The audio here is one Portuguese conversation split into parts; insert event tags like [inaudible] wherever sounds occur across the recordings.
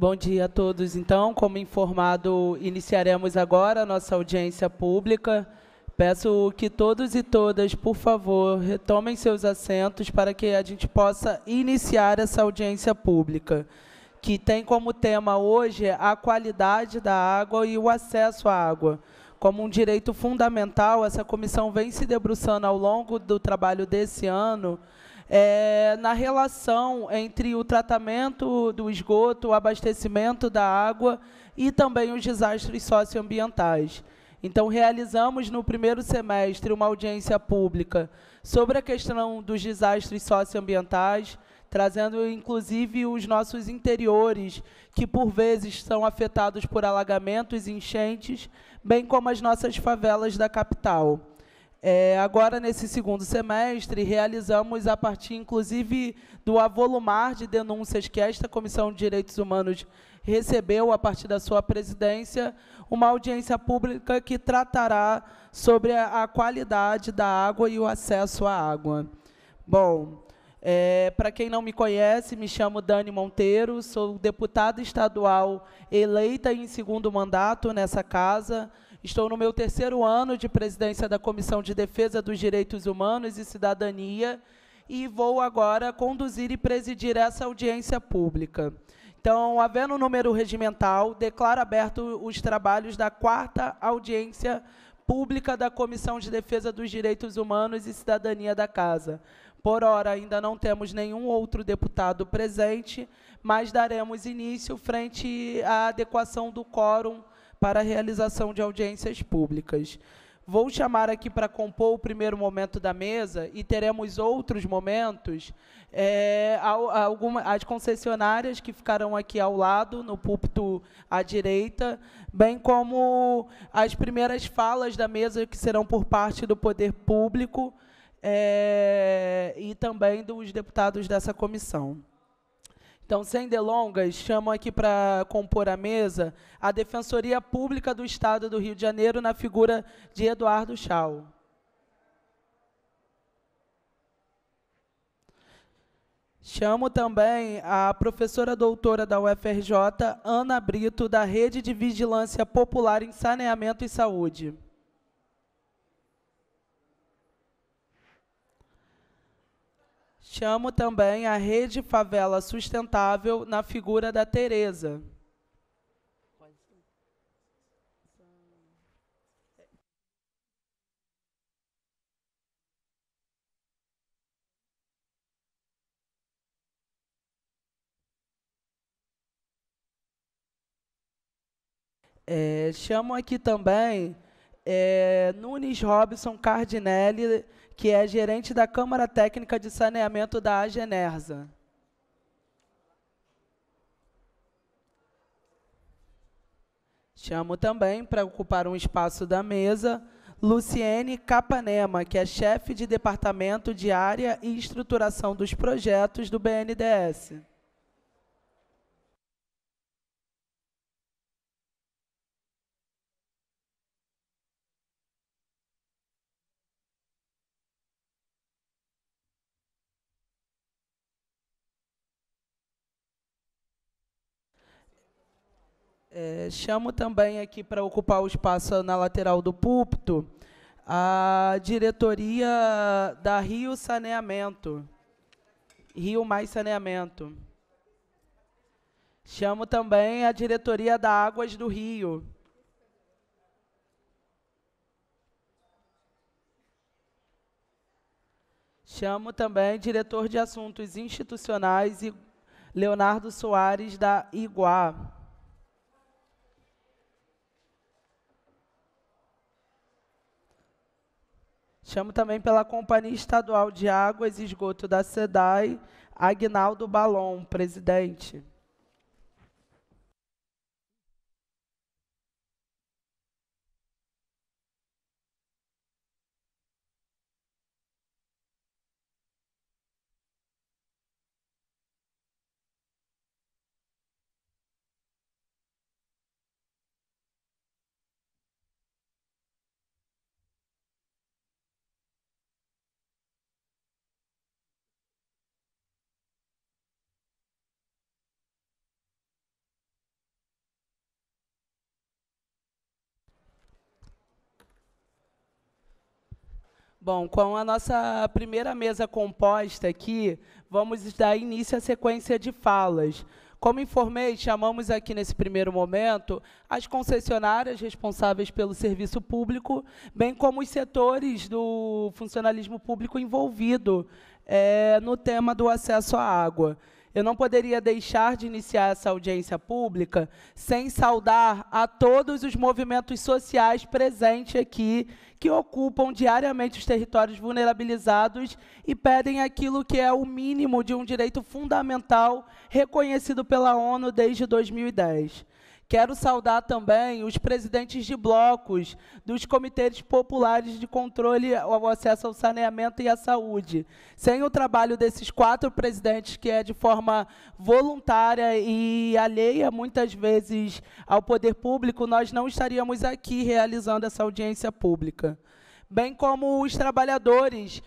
Bom dia a todos. Então, como informado, iniciaremos agora a nossa audiência pública. Peço que todos e todas, por favor, retomem seus assentos para que a gente possa iniciar essa audiência pública, que tem como tema hoje a qualidade da água e o acesso à água. Como um direito fundamental, essa comissão vem se debruçando ao longo do trabalho desse ano é, na relação entre o tratamento do esgoto, o abastecimento da água e também os desastres socioambientais. Então, realizamos no primeiro semestre uma audiência pública sobre a questão dos desastres socioambientais, trazendo inclusive os nossos interiores, que por vezes são afetados por alagamentos e enchentes, bem como as nossas favelas da capital. É, agora, nesse segundo semestre, realizamos, a partir inclusive do avolumar de denúncias que esta Comissão de Direitos Humanos recebeu a partir da sua presidência, uma audiência pública que tratará sobre a, a qualidade da água e o acesso à água. Bom, é, para quem não me conhece, me chamo Dani Monteiro, sou deputada estadual eleita em segundo mandato nessa casa. Estou no meu terceiro ano de presidência da Comissão de Defesa dos Direitos Humanos e Cidadania e vou agora conduzir e presidir essa audiência pública. Então, havendo o número regimental, declaro aberto os trabalhos da quarta audiência pública da Comissão de Defesa dos Direitos Humanos e Cidadania da Casa. Por hora, ainda não temos nenhum outro deputado presente, mas daremos início frente à adequação do quórum para a realização de audiências públicas. Vou chamar aqui para compor o primeiro momento da mesa e teremos outros momentos. É, as concessionárias que ficarão aqui ao lado, no púlpito à direita, bem como as primeiras falas da mesa que serão por parte do poder público é, e também dos deputados dessa comissão. Então, sem delongas, chamo aqui para compor a mesa a Defensoria Pública do Estado do Rio de Janeiro, na figura de Eduardo Chau. Chamo também a professora doutora da UFRJ, Ana Brito, da Rede de Vigilância Popular em Saneamento e Saúde. Chamo também a Rede Favela Sustentável na figura da Tereza. É, chamo aqui também é, Nunes Robson Cardinelli, que é gerente da Câmara Técnica de Saneamento da Agenersa. Chamo também para ocupar um espaço da mesa Luciene Capanema, que é chefe de departamento de área e estruturação dos projetos do BNDES. É, chamo também aqui para ocupar o espaço na lateral do púlpito a diretoria da Rio Saneamento, Rio Mais Saneamento. Chamo também a diretoria da Águas do Rio. Chamo também diretor de assuntos institucionais, Leonardo Soares, da Iguá. Chamo também pela Companhia Estadual de Águas e Esgoto da SEDAI, Agnaldo Balon, presidente. Bom, com a nossa primeira mesa composta aqui, vamos dar início à sequência de falas. Como informei, chamamos aqui nesse primeiro momento as concessionárias responsáveis pelo serviço público, bem como os setores do funcionalismo público envolvido é, no tema do acesso à água. Eu não poderia deixar de iniciar essa audiência pública sem saudar a todos os movimentos sociais presentes aqui, que ocupam diariamente os territórios vulnerabilizados e pedem aquilo que é o mínimo de um direito fundamental reconhecido pela ONU desde 2010. Quero saudar também os presidentes de blocos, dos comitês populares de controle ao acesso ao saneamento e à saúde. Sem o trabalho desses quatro presidentes, que é de forma voluntária e alheia, muitas vezes, ao poder público, nós não estaríamos aqui realizando essa audiência pública bem como os trabalhadores,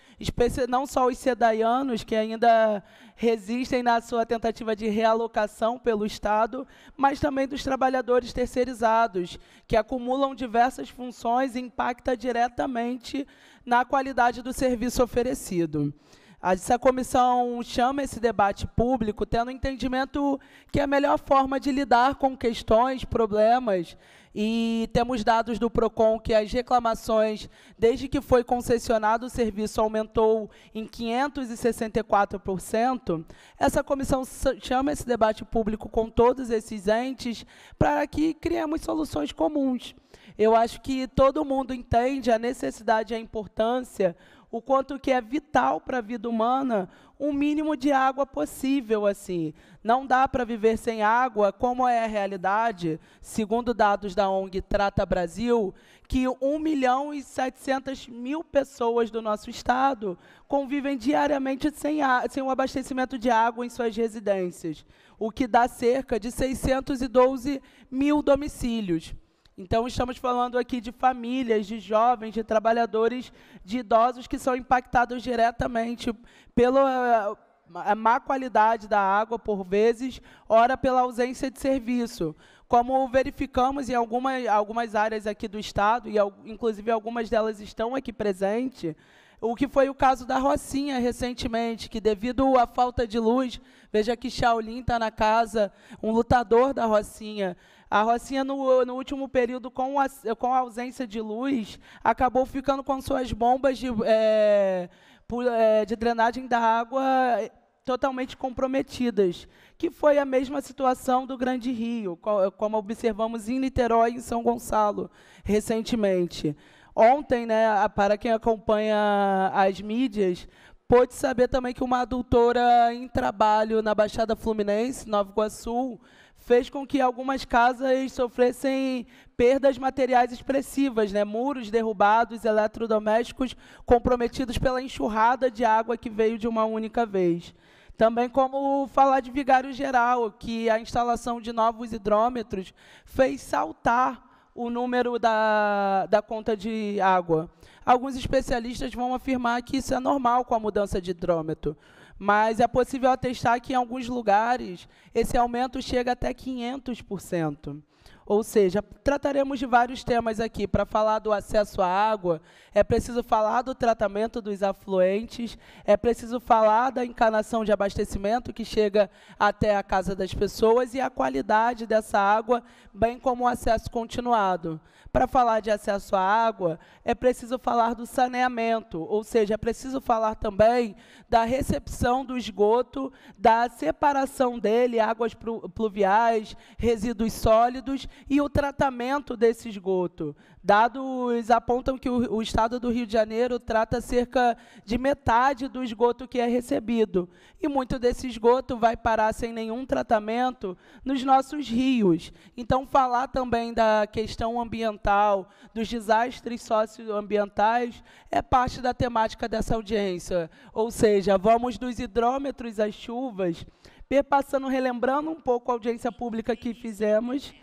não só os sedaianos, que ainda resistem na sua tentativa de realocação pelo Estado, mas também dos trabalhadores terceirizados, que acumulam diversas funções e impacta diretamente na qualidade do serviço oferecido. Essa comissão chama esse debate público tendo o entendimento que é a melhor forma de lidar com questões, problemas e temos dados do Procon que as reclamações, desde que foi concessionado o serviço, aumentou em 564%. Essa comissão chama esse debate público com todos esses entes para que criemos soluções comuns. Eu acho que todo mundo entende a necessidade e a importância o quanto que é vital para a vida humana um mínimo de água possível assim. Não dá para viver sem água, como é a realidade, segundo dados da ONG Trata Brasil, que 1 milhão e 700 mil pessoas do nosso estado convivem diariamente sem, sem o abastecimento de água em suas residências, o que dá cerca de 612 mil domicílios. Então, estamos falando aqui de famílias, de jovens, de trabalhadores, de idosos que são impactados diretamente pela eh, a má qualidade da água, por vezes, ora pela ausência de serviço. Como verificamos em algumas algumas áreas aqui do Estado, e inclusive algumas delas estão aqui presentes, o que foi o caso da Rocinha recentemente, que devido à falta de luz, veja que Shaolin está na casa, um lutador da Rocinha, a Rocinha, no, no último período, com a, com a ausência de luz, acabou ficando com suas bombas de, é, por, é, de drenagem da água é, totalmente comprometidas, que foi a mesma situação do Grande Rio, como observamos em Niterói e em São Gonçalo recentemente. Ontem, né, para quem acompanha as mídias, pôde saber também que uma adutora em trabalho na Baixada Fluminense, Nova Iguaçu, fez com que algumas casas sofressem perdas materiais expressivas, né? muros derrubados, eletrodomésticos comprometidos pela enxurrada de água que veio de uma única vez. Também como falar de vigário geral, que a instalação de novos hidrômetros fez saltar o número da, da conta de água. Alguns especialistas vão afirmar que isso é normal com a mudança de hidrômetro mas é possível atestar que em alguns lugares esse aumento chega até 500%. Ou seja, trataremos de vários temas aqui. Para falar do acesso à água, é preciso falar do tratamento dos afluentes, é preciso falar da encanação de abastecimento que chega até a casa das pessoas e a qualidade dessa água, bem como o acesso continuado. Para falar de acesso à água, é preciso falar do saneamento, ou seja, é preciso falar também da recepção do esgoto, da separação dele, águas pluviais, resíduos sólidos e o tratamento desse esgoto. Dados apontam que o, o estado do Rio de Janeiro trata cerca de metade do esgoto que é recebido. E muito desse esgoto vai parar sem nenhum tratamento nos nossos rios. Então, falar também da questão ambiental, dos desastres socioambientais, é parte da temática dessa audiência. Ou seja, vamos dos hidrômetros às chuvas, perpassando, relembrando um pouco a audiência pública que fizemos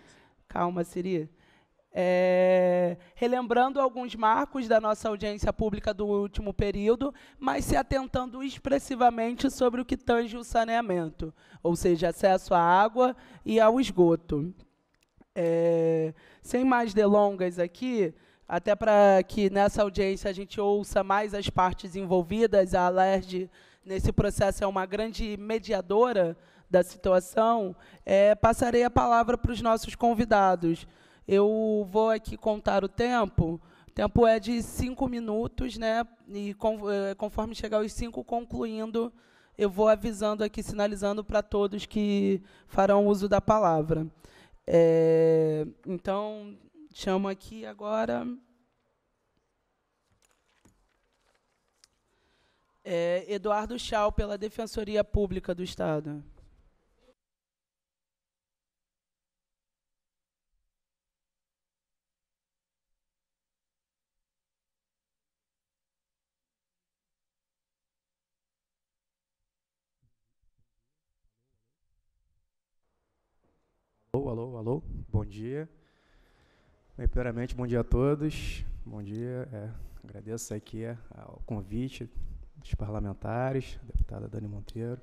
Calma, Siri. É, relembrando alguns marcos da nossa audiência pública do último período, mas se atentando expressivamente sobre o que tange o saneamento, ou seja, acesso à água e ao esgoto. É, sem mais delongas aqui, até para que nessa audiência a gente ouça mais as partes envolvidas, a Alerj, nesse processo, é uma grande mediadora da situação, é, passarei a palavra para os nossos convidados. Eu vou aqui contar o tempo. O tempo é de cinco minutos, né? E é, conforme chegar os cinco concluindo, eu vou avisando aqui, sinalizando para todos que farão uso da palavra. É, então, chamo aqui agora. É, Eduardo Chal, pela Defensoria Pública do Estado. alô, alô, bom dia. Bem, primeiramente, bom dia a todos. Bom dia. É, agradeço aqui é, o convite dos parlamentares, a deputada Dani Monteiro,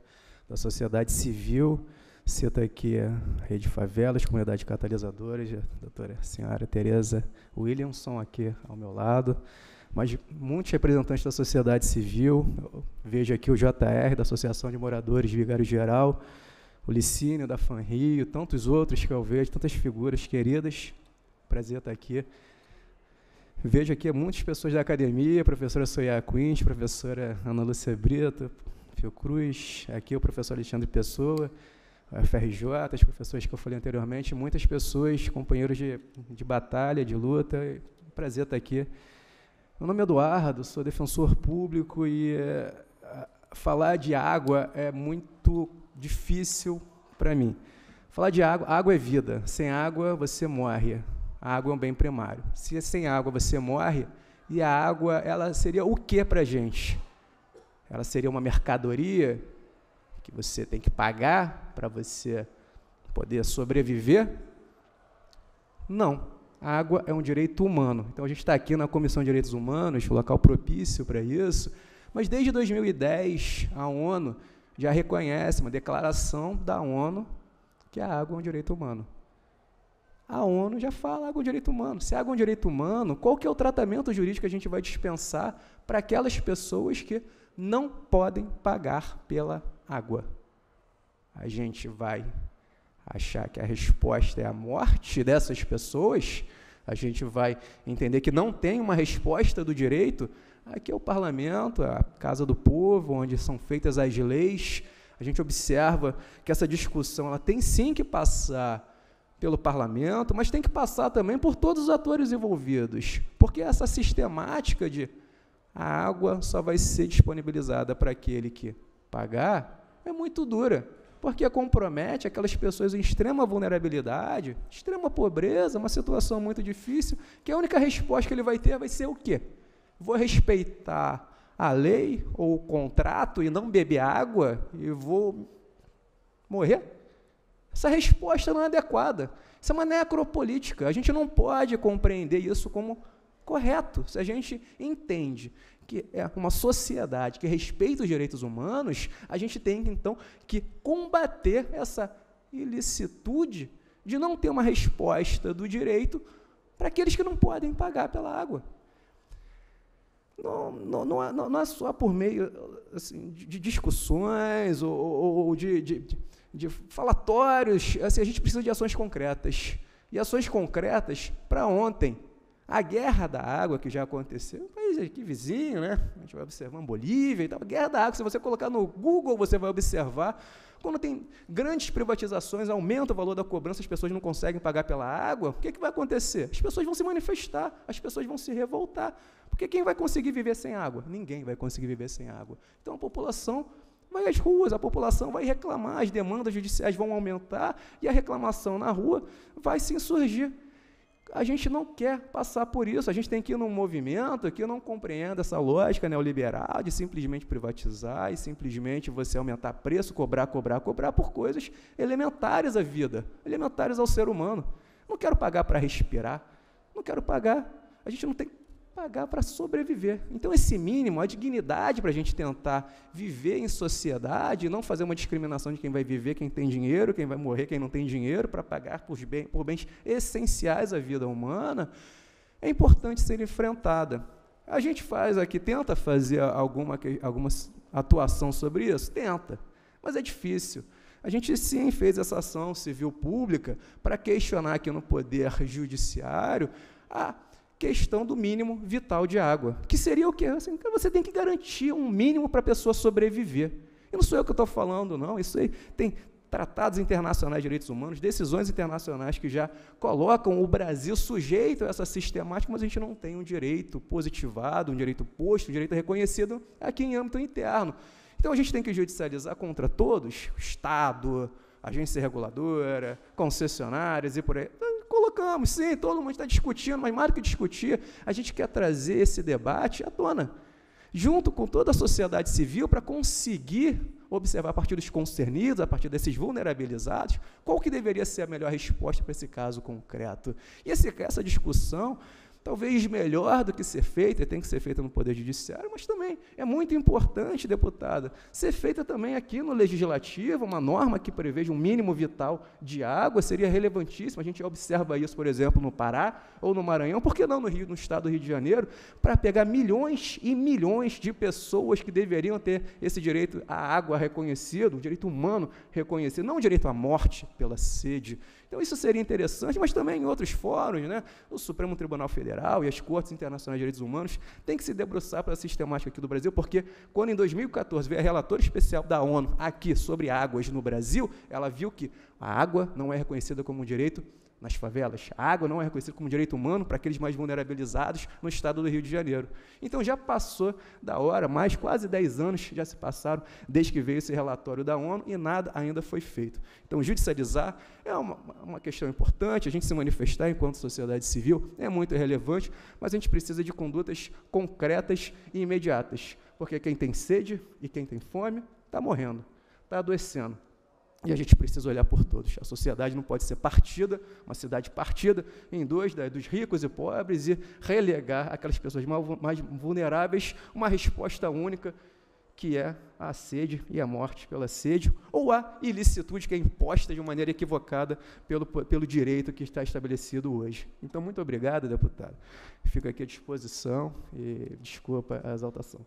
da sociedade civil. Cito aqui a é, Rede Favelas, Comunidade Catalisadores, a doutora senhora Tereza Williamson aqui ao meu lado, mas muitos representantes da sociedade civil. vejo aqui o JR, da Associação de Moradores Vigário Geral, o Licínio da Fanrio, tantos outros que eu vejo, tantas figuras queridas. Prazer estar aqui. Vejo aqui muitas pessoas da academia, professora Soia Quins, professora Ana Lúcia Brito, Fio Cruz, aqui o professor Alexandre Pessoa, a FRJ, as professoras que eu falei anteriormente, muitas pessoas, companheiros de, de batalha, de luta. Prazer estar aqui. Meu nome é Eduardo, sou defensor público e é, falar de água é muito difícil para mim. Falar de água, água é vida. Sem água você morre. A água é um bem primário. Se sem água você morre, e a água ela seria o que para a gente? Ela seria uma mercadoria que você tem que pagar para você poder sobreviver? Não. A água é um direito humano. Então a gente está aqui na Comissão de Direitos Humanos, local propício para isso. Mas desde 2010 a ONU já reconhece uma declaração da ONU que é a água é um direito humano. A ONU já fala água é um direito humano. Se a água é um direito humano, qual que é o tratamento jurídico que a gente vai dispensar para aquelas pessoas que não podem pagar pela água? A gente vai achar que a resposta é a morte dessas pessoas? A gente vai entender que não tem uma resposta do direito? Aqui é o parlamento, é a casa do povo, onde são feitas as leis. A gente observa que essa discussão ela tem sim que passar pelo parlamento, mas tem que passar também por todos os atores envolvidos, porque essa sistemática de a água só vai ser disponibilizada para aquele que pagar é muito dura, porque compromete aquelas pessoas em extrema vulnerabilidade, extrema pobreza, uma situação muito difícil, que a única resposta que ele vai ter vai ser o quê? vou respeitar a lei ou o contrato e não beber água e vou morrer? Essa resposta não é adequada. Isso é uma necropolítica. A gente não pode compreender isso como correto. Se a gente entende que é uma sociedade que respeita os direitos humanos, a gente tem então que combater essa ilicitude de não ter uma resposta do direito para aqueles que não podem pagar pela água não, não, não, é, não, é só por meio assim, de, discussões ou, ou de, de, de, falatórios. Assim, a gente precisa de ações concretas. E ações concretas para ontem. A guerra da água que já aconteceu, um país aqui vizinho, né? A gente vai observando Bolívia e tal. guerra da água, se você colocar no Google, você vai observar quando tem grandes privatizações, aumenta o valor da cobrança, as pessoas não conseguem pagar pela água, o que, é que vai acontecer? As pessoas vão se manifestar, as pessoas vão se revoltar. Porque quem vai conseguir viver sem água? Ninguém vai conseguir viver sem água. Então a população vai às ruas, a população vai reclamar, as demandas judiciais vão aumentar e a reclamação na rua vai se insurgir. A gente não quer passar por isso, a gente tem que ir num movimento que não compreenda essa lógica neoliberal de simplesmente privatizar e simplesmente você aumentar preço, cobrar, cobrar, cobrar por coisas elementares à vida, elementares ao ser humano. Não quero pagar para respirar, não quero pagar. A gente não tem pagar para sobreviver. Então, esse mínimo, a dignidade para a gente tentar viver em sociedade, não fazer uma discriminação de quem vai viver, quem tem dinheiro, quem vai morrer, quem não tem dinheiro, para pagar por, por bens essenciais à vida humana, é importante ser enfrentada. A gente faz aqui, tenta fazer alguma, alguma atuação sobre isso? Tenta, mas é difícil. A gente sim fez essa ação civil pública para questionar aqui no Poder Judiciário a ah, questão do mínimo vital de água, que seria o quê? Assim, você tem que garantir um mínimo para a pessoa sobreviver. E não sou eu que estou falando, não. Isso aí tem tratados internacionais de direitos humanos, decisões internacionais que já colocam o Brasil sujeito a essa sistemática, mas a gente não tem um direito positivado, um direito posto, um direito reconhecido aqui em âmbito interno. Então a gente tem que judicializar contra todos, Estado, agência reguladora, concessionárias e por aí colocamos, sim, todo mundo está discutindo, mas mais do que discutir, a gente quer trazer esse debate à tona, junto com toda a sociedade civil, para conseguir observar a partir dos concernidos, a partir desses vulnerabilizados, qual que deveria ser a melhor resposta para esse caso concreto. E esse, essa discussão talvez melhor do que ser feita, e tem que ser feita no Poder Judiciário, mas também é muito importante, deputada, ser feita também aqui no Legislativo, uma norma que preveja um mínimo vital de água, seria relevantíssimo, a gente observa isso, por exemplo, no Pará ou no Maranhão, por que não no, Rio, no estado do Rio de Janeiro, para pegar milhões e milhões de pessoas que deveriam ter esse direito à água reconhecido, um direito humano reconhecido, não um direito à morte pela sede, então isso seria interessante, mas também em outros fóruns, né? O Supremo Tribunal Federal e as Cortes Internacionais de Direitos Humanos têm que se debruçar para a sistemática aqui do Brasil, porque quando em 2014 veio a relatora especial da ONU aqui sobre águas no Brasil, ela viu que a água não é reconhecida como um direito nas favelas. A água não é reconhecida como direito humano para aqueles mais vulnerabilizados no estado do Rio de Janeiro. Então já passou da hora, mais quase 10 anos já se passaram desde que veio esse relatório da ONU e nada ainda foi feito. Então judicializar é uma, uma questão importante, a gente se manifestar enquanto sociedade civil é muito relevante, mas a gente precisa de condutas concretas e imediatas, porque quem tem sede e quem tem fome está morrendo, está adoecendo e a gente precisa olhar por todos. A sociedade não pode ser partida, uma cidade partida, em dois, dos ricos e pobres, e relegar aquelas pessoas mais vulneráveis uma resposta única, que é a sede e a morte pela sede, ou a ilicitude que é imposta de maneira equivocada pelo, pelo direito que está estabelecido hoje. Então, muito obrigado, deputado. Fico aqui à disposição e desculpa a exaltação.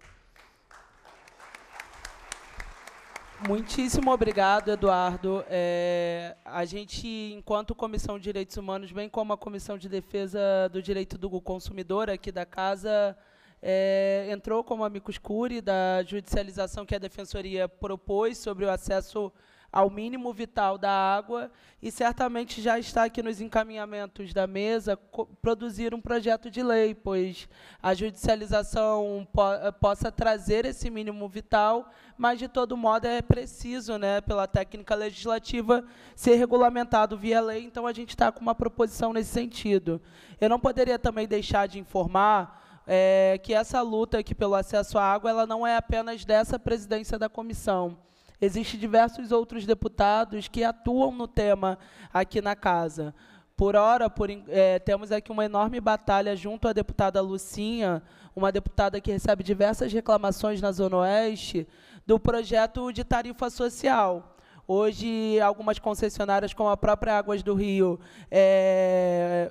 Muitíssimo obrigado, Eduardo. É, a gente, enquanto Comissão de Direitos Humanos, bem como a Comissão de Defesa do Direito do Consumidor aqui da casa, é, entrou como amicus curi da judicialização que a Defensoria propôs sobre o acesso ao mínimo vital da água e certamente já está aqui nos encaminhamentos da mesa produzir um projeto de lei, pois a judicialização po possa trazer esse mínimo vital, mas de todo modo é preciso, né, pela técnica legislativa, ser regulamentado via lei. Então a gente está com uma proposição nesse sentido. Eu não poderia também deixar de informar é, que essa luta aqui pelo acesso à água ela não é apenas dessa presidência da comissão. Existem diversos outros deputados que atuam no tema aqui na casa. Por hora, por, é, temos aqui uma enorme batalha junto à deputada Lucinha, uma deputada que recebe diversas reclamações na Zona Oeste, do projeto de tarifa social. Hoje, algumas concessionárias, como a própria Águas do Rio, é,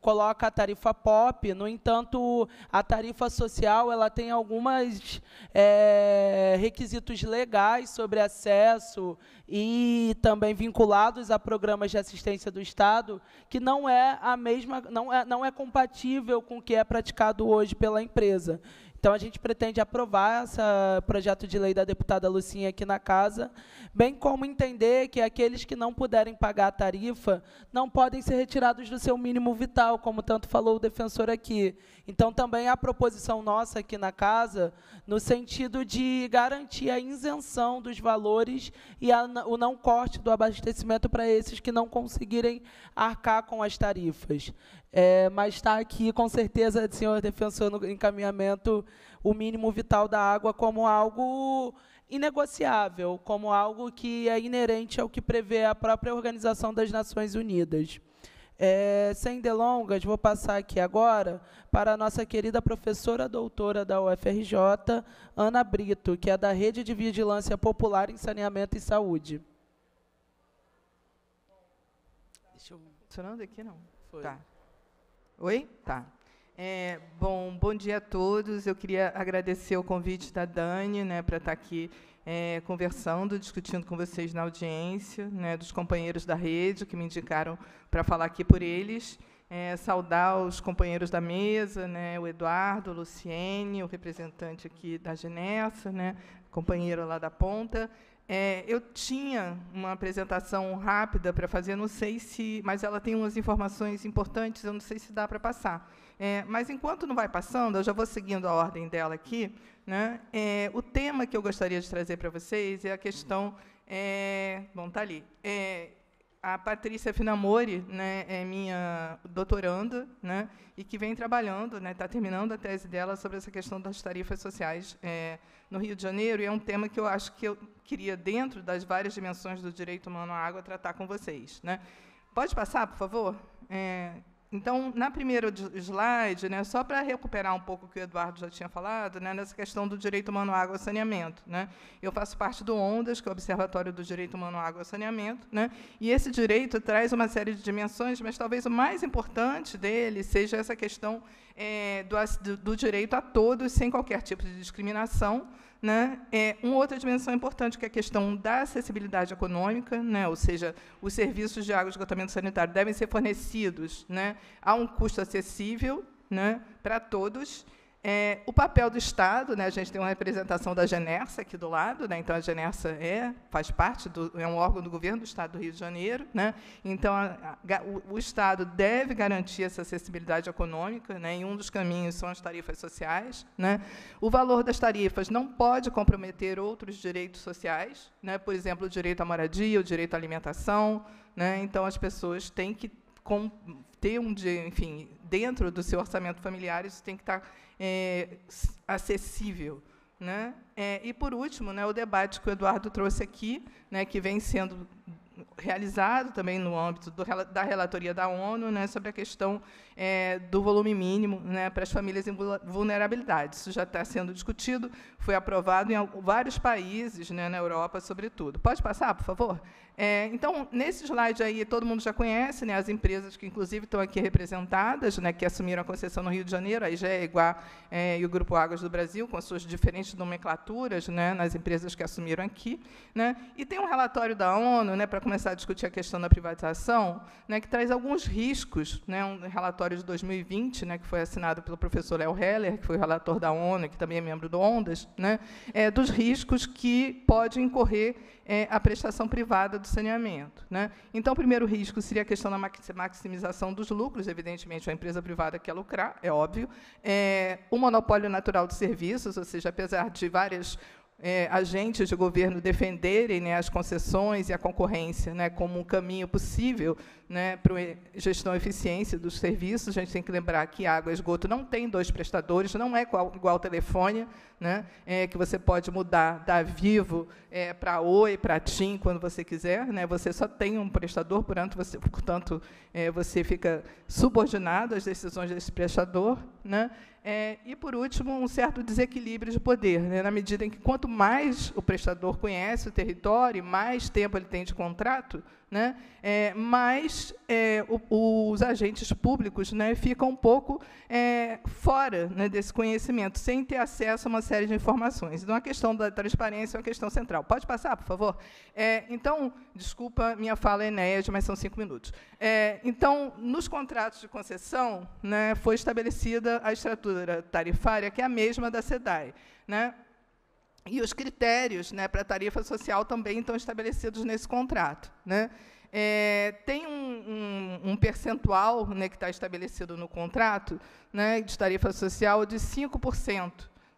coloca a tarifa pop. No entanto, a tarifa social ela tem alguns é, requisitos legais sobre acesso e também vinculados a programas de assistência do Estado, que não é a mesma, não é, não é compatível com o que é praticado hoje pela empresa. Então a gente pretende aprovar esse projeto de lei da deputada Lucinha aqui na casa, bem como entender que aqueles que não puderem pagar a tarifa não podem ser retirados do seu mínimo vital, como tanto falou o defensor aqui. Então também há proposição nossa aqui na casa no sentido de garantir a isenção dos valores e a, o não corte do abastecimento para esses que não conseguirem arcar com as tarifas. É, mas está aqui, com certeza, senhor defensor, no encaminhamento, o mínimo vital da água como algo inegociável, como algo que é inerente ao que prevê a própria Organização das Nações Unidas. É, sem delongas, vou passar aqui agora para a nossa querida professora doutora da UFRJ, Ana Brito, que é da Rede de Vigilância Popular em Saneamento e Saúde. Deixa eu... Funcionando aqui, não? Foi. Tá. Oi? Tá. É, bom, bom dia a todos. Eu queria agradecer o convite da Dani né, para estar tá aqui é, conversando, discutindo com vocês na audiência, né, dos companheiros da rede que me indicaram para falar aqui por eles. É, saudar os companheiros da mesa, né, o Eduardo, o Luciene, o representante aqui da Genessa, né, companheiro lá da ponta, é, eu tinha uma apresentação rápida para fazer, não sei se, mas ela tem umas informações importantes, eu não sei se dá para passar. É, mas enquanto não vai passando, eu já vou seguindo a ordem dela aqui. Né? É, o tema que eu gostaria de trazer para vocês é a questão, é, bom, tá ali, é, a Patrícia Finamori né, é minha doutoranda né, e que vem trabalhando, está né, terminando a tese dela sobre essa questão das tarifas sociais é, no Rio de Janeiro, e é um tema que eu acho que eu queria, dentro das várias dimensões do direito humano à água, tratar com vocês. Né. Pode passar, por favor? É, então, na primeira slide, né, só para recuperar um pouco o que o Eduardo já tinha falado, né, nessa questão do direito humano à água e saneamento. Né, eu faço parte do ONDAS, que é o Observatório do Direito Humano à Água e Saneamento, né, e esse direito traz uma série de dimensões, mas talvez o mais importante dele seja essa questão é, do, do direito a todos, sem qualquer tipo de discriminação, né? É, uma outra dimensão importante, que é a questão da acessibilidade econômica, né? ou seja, os serviços de água e esgotamento sanitário devem ser fornecidos né? a um custo acessível né? para todos, é, o papel do Estado, né, a gente tem uma representação da Genersa aqui do lado, né, então a Genersa é, faz parte, do, é um órgão do governo do Estado do Rio de Janeiro, né, então a, a, o, o, Estado deve garantir essa acessibilidade econômica, né, e um dos caminhos são as tarifas sociais. Né, o valor das tarifas não pode comprometer outros direitos sociais, né, por exemplo, o direito à moradia, o direito à alimentação, né, então as pessoas têm que com, ter um dia, enfim, dentro do seu orçamento familiar, isso tem que estar tá é, acessível. Né? É, e, por último, né, o debate que o Eduardo trouxe aqui, né, que vem sendo realizado também no âmbito do, da relatoria da ONU, né, sobre a questão é, do volume mínimo né, para as famílias em vulnerabilidade. Isso já está sendo discutido, foi aprovado em vários países, né, na Europa, sobretudo. Pode passar, por favor? É, então, nesse slide aí, todo mundo já conhece, né, as empresas que, inclusive, estão aqui representadas, né, que assumiram a concessão no Rio de Janeiro, a IGE, a é, e o Grupo Águas do Brasil, com suas diferentes nomenclaturas né, nas empresas que assumiram aqui. Né, e tem um relatório da ONU, né, para começar a discutir a questão da privatização, né, que traz alguns riscos, né, um relatório relatório de 2020, né, que foi assinado pelo professor Léo Heller, que foi relator da ONU, que também é membro do ONDAS, né, é, dos riscos que pode incorrer é, a prestação privada do saneamento. Né. Então, o primeiro risco seria a questão da maximização dos lucros, evidentemente, a empresa privada quer lucrar, é óbvio. É, o monopólio natural de serviços, ou seja, apesar de várias é, agentes de governo defenderem né, as concessões e a concorrência né, como um caminho possível né, para gestão e eficiência dos serviços. A gente tem que lembrar que água e esgoto não tem dois prestadores, não é igual, igual telefone, né, é, que você pode mudar da Vivo é, para Oi, para TIM, quando você quiser. Né. você só tem um prestador, portanto, você, portanto, é, você fica subordinado às decisões desse prestador. Né. É, e, por último, um certo desequilíbrio de poder, né, na medida em que, quanto mais o prestador conhece o território, mais tempo ele tem de contrato, né? É, mas é, o, os agentes públicos né, ficam um pouco é, fora né, desse conhecimento, sem ter acesso a uma série de informações. Então, a questão da transparência é uma questão central. Pode passar, por favor? É, então, desculpa, minha fala é enéas, mas são cinco minutos. É, então, nos contratos de concessão, né, foi estabelecida a estrutura tarifária, que é a mesma da SEDAE. Né? E os critérios né, para tarifa social também estão estabelecidos nesse contrato. Né? É, tem um, um, um percentual né, que está estabelecido no contrato né, de tarifa social de 5%.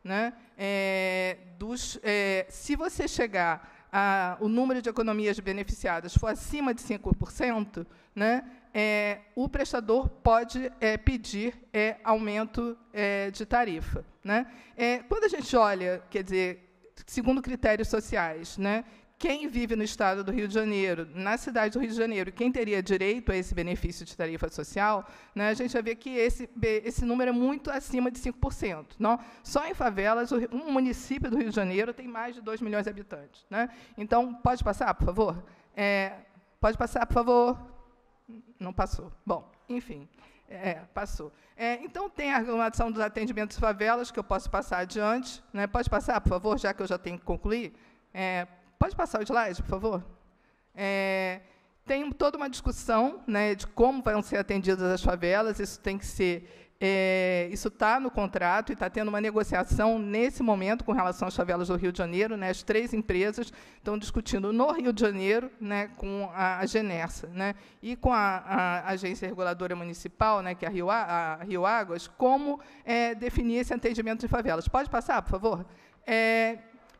Né, é, dos, é, se você chegar a, o número de economias beneficiadas for acima de 5%, né, é, o prestador pode é, pedir é, aumento é, de tarifa. Né? É, quando a gente olha, quer dizer, segundo critérios sociais, né? Quem vive no estado do Rio de Janeiro, na cidade do Rio de Janeiro, quem teria direito a esse benefício de tarifa social, né, a gente vai ver que esse, esse número é muito acima de 5%. Não? Só em favelas, um município do Rio de Janeiro tem mais de 2 milhões de habitantes. Né? Então, pode passar, por favor? É, pode passar, por favor? Não passou. Bom, enfim. É, passou. É, então, tem a arrumação dos atendimentos favelas, que eu posso passar adiante. Né? Pode passar, por favor, já que eu já tenho que concluir. É, pode passar o slide, por favor? É, tem toda uma discussão né, de como vão ser atendidas as favelas, isso tem que ser. É, isso está no contrato e está tendo uma negociação nesse momento com relação às favelas do Rio de Janeiro. Né, as três empresas estão discutindo no Rio de Janeiro né, com a, a né, e com a, a, Agência Reguladora Municipal, né, que é a Rio, a Rio Águas, como é, definir esse atendimento de favelas. Pode passar, por favor? É,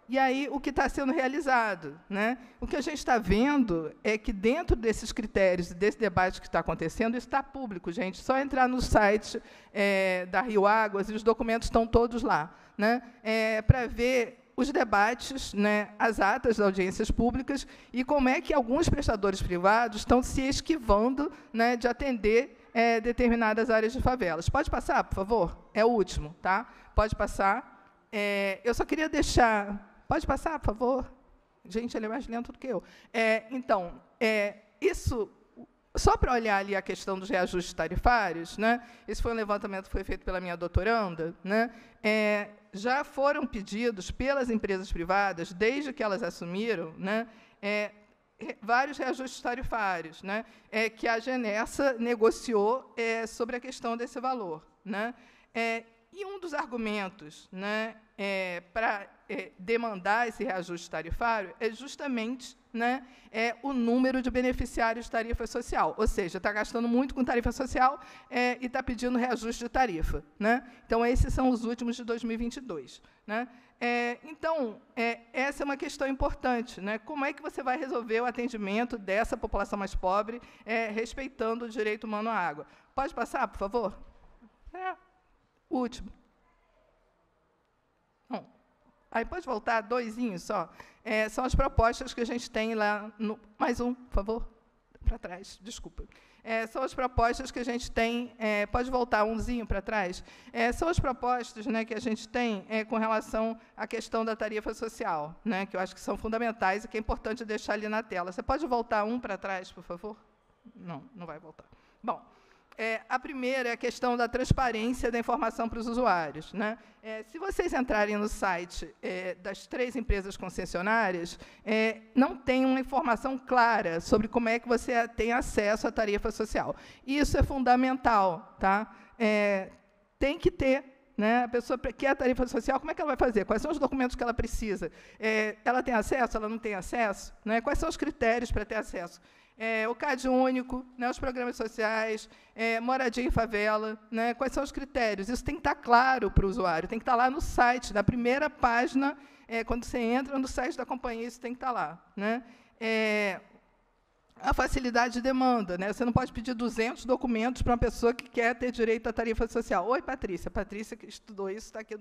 e aí o que está sendo realizado. Né? O que a gente está vendo é que, dentro desses critérios, desse debate que está acontecendo, isso está público, gente. Só entrar no site é, da Rio Águas, e os documentos estão todos lá, né? É, para ver os debates, né, as atas das audiências públicas e como é que alguns prestadores privados estão se esquivando né, de atender é, determinadas áreas de favelas. Pode passar, por favor? É o último, tá? Pode passar. É, eu só queria deixar Pode passar, por favor? Gente, ele é mais lento do que eu. É, então, é, isso só para olhar ali a questão dos reajustes tarifários, né? Esse foi um levantamento que foi feito pela minha doutoranda, né? É, já foram pedidos pelas empresas privadas, desde que elas assumiram, né? É, vários reajustes tarifários, né? É, que a Genessa negociou é, sobre a questão desse valor, né? É, e um dos argumentos né, é, para é, demandar esse reajuste tarifário é justamente né, é, o número de beneficiários de tarifa social. Ou seja, está gastando muito com tarifa social é, e está pedindo reajuste de tarifa. Né? Então, esses são os últimos de 2022. Né? É, então, é, essa é uma questão importante. Né? Como é que você vai resolver o atendimento dessa população mais pobre é, respeitando o direito humano à água? Pode passar, por favor? É. O último. Bom, aí pode voltar doisinhos só. É, são as propostas que a gente tem lá no. Mais um, por favor. Para trás, desculpa. É, são as propostas que a gente tem. É, pode voltar umzinho para trás. É, são as propostas né, que a gente tem é, com relação à questão da tarifa social, né, que eu acho que são fundamentais e que é importante deixar ali na tela. Você pode voltar um para trás, por favor? Não, não vai voltar. Bom. É, a primeira é a questão da transparência da informação para os usuários. Né? É, se vocês entrarem no site é, das três empresas concessionárias, é, não tem uma informação clara sobre como é que você tem acesso à tarifa social. Isso é fundamental. Tá? É, tem que ter né? A pessoa quer a tarifa social, como é que ela vai fazer? Quais são os documentos que ela precisa? É, ela tem acesso? Ela não tem acesso? Né? Quais são os critérios para ter acesso? é, o CAD único, né, os programas sociais, é, moradia em favela, né, quais são os critérios? Isso tem que estar tá claro para o usuário, tem que estar tá lá no site, na primeira página, é, quando você entra no site da companhia, isso tem que estar tá lá. Né? É, a facilidade de demanda. Né? Você não pode pedir 200 documentos para uma pessoa que quer ter direito à tarifa social. Oi, Patrícia. Patrícia que estudou isso, está aqui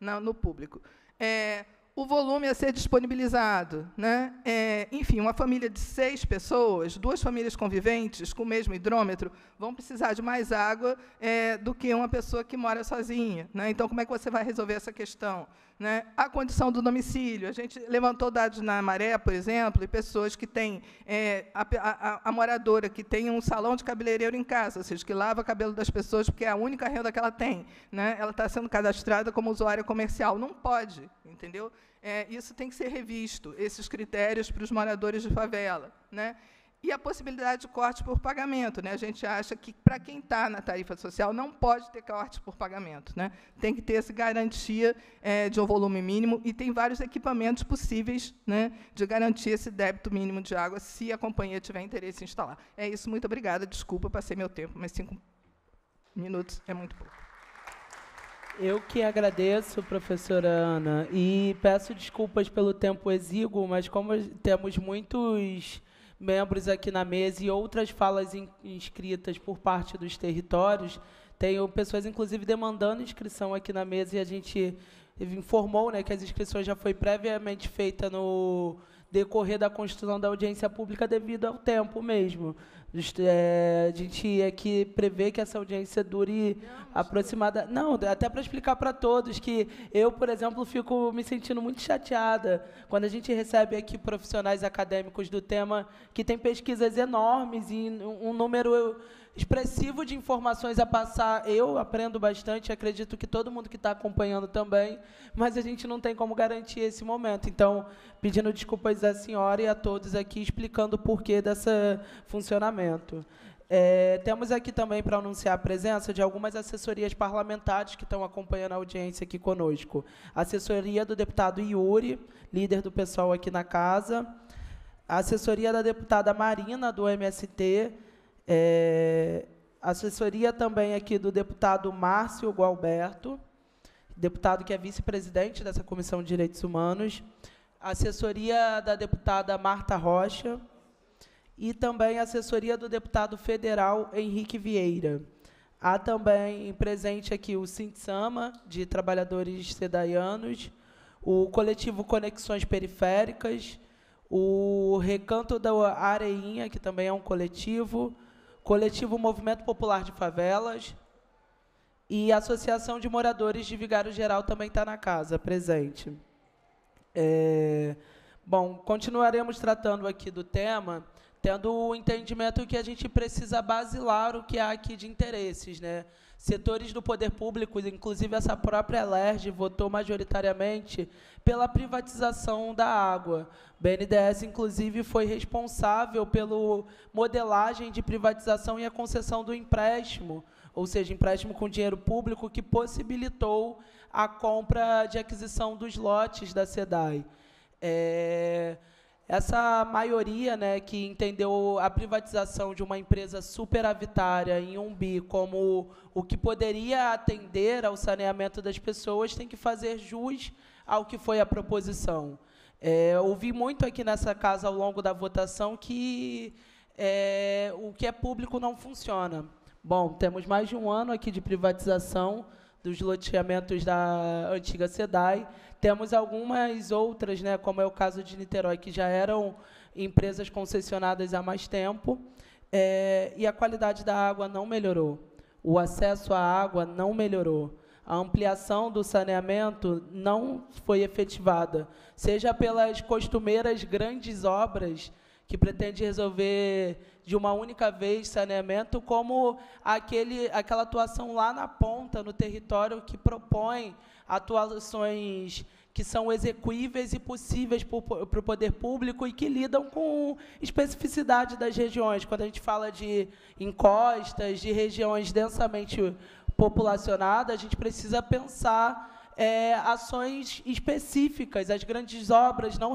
na, no público. É, o volume a ser disponibilizado. Né? É, enfim, uma família de seis pessoas, duas famílias conviventes com o mesmo hidrômetro, vão precisar de mais água é, do que uma pessoa que mora sozinha. Né? Então, como é que você vai resolver essa questão? Né? A condição do domicílio. A gente levantou dados na Maré, por exemplo, e pessoas que têm, é, a, a, a, moradora que tem um salão de cabeleireiro em casa, ou seja, que lava o cabelo das pessoas porque é a única renda que ela tem. Né? Ela está sendo cadastrada como usuária comercial. Não pode, entendeu? É, isso tem que ser revisto, esses critérios para os moradores de favela. Né? E a possibilidade de corte por pagamento. Né? A gente acha que, para quem está na tarifa social, não pode ter corte por pagamento. Né? Tem que ter essa garantia é, de um volume mínimo, e tem vários equipamentos possíveis né, de garantir esse débito mínimo de água, se a companhia tiver interesse em instalar. É isso, muito obrigada. Desculpa, passei meu tempo, mas cinco minutos é muito pouco. Eu que agradeço, professora Ana, e peço desculpas pelo tempo exíguo, mas como temos muitos membros aqui na mesa e outras falas in, inscritas por parte dos territórios. Tenho pessoas, inclusive, demandando inscrição aqui na mesa e a gente informou né, que as inscrições já foi previamente feita no decorrer da construção da audiência pública devido ao tempo mesmo. É, a gente é que prevê que essa audiência dure não, aproximada. Não, até para explicar para todos que eu, por exemplo, fico me sentindo muito chateada quando a gente recebe aqui profissionais acadêmicos do tema que tem pesquisas enormes e um número expressivo de informações a passar. Eu aprendo bastante, acredito que todo mundo que está acompanhando também, mas a gente não tem como garantir esse momento. Então, pedindo desculpas à senhora e a todos aqui, explicando o porquê desse funcionamento. É, temos aqui também para anunciar a presença de algumas assessorias parlamentares que estão acompanhando a audiência aqui conosco. A assessoria do deputado Yuri, líder do pessoal aqui na casa. A assessoria da deputada Marina, do MST é, assessoria também aqui do deputado Márcio Gualberto, deputado que é vice-presidente dessa Comissão de Direitos Humanos. Assessoria da deputada Marta Rocha e também assessoria do deputado federal Henrique Vieira. Há também presente aqui o Sintsama, de trabalhadores sedaianos, o coletivo Conexões Periféricas, o Recanto da Areinha, que também é um coletivo, Coletivo Movimento Popular de Favelas e Associação de Moradores de Vigário Geral também está na casa, presente. É, bom, continuaremos tratando aqui do tema, tendo o entendimento que a gente precisa basilar o que há aqui de interesses, né? Setores do poder público, inclusive essa própria LERJ, votou majoritariamente pela privatização da água. BNDES, inclusive, foi responsável pela modelagem de privatização e a concessão do empréstimo, ou seja, empréstimo com dinheiro público que possibilitou a compra de aquisição dos lotes da SEDAI. É essa maioria né, que entendeu a privatização de uma empresa superavitária em Umbi como o que poderia atender ao saneamento das pessoas tem que fazer jus ao que foi a proposição. É, ouvi muito aqui nessa casa ao longo da votação que é, o que é público não funciona. Bom, temos mais de um ano aqui de privatização dos loteamentos da antiga SEDAI. Temos algumas outras, né, como é o caso de Niterói, que já eram empresas concessionadas há mais tempo, é, e a qualidade da água não melhorou. O acesso à água não melhorou. A ampliação do saneamento não foi efetivada, seja pelas costumeiras grandes obras que pretende resolver de uma única vez saneamento, como aquele, aquela atuação lá na ponta, no território, que propõe atuações que são execuíveis e possíveis para o poder público e que lidam com especificidade das regiões. Quando a gente fala de encostas, de regiões densamente populacionadas, a gente precisa pensar é, ações específicas. As grandes obras não,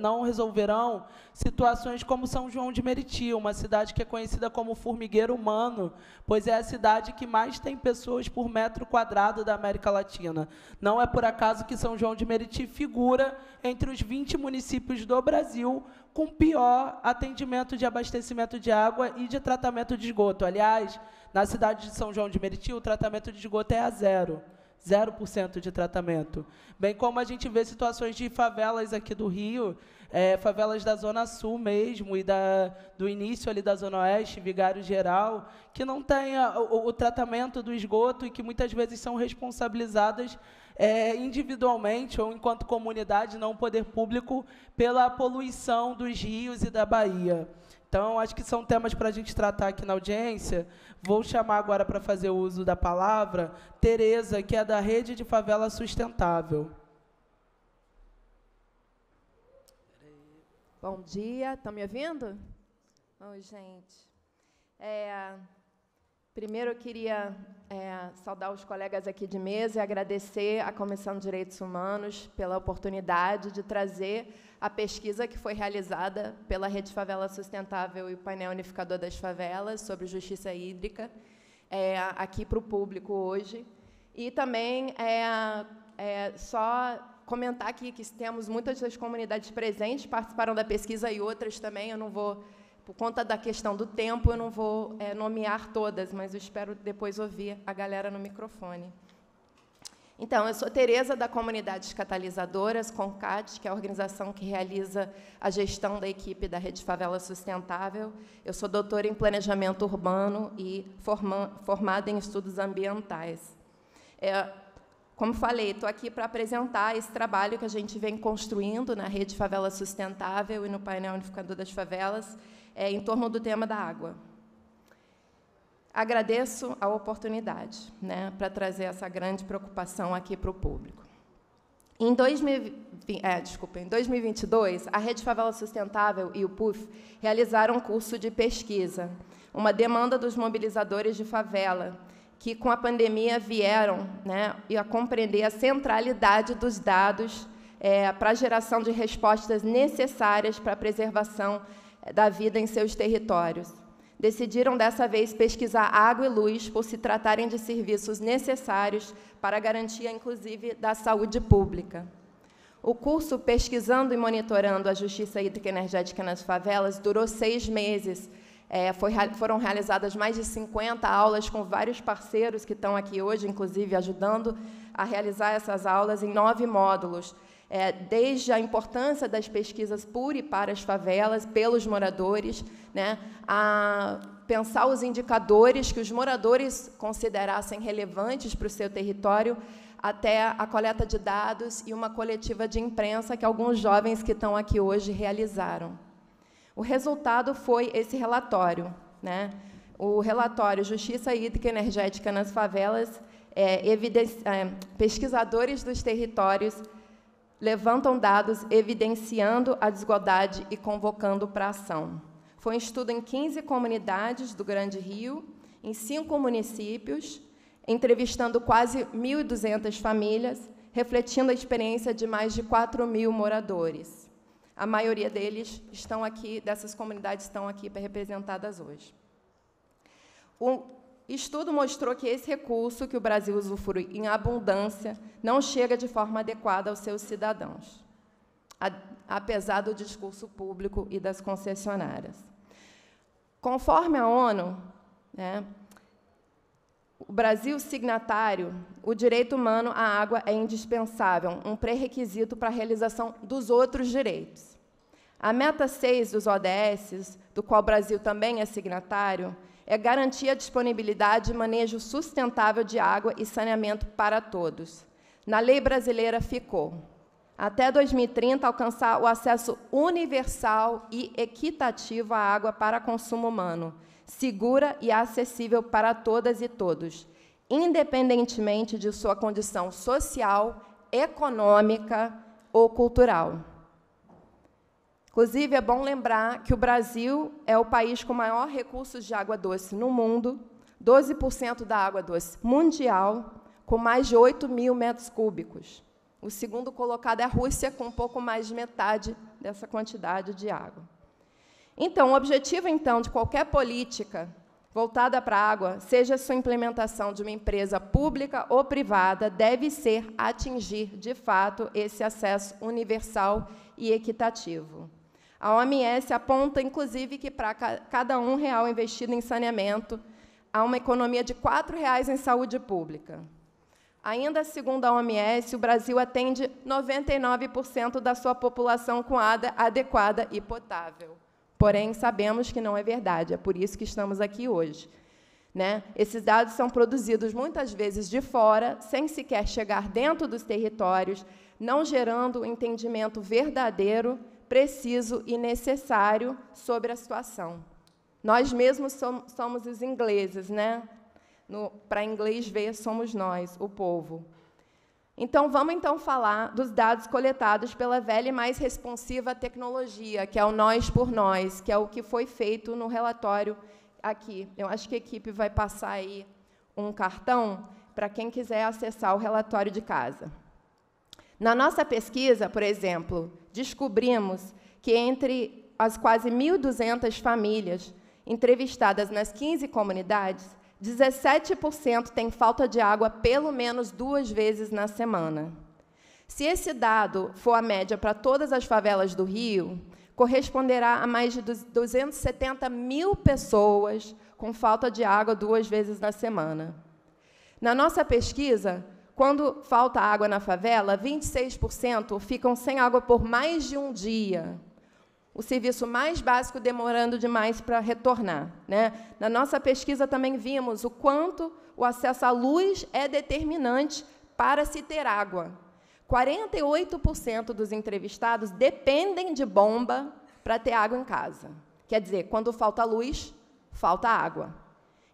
não resolverão situações como São João de Meriti, uma cidade que é conhecida como formigueiro humano, pois é a cidade que mais tem pessoas por metro quadrado da América Latina. Não é por acaso que São João de Meriti figura entre os 20 municípios do Brasil com pior atendimento de abastecimento de água e de tratamento de esgoto. Aliás, na cidade de São João de Meriti, o tratamento de esgoto é a zero. 0% de tratamento. Bem como a gente vê situações de favelas aqui do Rio, é, favelas da Zona Sul mesmo e da, do início ali da Zona Oeste, Vigário Geral, que não têm o, o, tratamento do esgoto e que muitas vezes são responsabilizadas é, individualmente ou enquanto comunidade, não poder público, pela poluição dos rios e da Bahia. Então, acho que são temas para a gente tratar aqui na audiência. Vou chamar agora para fazer o uso da palavra Tereza, que é da Rede de Favela Sustentável. Bom dia, estão me ouvindo? Oi, gente. É, Primeiro, eu queria é, saudar os colegas aqui de mesa e agradecer à Comissão de Direitos Humanos pela oportunidade de trazer a pesquisa que foi realizada pela Rede Favela Sustentável e o painel unificador das favelas sobre justiça hídrica é, aqui para o público hoje. E também é, é, só comentar aqui que temos muitas das comunidades presentes participaram da pesquisa e outras também, eu não vou por conta da questão do tempo, eu não vou é, nomear todas, mas eu espero depois ouvir a galera no microfone. Então, eu sou Tereza, da Comunidades Catalisadoras, CONCAT, que é a organização que realiza a gestão da equipe da Rede Favela Sustentável. Eu sou doutora em Planejamento Urbano e forma, formada em Estudos Ambientais. É, como falei, estou aqui para apresentar esse trabalho que a gente vem construindo na Rede Favela Sustentável e no painel Unificador das Favelas, é, em torno do tema da água. Agradeço a oportunidade né, para trazer essa grande preocupação aqui para o público. Em, 2020, é, desculpa, em 2022, a Rede Favela Sustentável e o PUF realizaram um curso de pesquisa, uma demanda dos mobilizadores de favela, que com a pandemia vieram né, a compreender a centralidade dos dados é, para a geração de respostas necessárias para a preservação da vida em seus territórios. Decidiram dessa vez pesquisar água e luz por se tratarem de serviços necessários para a garantia, inclusive, da saúde pública. O curso Pesquisando e Monitorando a Justiça Hídrica e Energética nas Favelas durou seis meses. É, foi, foram realizadas mais de 50 aulas com vários parceiros que estão aqui hoje, inclusive, ajudando a realizar essas aulas em nove módulos é, desde a importância das pesquisas por e para as favelas, pelos moradores, né, a pensar os indicadores que os moradores considerassem relevantes para o seu território, até a coleta de dados e uma coletiva de imprensa que alguns jovens que estão aqui hoje realizaram. O resultado foi esse relatório. Né? O relatório Justiça Hídrica e Energética nas Favelas, é, é, pesquisadores dos territórios levantam dados evidenciando a desigualdade e convocando para ação. Foi um estudo em 15 comunidades do Grande Rio, em cinco municípios, entrevistando quase 1.200 famílias, refletindo a experiência de mais de 4 mil moradores. A maioria deles estão aqui, dessas comunidades estão aqui representadas hoje. O Estudo mostrou que esse recurso que o Brasil usufrui em abundância não chega de forma adequada aos seus cidadãos, apesar do discurso público e das concessionárias. Conforme a ONU, né, o Brasil signatário, o direito humano à água é indispensável, um pré-requisito para a realização dos outros direitos. A meta 6 dos ODS, do qual o Brasil também é signatário, é garantir a disponibilidade e manejo sustentável de água e saneamento para todos. Na lei brasileira ficou até 2030 alcançar o acesso universal e equitativo à água para consumo humano, segura e acessível para todas e todos, independentemente de sua condição social, econômica ou cultural. Inclusive, é bom lembrar que o Brasil é o país com maior recursos de água doce no mundo, 12% da água doce mundial, com mais de 8 mil metros cúbicos. O segundo colocado é a Rússia, com um pouco mais de metade dessa quantidade de água. Então, o objetivo então de qualquer política voltada para a água, seja a sua implementação de uma empresa pública ou privada, deve ser atingir, de fato, esse acesso universal e equitativo. A OMS aponta, inclusive, que para cada um real investido em saneamento, há uma economia de R$ reais em saúde pública. Ainda segundo a OMS, o Brasil atende 99% da sua população com água adequada e potável. Porém, sabemos que não é verdade, é por isso que estamos aqui hoje. Né? Esses dados são produzidos muitas vezes de fora, sem sequer chegar dentro dos territórios, não gerando o um entendimento verdadeiro preciso e necessário sobre a situação. Nós mesmos somos, somos os ingleses, né? Para inglês ver, somos nós, o povo. Então, vamos então falar dos dados coletados pela velha e mais responsiva tecnologia, que é o nós por nós, que é o que foi feito no relatório aqui. Eu acho que a equipe vai passar aí um cartão para quem quiser acessar o relatório de casa. Na nossa pesquisa, por exemplo, descobrimos que entre as quase 1.200 famílias entrevistadas nas 15 comunidades, 17% têm falta de água pelo menos duas vezes na semana. Se esse dado for a média para todas as favelas do Rio, corresponderá a mais de 270 mil pessoas com falta de água duas vezes na semana. Na nossa pesquisa, quando falta água na favela, 26% ficam sem água por mais de um dia. O serviço mais básico demorando demais para retornar. Né? Na nossa pesquisa também vimos o quanto o acesso à luz é determinante para se ter água. 48% dos entrevistados dependem de bomba para ter água em casa. Quer dizer, quando falta luz, falta água.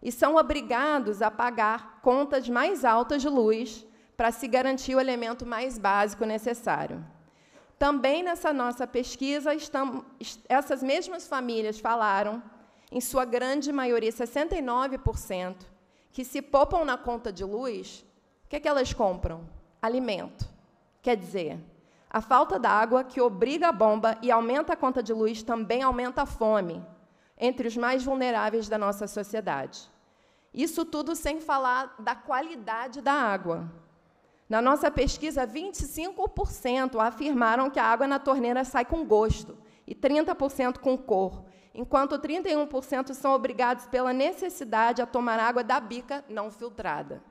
E são obrigados a pagar contas mais altas de luz para se garantir o elemento mais básico necessário. Também nessa nossa pesquisa, estamos, essas mesmas famílias falaram, em sua grande maioria, 69%, que se poupam na conta de luz, o que, é que elas compram? Alimento. Quer dizer, a falta d'água, que obriga a bomba e aumenta a conta de luz, também aumenta a fome entre os mais vulneráveis da nossa sociedade. Isso tudo sem falar da qualidade da água, na nossa pesquisa, 25% afirmaram que a água na torneira sai com gosto e 30% com cor, enquanto 31% são obrigados pela necessidade a tomar água da bica não filtrada.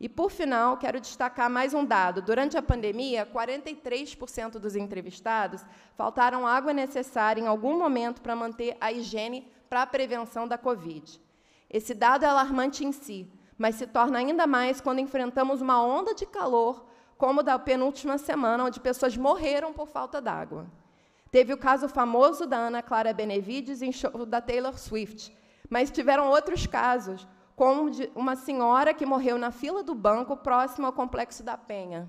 E, por final, quero destacar mais um dado. Durante a pandemia, 43% dos entrevistados faltaram água necessária em algum momento para manter a higiene para a prevenção da Covid. Esse dado é alarmante em si, mas se torna ainda mais quando enfrentamos uma onda de calor, como da penúltima semana, onde pessoas morreram por falta d'água. Teve o caso famoso da Ana Clara Benevides em show da Taylor Swift, mas tiveram outros casos, como uma senhora que morreu na fila do banco próximo ao Complexo da Penha.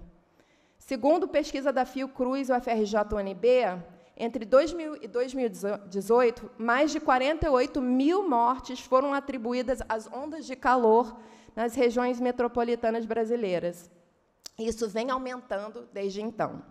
Segundo pesquisa da Fiocruz e ufrj FRJ-UNB, entre 2000 e 2018, mais de 48 mil mortes foram atribuídas às ondas de calor nas regiões metropolitanas brasileiras. Isso vem aumentando desde então.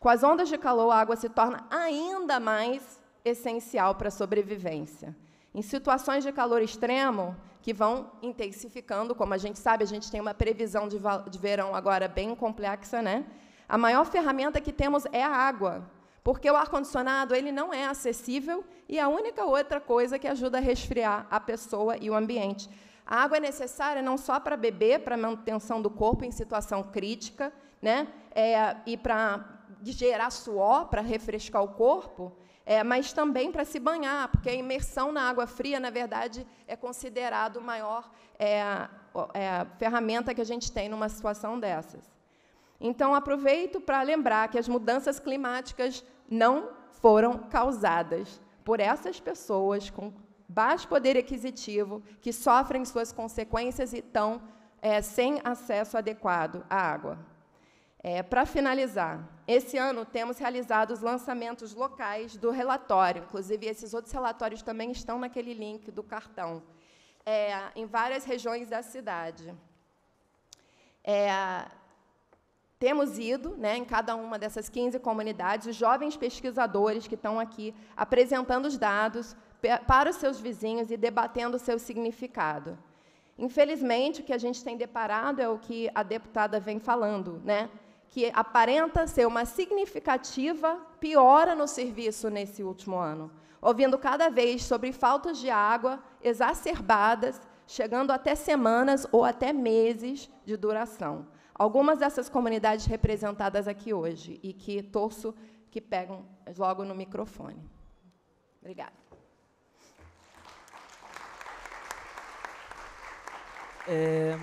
Com as ondas de calor, a água se torna ainda mais essencial para a sobrevivência. Em situações de calor extremo, que vão intensificando, como a gente sabe, a gente tem uma previsão de, de verão agora bem complexa, né? A maior ferramenta que temos é a água, porque o ar-condicionado ele não é acessível e é a única outra coisa que ajuda a resfriar a pessoa e o ambiente. A água é necessária não só para beber, para manutenção do corpo em situação crítica, né? É, e para gerar suor, para refrescar o corpo, é, mas também para se banhar, porque a imersão na água fria, na verdade, é considerado a maior é, é, ferramenta que a gente tem numa situação dessas. Então, aproveito para lembrar que as mudanças climáticas não foram causadas por essas pessoas com baixo poder aquisitivo, que sofrem suas consequências e estão é, sem acesso adequado à água. É, Para finalizar, esse ano temos realizado os lançamentos locais do relatório, inclusive esses outros relatórios também estão naquele link do cartão, é, em várias regiões da cidade. É, temos ido né, em cada uma dessas 15 comunidades, os jovens pesquisadores que estão aqui apresentando os dados, para os seus vizinhos e debatendo o seu significado. Infelizmente, o que a gente tem deparado é o que a deputada vem falando, né? que aparenta ser uma significativa piora no serviço nesse último ano, ouvindo cada vez sobre faltas de água exacerbadas, chegando até semanas ou até meses de duração. Algumas dessas comunidades representadas aqui hoje e que torço que pegam logo no microfone. Obrigada. É,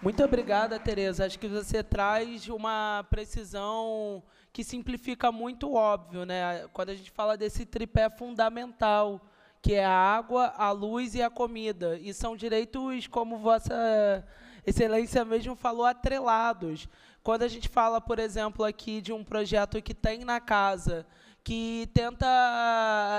muito obrigada, Tereza. Acho que você traz uma precisão que simplifica muito o óbvio, né? Quando a gente fala desse tripé fundamental, que é a água, a luz e a comida, e são direitos como vossa excelência mesmo falou atrelados. Quando a gente fala, por exemplo, aqui de um projeto que tem na casa, que tenta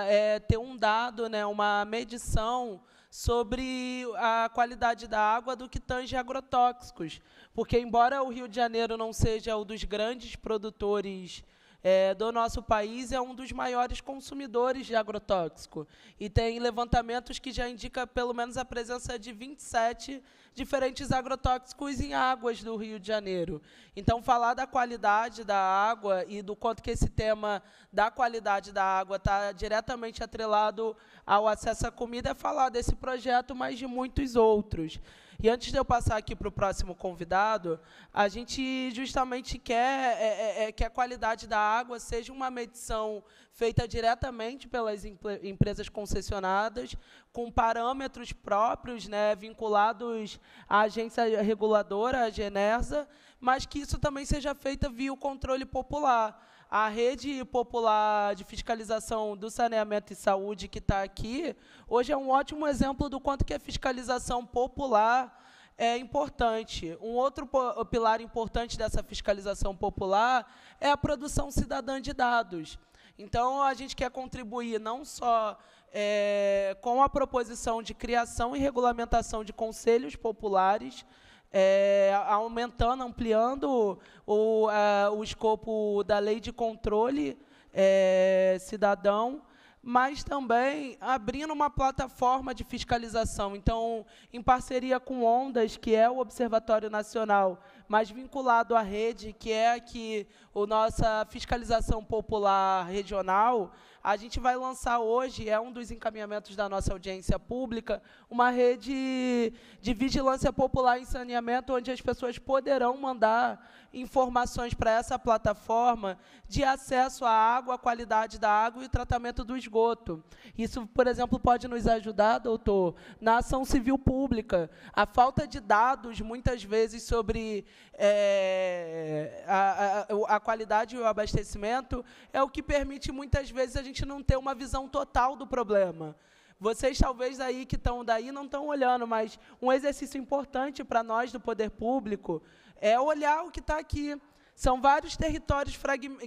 é, ter um dado, né, uma medição sobre a qualidade da água do que tange agrotóxicos. Porque, embora o Rio de Janeiro não seja um dos grandes produtores é, do nosso país é um dos maiores consumidores de agrotóxico. E tem levantamentos que já indicam pelo menos a presença de 27 diferentes agrotóxicos em águas do Rio de Janeiro. Então, falar da qualidade da água e do quanto que esse tema da qualidade da água está diretamente atrelado ao acesso à comida é falar desse projeto, mas de muitos outros. E antes de eu passar aqui para o próximo convidado, a gente justamente quer é, é, é que a qualidade da água seja uma medição feita diretamente pelas empresas concessionadas, com parâmetros próprios, né, vinculados à agência reguladora, a Genersa, mas que isso também seja feito via o controle popular a rede popular de fiscalização do saneamento e saúde que está aqui, hoje é um ótimo exemplo do quanto que a fiscalização popular é importante. Um outro pilar importante dessa fiscalização popular é a produção cidadã de dados. Então, a gente quer contribuir não só é, com a proposição de criação e regulamentação de conselhos populares, é, aumentando, ampliando o, é, o escopo da lei de controle é, cidadão, mas também abrindo uma plataforma de fiscalização. Então, em parceria com Ondas, que é o Observatório Nacional, mas vinculado à rede, que é que a nossa fiscalização popular regional, a gente vai lançar hoje, é um dos encaminhamentos da nossa audiência pública, uma rede de vigilância popular em saneamento, onde as pessoas poderão mandar informações para essa plataforma de acesso à água, à qualidade da água e tratamento do esgoto. Isso, por exemplo, pode nos ajudar, doutor, na ação civil pública. A falta de dados, muitas vezes, sobre é, a, a, a qualidade e o abastecimento é o que permite, muitas vezes, a gente não ter uma visão total do problema. Vocês talvez aí que estão daí não estão olhando, mas um exercício importante para nós do poder público é olhar o que está aqui. São vários territórios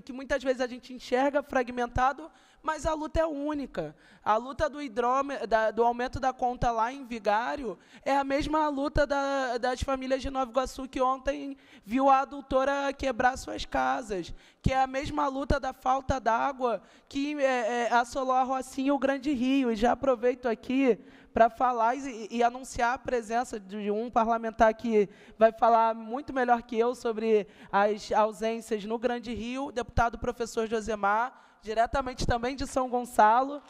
que muitas vezes a gente enxerga fragmentado, mas a luta é única. A luta do, da, do aumento da conta lá em Vigário é a mesma luta da, das famílias de Nova Iguaçu que ontem viu a adutora quebrar suas casas, que é a mesma luta da falta d'água que é, é, assolou a Rocinha e o Grande Rio. E já aproveito aqui para falar e, e, anunciar a presença de um parlamentar que vai falar muito melhor que eu sobre as ausências no Grande Rio, deputado professor Josemar, diretamente também de São Gonçalo.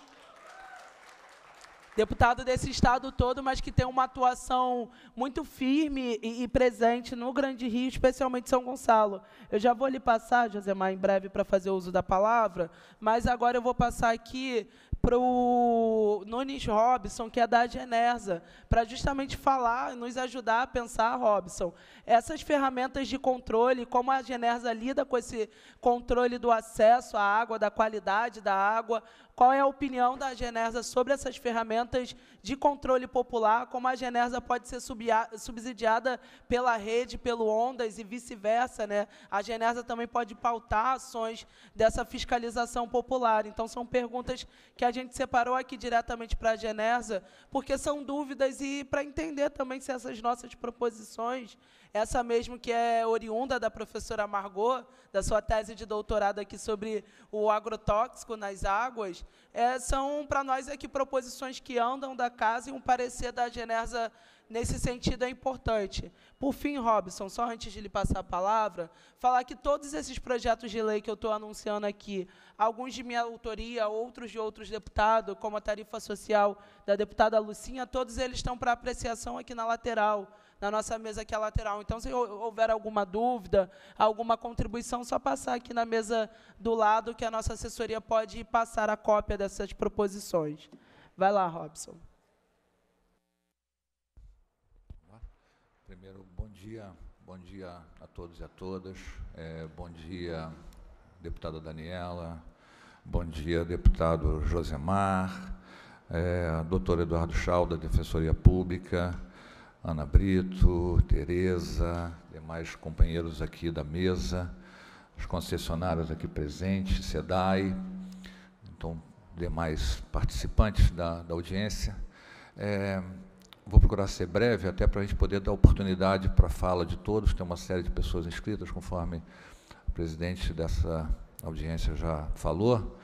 Deputado desse estado todo, mas que tem uma atuação muito firme e, e presente no Grande Rio, especialmente São Gonçalo. Eu já vou lhe passar, Josemar, em breve, para fazer uso da palavra, mas agora eu vou passar aqui para o Nunes Robson, que é da Genersa, para justamente falar, nos ajudar a pensar, Robson, essas ferramentas de controle, como a Genersa lida com esse controle do acesso à água, da qualidade da água, qual é a opinião da Genersa sobre essas ferramentas de controle popular, como a Genersa pode ser subsidiada pela rede, pelo Ondas e vice-versa. Né? A Genersa também pode pautar ações dessa fiscalização popular. Então, são perguntas que a gente separou aqui diretamente para a Genersa, porque são dúvidas e para entender também se essas nossas proposições essa mesmo que é oriunda da professora Margot, da sua tese de doutorado aqui sobre o agrotóxico nas águas, é, são para nós aqui proposições que andam da casa e um parecer da Genersa nesse sentido é importante. Por fim, Robson, só antes de lhe passar a palavra, falar que todos esses projetos de lei que eu estou anunciando aqui, alguns de minha autoria, outros de outros deputados, como a tarifa social da deputada Lucinha, todos eles estão para apreciação aqui na lateral na nossa mesa que é lateral. Então, se houver alguma dúvida, alguma contribuição, só passar aqui na mesa do lado que a nossa assessoria pode passar a cópia dessas proposições. Vai lá, Robson. Primeiro, bom dia. Bom dia a todos e a todas. É, bom dia, deputada Daniela. Bom dia, deputado Josemar. É, doutor Eduardo Chal, da Defensoria Pública. Ana Brito, Tereza, demais companheiros aqui da mesa, os concessionários aqui presentes, SEDAI, então, demais participantes da, da audiência. É, vou procurar ser breve, até para a gente poder dar oportunidade para a fala de todos, tem uma série de pessoas inscritas, conforme o presidente dessa audiência já falou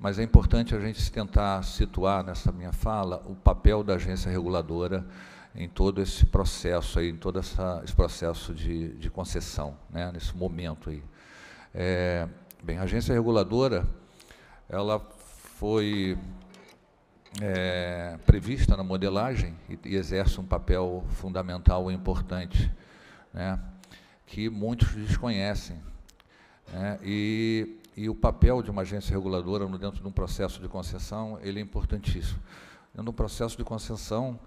mas é importante a gente tentar situar nessa minha fala o papel da agência reguladora em todo esse processo aí, em todo essa, esse processo de, de concessão, né, nesse momento aí. É, bem, a agência reguladora, ela foi é, prevista na modelagem e, e, exerce um papel fundamental e importante, né, que muitos desconhecem. Né, e, e o papel de uma agência reguladora no dentro de um processo de concessão, ele é importantíssimo. Dentro de um processo de concessão,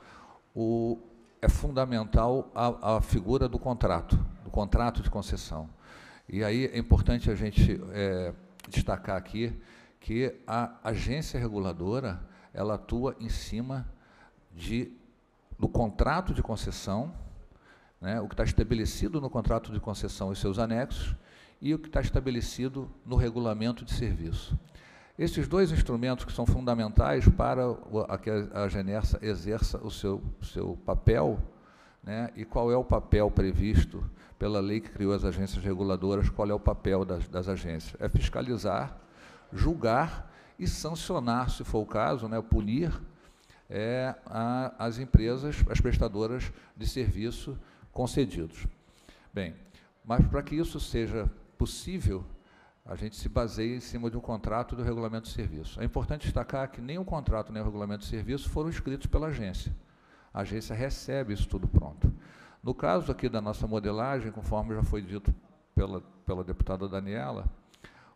o, é fundamental a, a figura do contrato, do contrato de concessão. E aí é importante a gente é, destacar aqui que a agência reguladora ela atua em cima de, do contrato de concessão, né, o que está estabelecido no contrato de concessão e seus anexos, e o que está estabelecido no regulamento de serviço. Esses dois instrumentos que são fundamentais para a que a Genersa exerça o seu, seu papel, né? e qual é o papel previsto pela lei que criou as agências reguladoras, qual é o papel das, das agências? É fiscalizar, julgar e sancionar, se for o caso, né? punir é, a, as empresas, as prestadoras de serviço concedidos. Bem, mas para que isso seja possível, a gente se baseia em cima de um contrato do regulamento de serviço. É importante destacar que nem o contrato nem o regulamento de serviço foram escritos pela agência. A agência recebe isso tudo pronto. No caso aqui da nossa modelagem, conforme já foi dito pela, pela deputada Daniela,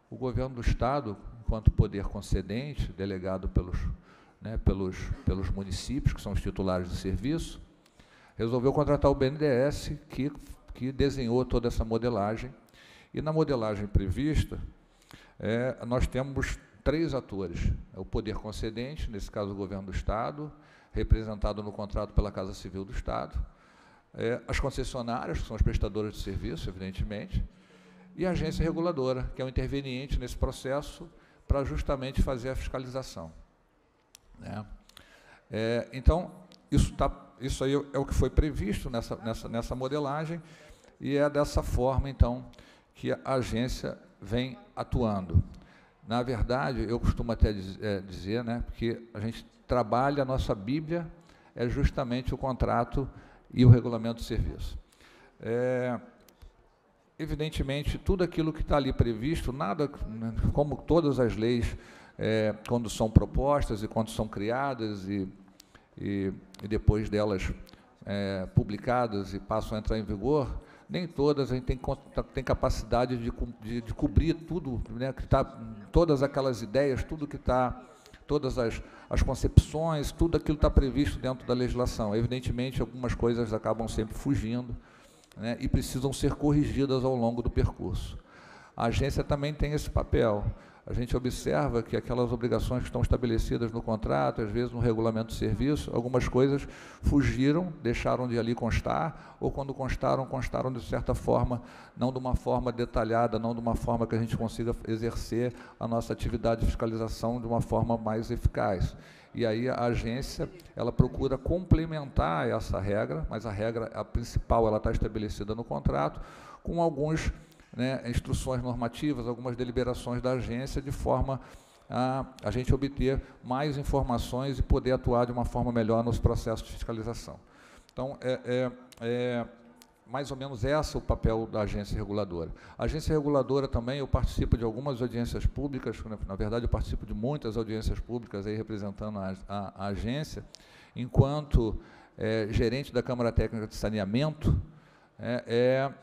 o governo do Estado, enquanto poder concedente, delegado pelos, né, pelos, pelos municípios, que são os titulares do serviço, resolveu contratar o BNDES, que, que desenhou toda essa modelagem e na modelagem prevista, é, nós temos três atores: é o poder concedente, nesse caso o governo do Estado, representado no contrato pela Casa Civil do Estado, é, as concessionárias, que são as prestadoras de serviço, evidentemente, e a agência reguladora, que é o interveniente nesse processo para justamente fazer a fiscalização. Né? É, então, isso, tá, isso aí é o que foi previsto nessa, nessa, nessa modelagem, e é dessa forma, então, que a agência vem atuando. Na verdade, eu costumo até eh, dizer, né, porque a gente trabalha, a nossa Bíblia é justamente o contrato e o regulamento de serviço. É, evidentemente, tudo aquilo que está ali previsto, nada, como todas as leis, é, quando são propostas e quando são criadas e, e, e depois delas é, publicadas e passam a entrar em vigor, nem todas a gente tem, tá, tem capacidade de, de, de, cobrir tudo, né, que tá, todas aquelas ideias, tudo que está, todas as, as concepções, tudo aquilo está previsto dentro da legislação. Evidentemente, algumas coisas acabam sempre fugindo né, e precisam ser corrigidas ao longo do percurso. A agência também tem esse papel a gente observa que aquelas obrigações que estão estabelecidas no contrato, às vezes no regulamento de serviço, algumas coisas fugiram, deixaram de ali constar, ou quando constaram, constaram de certa forma, não de uma forma detalhada, não de uma forma que a gente consiga exercer a nossa atividade de fiscalização de uma forma mais eficaz. E aí a agência, ela procura complementar essa regra, mas a regra a principal ela está estabelecida no contrato, com alguns né, instruções normativas, algumas deliberações da agência, de forma a a gente obter mais informações e poder atuar de uma forma melhor nos processos de fiscalização. Então, é, é, é mais ou menos esse o papel da agência reguladora. A agência reguladora também, eu participo de algumas audiências públicas, né, na verdade, eu participo de muitas audiências públicas aí representando a, a, a agência, enquanto é, gerente da Câmara Técnica de Saneamento, né, é, é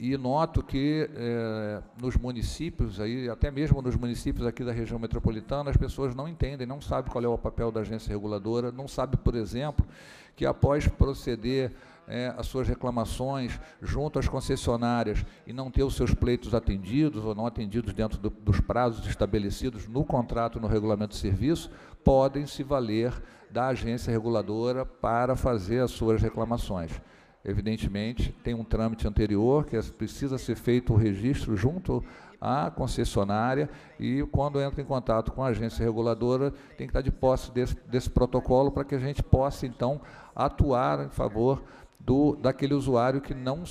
e noto que é, nos municípios, aí, até mesmo nos municípios aqui da região metropolitana, as pessoas não entendem, não sabem qual é o papel da agência reguladora, não sabe, por exemplo, que após proceder é, as suas reclamações junto às concessionárias e não ter os seus pleitos atendidos ou não atendidos dentro do, dos prazos estabelecidos no contrato, no regulamento de serviço, podem se valer da agência reguladora para fazer as suas reclamações evidentemente, tem um trâmite anterior que é, precisa ser feito o registro junto à concessionária e quando entra em contato com a agência reguladora tem que estar de posse desse, desse protocolo para que a gente possa então atuar em favor do daquele usuário que não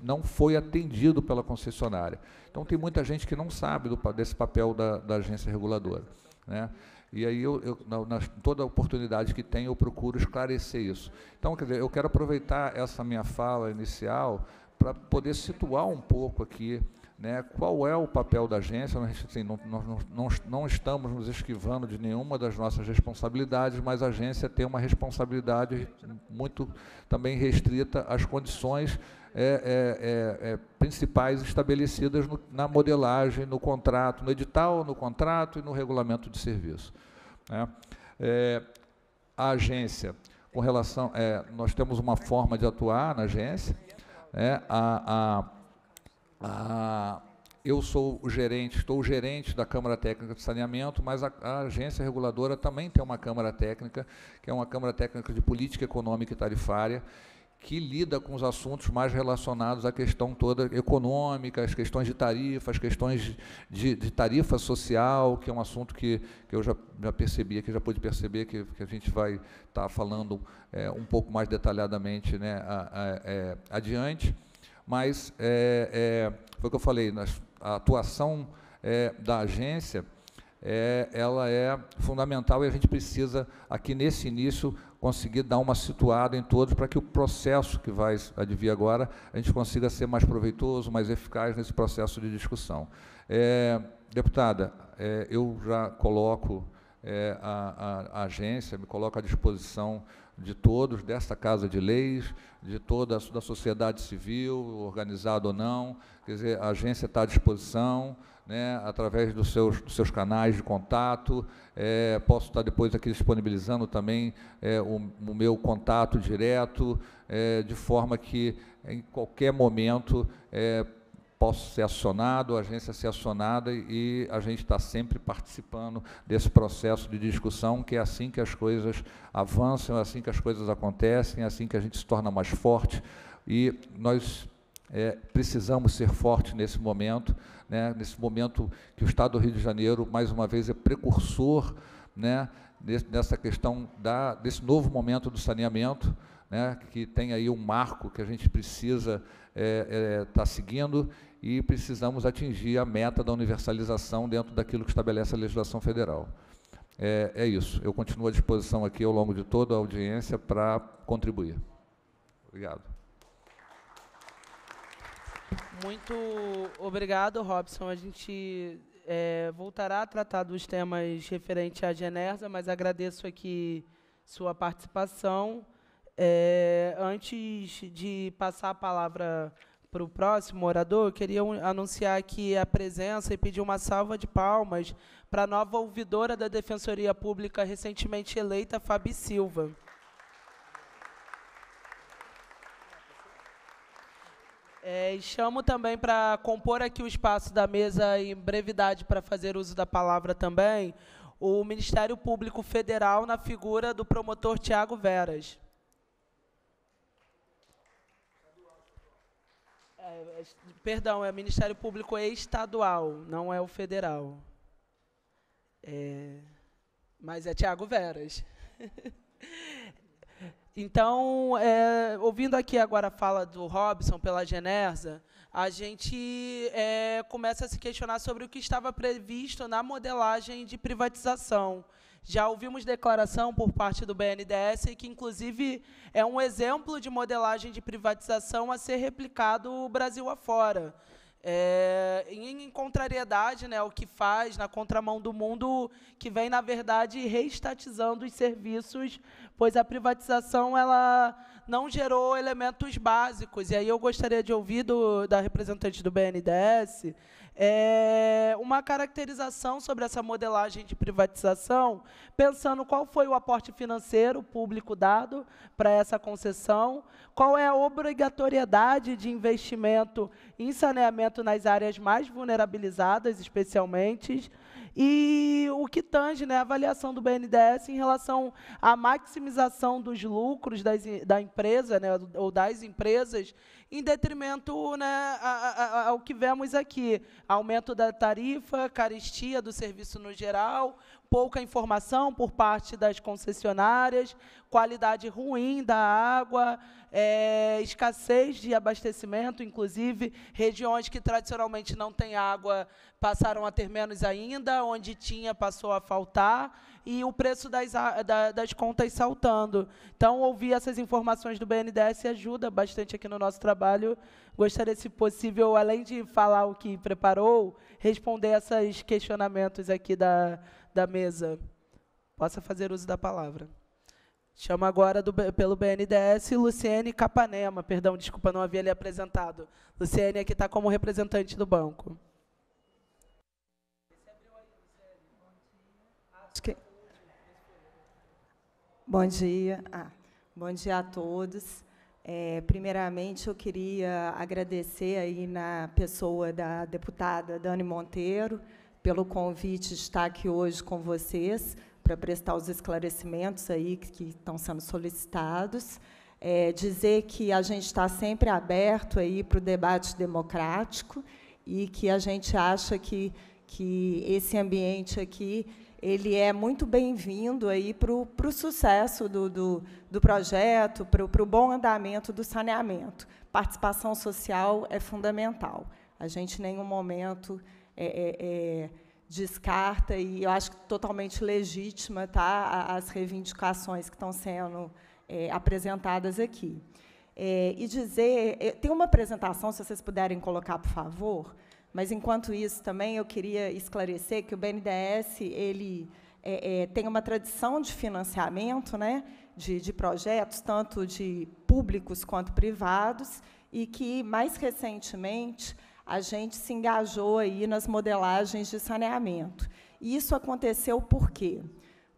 não foi atendido pela concessionária. Então tem muita gente que não sabe do, desse papel da, da agência reguladora, né? E aí, eu, eu na, na, toda oportunidade que tenho, eu procuro esclarecer isso. Então, quer dizer, eu quero aproveitar essa minha fala inicial para poder situar um pouco aqui né, qual é o papel da agência? Nós, assim, não, não, não, estamos nos esquivando de nenhuma das nossas responsabilidades, mas a agência tem uma responsabilidade muito também restrita às condições é, é, é, é, principais estabelecidas no, na modelagem, no contrato, no edital, no contrato e no regulamento de serviço. Né? É, a agência, com relação, é, nós temos uma forma de atuar na agência. Né? A, a, a, eu sou o gerente, estou o gerente da Câmara Técnica de Saneamento, mas a, a agência reguladora também tem uma Câmara Técnica, que é uma Câmara Técnica de Política Econômica e Tarifária, que lida com os assuntos mais relacionados à questão toda econômica, as questões de tarifa, as questões de, de tarifa social, que é um assunto que, que eu já, já percebi, que já pude perceber, que, que a gente vai estar tá falando é, um pouco mais detalhadamente né, a, a, a, é, adiante. Mas é, é, foi o que eu falei, nas, a atuação é, da agência, é, ela é fundamental e a gente precisa, aqui nesse início, conseguir dar uma situada em todos para que o processo que vai advir agora a gente consiga ser mais proveitoso, mais eficaz nesse processo de discussão. É, deputada, é, eu já coloco é, a, a, a agência, me coloco à disposição de todos, desta Casa de Leis, de toda a da sociedade civil, organizada ou não. Quer dizer, a agência está à disposição, né, através dos seus, dos seus canais de contato. É, posso estar depois aqui disponibilizando também é, o, o, meu contato direto, é, de forma que em qualquer momento é, posso ser acionado, a agência ser acionada, e a gente está sempre participando desse processo de discussão, que é assim que as coisas avançam, é assim que as coisas acontecem, é assim que a gente se torna mais forte. E nós é, precisamos ser fortes nesse momento, né, nesse momento que o Estado do Rio de Janeiro, mais uma vez, é precursor né, nessa questão da, desse novo momento do saneamento, né, que tem aí um marco que a gente precisa está é, é, seguindo e precisamos atingir a meta da universalização dentro daquilo que estabelece a legislação federal. É, é, isso. Eu continuo à disposição aqui ao longo de toda a audiência para contribuir. Obrigado. Muito obrigado, Robson. A gente é, voltará a tratar dos temas referentes à Genersa, mas agradeço aqui sua participação. É, antes de passar a palavra para o próximo orador, queria anunciar aqui a presença e pedir uma salva de palmas para a nova ouvidora da Defensoria Pública recentemente eleita, Fabi Silva. É, chamo também para compor aqui o espaço da mesa em brevidade para fazer uso da palavra também o Ministério Público Federal na figura do promotor Tiago Veras. perdão, é Ministério Público Estadual, não é o federal. É, mas é Tiago Veras. [laughs] então, é, ouvindo aqui agora a fala do Robson pela Genersa, a gente é, começa a se questionar sobre o que estava previsto na modelagem de privatização. Já ouvimos declaração por parte do BNDES, que, inclusive, é um exemplo de modelagem de privatização a ser replicado o Brasil afora. É, em contrariedade né, o que faz na contramão do mundo, que vem, na verdade, reestatizando os serviços, pois a privatização ela não gerou elementos básicos. E aí eu gostaria de ouvir do, da representante do BNDES é, uma caracterização sobre essa modelagem de privatização, pensando qual foi o aporte financeiro público dado para essa concessão, qual é a obrigatoriedade de investimento em saneamento nas áreas mais vulnerabilizadas, especialmente, e o que tange né, a avaliação do BNDES em relação à maximização dos lucros das, da empresa, né, ou das empresas, em detrimento né, ao que vemos aqui. Aumento da tarifa, caristia do serviço no geral, pouca informação por parte das concessionárias, qualidade ruim da água, é, escassez de abastecimento, inclusive regiões que tradicionalmente não têm água passaram a ter menos ainda, onde tinha passou a faltar e o preço das, da, das contas saltando. Então, ouvir essas informações do BNDES ajuda bastante aqui no nosso trabalho. Gostaria, se possível, além de falar o que preparou, responder esses questionamentos aqui da, da mesa. Possa fazer uso da palavra. Chama agora do, pelo BNDES Luciene Capanema. Perdão, desculpa, não havia lhe apresentado. Luciene aqui está como representante do banco. Acho que... Bom dia. Ah, bom dia a todos. É, primeiramente, eu queria agradecer aí na pessoa da deputada Dani Monteiro pelo convite de estar aqui hoje com vocês para prestar os esclarecimentos aí que, que estão sendo solicitados. É, dizer que a gente está sempre aberto aí para o debate democrático e que a gente acha que, que esse ambiente aqui ele é muito bem-vindo aí para o sucesso do, do, do projeto, para o bom andamento do saneamento. Participação social é fundamental. A gente, em nenhum momento, é, é, é, descarta, e eu acho totalmente legítima tá, as reivindicações que estão sendo é, apresentadas aqui. É, e dizer, é, tem uma apresentação, se vocês puderem colocar, por favor, mas, enquanto isso, também eu queria esclarecer que o BNDES ele, é, é, tem uma tradição de financiamento né, de, de projetos, tanto de públicos quanto privados, e que, mais recentemente, a gente se engajou aí nas modelagens de saneamento. E isso aconteceu por quê?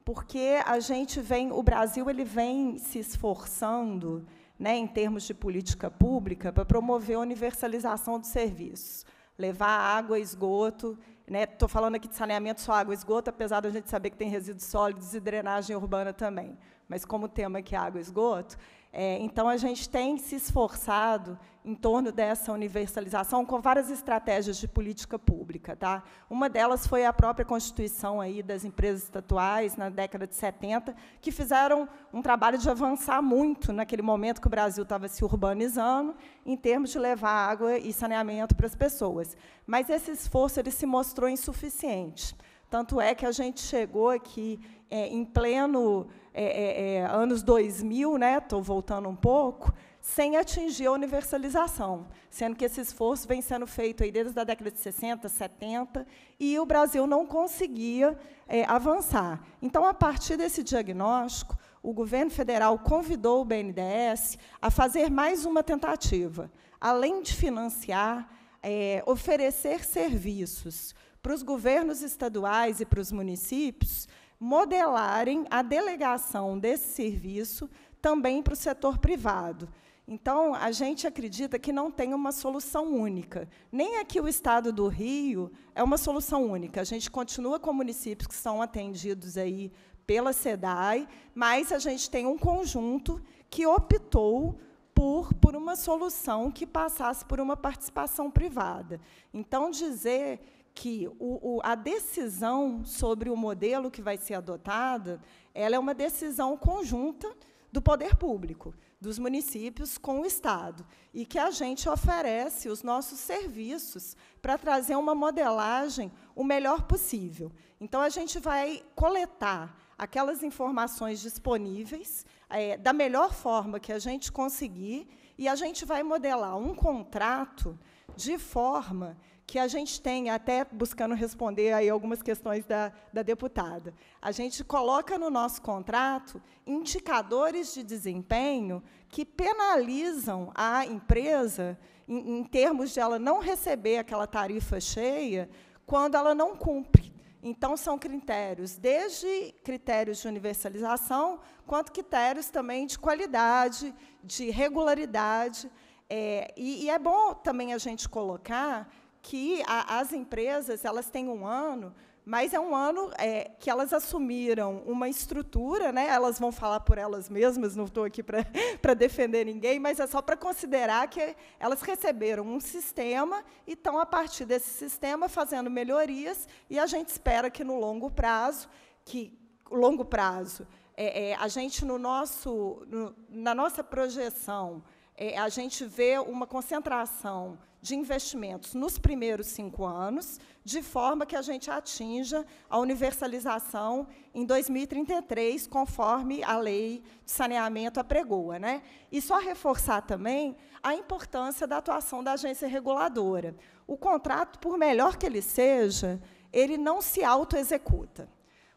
Porque a gente vem, o Brasil ele vem se esforçando, né, em termos de política pública, para promover a universalização dos serviços levar água, esgoto. Estou né? falando aqui de saneamento só água e esgoto, apesar da gente saber que tem resíduos sólidos e drenagem urbana também. Mas como o tema que é água e esgoto, é, então, a gente tem se esforçado em torno dessa universalização com várias estratégias de política pública. Tá? Uma delas foi a própria constituição aí das empresas estatuais, na década de 70, que fizeram um trabalho de avançar muito naquele momento que o Brasil estava se urbanizando, em termos de levar água e saneamento para as pessoas. Mas esse esforço ele se mostrou insuficiente. Tanto é que a gente chegou aqui é, em pleno é, é, é, anos 2000, né? Estou voltando um pouco, sem atingir a universalização, sendo que esse esforço vem sendo feito aí desde a década de 60, 70, e o Brasil não conseguia é, avançar. Então, a partir desse diagnóstico, o governo federal convidou o BNDES a fazer mais uma tentativa, além de financiar, é, oferecer serviços para os governos estaduais e para os municípios modelarem a delegação desse serviço também para o setor privado. Então, a gente acredita que não tem uma solução única. Nem aqui é o Estado do Rio é uma solução única. A gente continua com municípios que são atendidos aí pela SEDAI, mas a gente tem um conjunto que optou por, por uma solução que passasse por uma participação privada. Então, dizer que o, o, a decisão sobre o modelo que vai ser adotada, ela é uma decisão conjunta do poder público, dos municípios com o Estado, e que a gente oferece os nossos serviços para trazer uma modelagem o melhor possível. Então, a gente vai coletar aquelas informações disponíveis é, da melhor forma que a gente conseguir, e a gente vai modelar um contrato de forma que a gente tem, até buscando responder aí algumas questões da, da deputada. A gente coloca no nosso contrato indicadores de desempenho que penalizam a empresa em, em termos de ela não receber aquela tarifa cheia quando ela não cumpre. Então, são critérios, desde critérios de universalização, quanto critérios também de qualidade, de regularidade. É, e, e é bom também a gente colocar que a, as empresas elas têm um ano, mas é um ano é, que elas assumiram uma estrutura, né? elas vão falar por elas mesmas, não estou aqui para [laughs] defender ninguém, mas é só para considerar que elas receberam um sistema e estão, a partir desse sistema, fazendo melhorias, e a gente espera que no longo prazo, que longo prazo, é, é, a gente no nosso, no, na nossa projeção é, a gente vê uma concentração de investimentos nos primeiros cinco anos, de forma que a gente atinja a universalização em 2033, conforme a lei de saneamento apregoa. Né? E só reforçar também a importância da atuação da agência reguladora. O contrato, por melhor que ele seja, ele não se autoexecuta.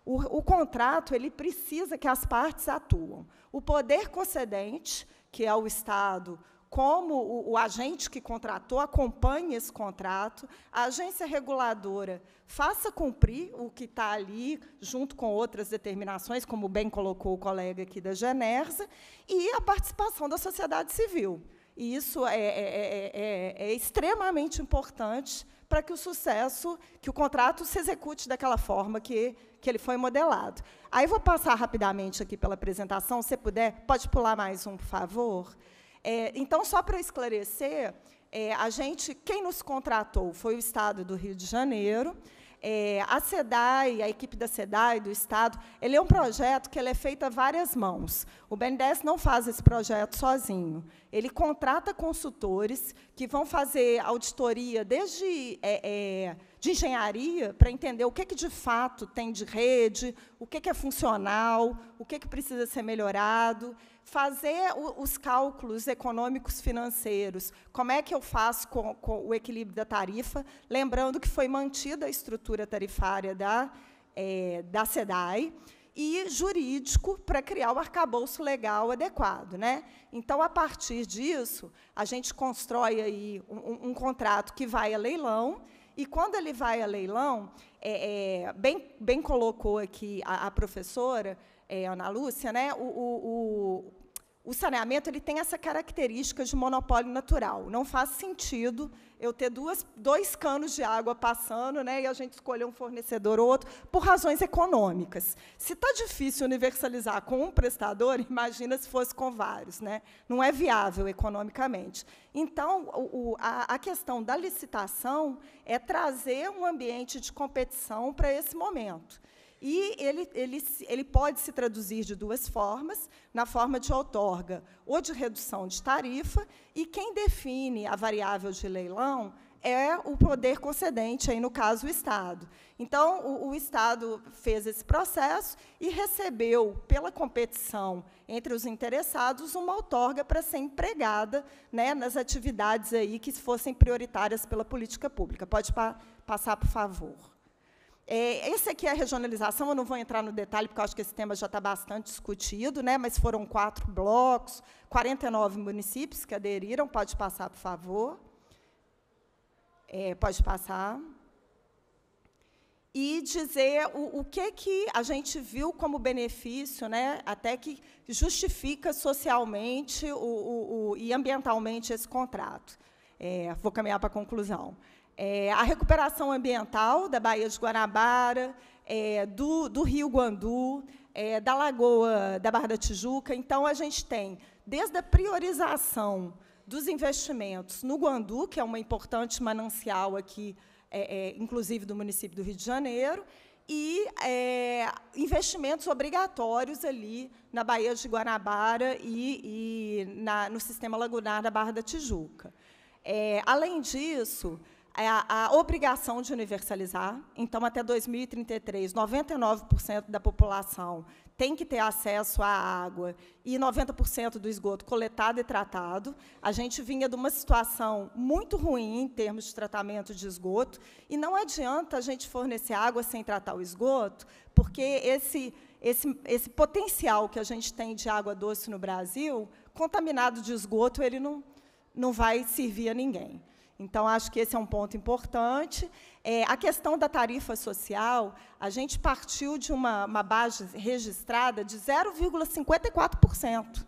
O, o contrato ele precisa que as partes atuam. O poder concedente que é o Estado, como o, o, agente que contratou acompanhe esse contrato, a agência reguladora faça cumprir o que está ali, junto com outras determinações, como bem colocou o colega aqui da Genersa, e a participação da sociedade civil. E isso é, é, é, é, é extremamente importante para que o sucesso, que o contrato se execute daquela forma que, que ele foi modelado. Aí vou passar rapidamente aqui pela apresentação, se puder, pode pular mais um, por favor. É, então, só para esclarecer, é, a gente, quem nos contratou foi o Estado do Rio de Janeiro, é, a SEDAI, a equipe da SEDAI, do Estado, ele é um projeto que ele é feito a várias mãos. O BNDES não faz esse projeto sozinho. Ele contrata consultores que vão fazer auditoria desde... É, é, de engenharia para entender o que, que de fato tem de rede, o que, que é funcional, o que, que precisa ser melhorado, fazer o, os cálculos econômicos financeiros, como é que eu faço com, com, o equilíbrio da tarifa, lembrando que foi mantida a estrutura tarifária da, é, da SEDAI, e jurídico para criar o arcabouço legal adequado. Né? Então, a partir disso, a gente constrói aí um, um contrato que vai a leilão e quando ele vai a leilão, é, é, bem, bem colocou aqui a, a professora é, Ana Lúcia, né? O, o, o saneamento ele tem essa característica de monopólio natural. Não faz sentido eu ter duas, dois canos de água passando né, e a gente escolher um fornecedor ou outro por razões econômicas. Se está difícil universalizar com um prestador, [laughs] imagina se fosse com vários. Né? Não é viável economicamente. Então, o, a, a questão da licitação é trazer um ambiente de competição para esse momento. E ele, ele, ele pode se traduzir de duas formas, na forma de outorga ou de redução de tarifa, e quem define a variável de leilão é o poder concedente, aí no caso o Estado. Então, o, o, Estado fez esse processo e recebeu, pela competição entre os interessados, uma outorga para ser empregada né, nas atividades aí que fossem prioritárias pela política pública. Pode pa passar, por favor. É, esse aqui é a regionalização, eu não vou entrar no detalhe, porque acho que esse tema já está bastante discutido, né? mas foram quatro blocos, 49 municípios que aderiram. Pode passar, por favor. É, pode passar e dizer o, o, que, que a gente viu como benefício, né, até que justifica socialmente o, o, o e ambientalmente esse contrato. É, vou caminhar para a conclusão. É, a recuperação ambiental da Baía de Guanabara, é, do, do, Rio Guandu, é, da Lagoa da Barra da Tijuca. Então, a gente tem, desde a priorização dos investimentos no Guandu, que é uma importante manancial aqui, é, é, inclusive do município do Rio de Janeiro, e é, investimentos obrigatórios ali na Baía de Guanabara e, e na, no sistema lagunar da Barra da Tijuca. além disso, é a, a obrigação de universalizar. Então, até 2033, 99% da população tem que ter acesso à água e 90% do esgoto coletado e tratado. A gente vinha de uma situação muito ruim em termos de tratamento de esgoto, e não adianta a gente fornecer água sem tratar o esgoto, porque esse, esse, esse potencial que a gente tem de água doce no Brasil, contaminado de esgoto, ele não, não vai servir a ninguém. Então, acho que esse é um ponto importante. É, a questão da tarifa social, a gente partiu de uma, uma base registrada de 0,54%.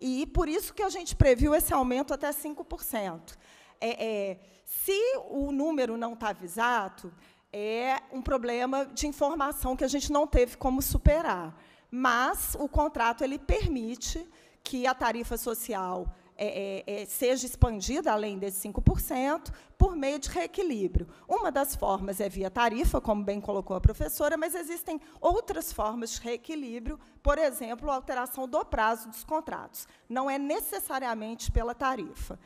E por isso que a gente previu esse aumento até 5%. É, é, se o número não está avisado, é um problema de informação que a gente não teve como superar. Mas o contrato ele permite que a tarifa social é, é, é, seja expandida além desses 5%, por meio de reequilíbrio. Uma das formas é via tarifa, como bem colocou a professora, mas existem outras formas de reequilíbrio, por exemplo, a alteração do prazo dos contratos. Não é necessariamente pela tarifa.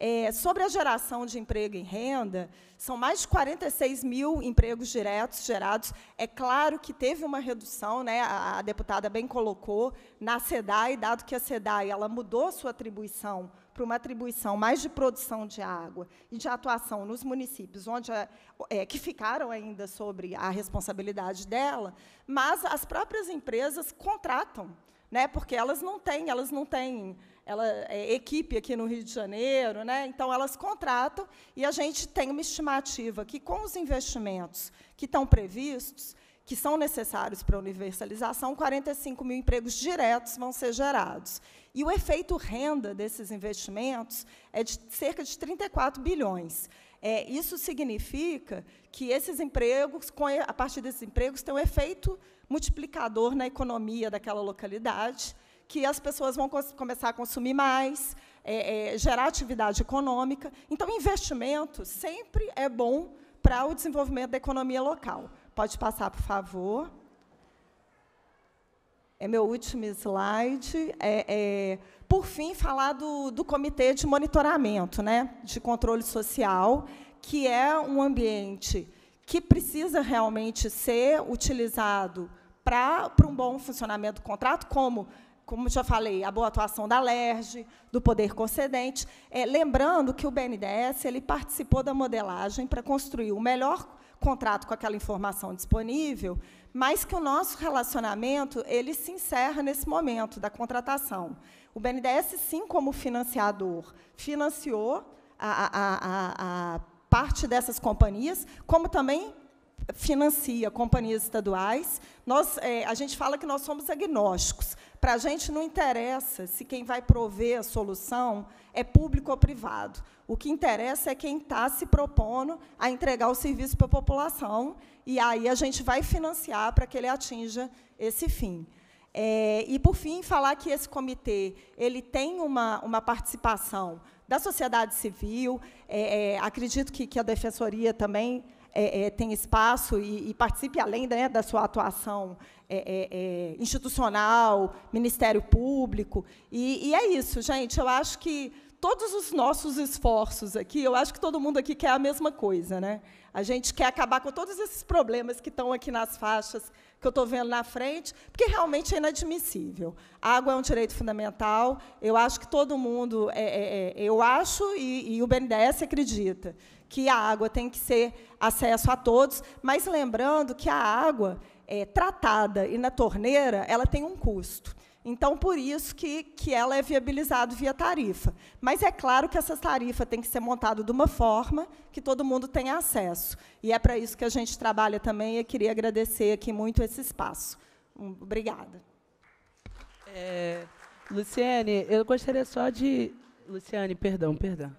É, sobre a geração de emprego e renda, são mais de 46 mil empregos diretos gerados. É claro que teve uma redução, né, a, a deputada bem colocou, na SEDAI, dado que a SEDAI ela mudou sua atribuição para uma atribuição mais de produção de água e de atuação nos municípios, onde é, que ficaram ainda sobre a responsabilidade dela, mas as próprias empresas contratam né? Porque elas não têm, elas não têm ela, é, equipe aqui no Rio de Janeiro, né? Então elas contratam e a gente tem uma estimativa que com os investimentos que estão previstos, que são necessários para a universalização, 45 mil empregos diretos vão ser gerados. E o efeito renda desses investimentos é de cerca de 34 bilhões. É, isso significa que esses empregos, a partir desses empregos, tem um efeito multiplicador na economia daquela localidade, que as pessoas vão começar a consumir mais, é, é, gerar atividade econômica. Então, investimento sempre é bom para o desenvolvimento da economia local. Pode passar, por favor. É meu último slide. É, é por fim, falar do, do Comitê de Monitoramento né, de Controle Social, que é um ambiente que precisa realmente ser utilizado para um bom funcionamento do contrato, como como já falei, a boa atuação da LERJ, do poder concedente. É, lembrando que o BNDES ele participou da modelagem para construir o melhor contrato com aquela informação disponível, mas que o nosso relacionamento ele se encerra nesse momento da contratação. O BNDES, sim, como financiador, financiou a, a, a, a parte dessas companhias, como também financia companhias estaduais. Nós, é, a gente fala que nós somos agnósticos. Para a gente não interessa se quem vai prover a solução é público ou privado. O que interessa é quem está se propondo a entregar o serviço para a população, e aí a gente vai financiar para que ele atinja esse fim. É, e, por fim, falar que esse comitê ele tem uma, uma participação da sociedade civil, é, é, acredito que, que a defensoria também é, é tem espaço e, e, participe além né, da sua atuação é, é, institucional, Ministério Público. E, e é isso, gente. Eu acho que todos os nossos esforços aqui, eu acho que todo mundo aqui quer a mesma coisa, né? A gente quer acabar com todos esses problemas que estão aqui nas faixas que eu estou vendo na frente, porque realmente é inadmissível. A água é um direito fundamental. Eu acho que todo mundo, é, é, é eu acho e, e o BNDES acredita que a água tem que ser acesso a todos, mas lembrando que a água é, tratada e na torneira ela tem um custo. Então, por isso que, que ela é viabilizada via tarifa. Mas é claro que essa tarifa tem que ser montada de uma forma que todo mundo tenha acesso. E é para isso que a gente trabalha também, e queria agradecer aqui muito esse espaço. Obrigada. É, Luciane, eu gostaria só de... Luciane, perdão, perdão.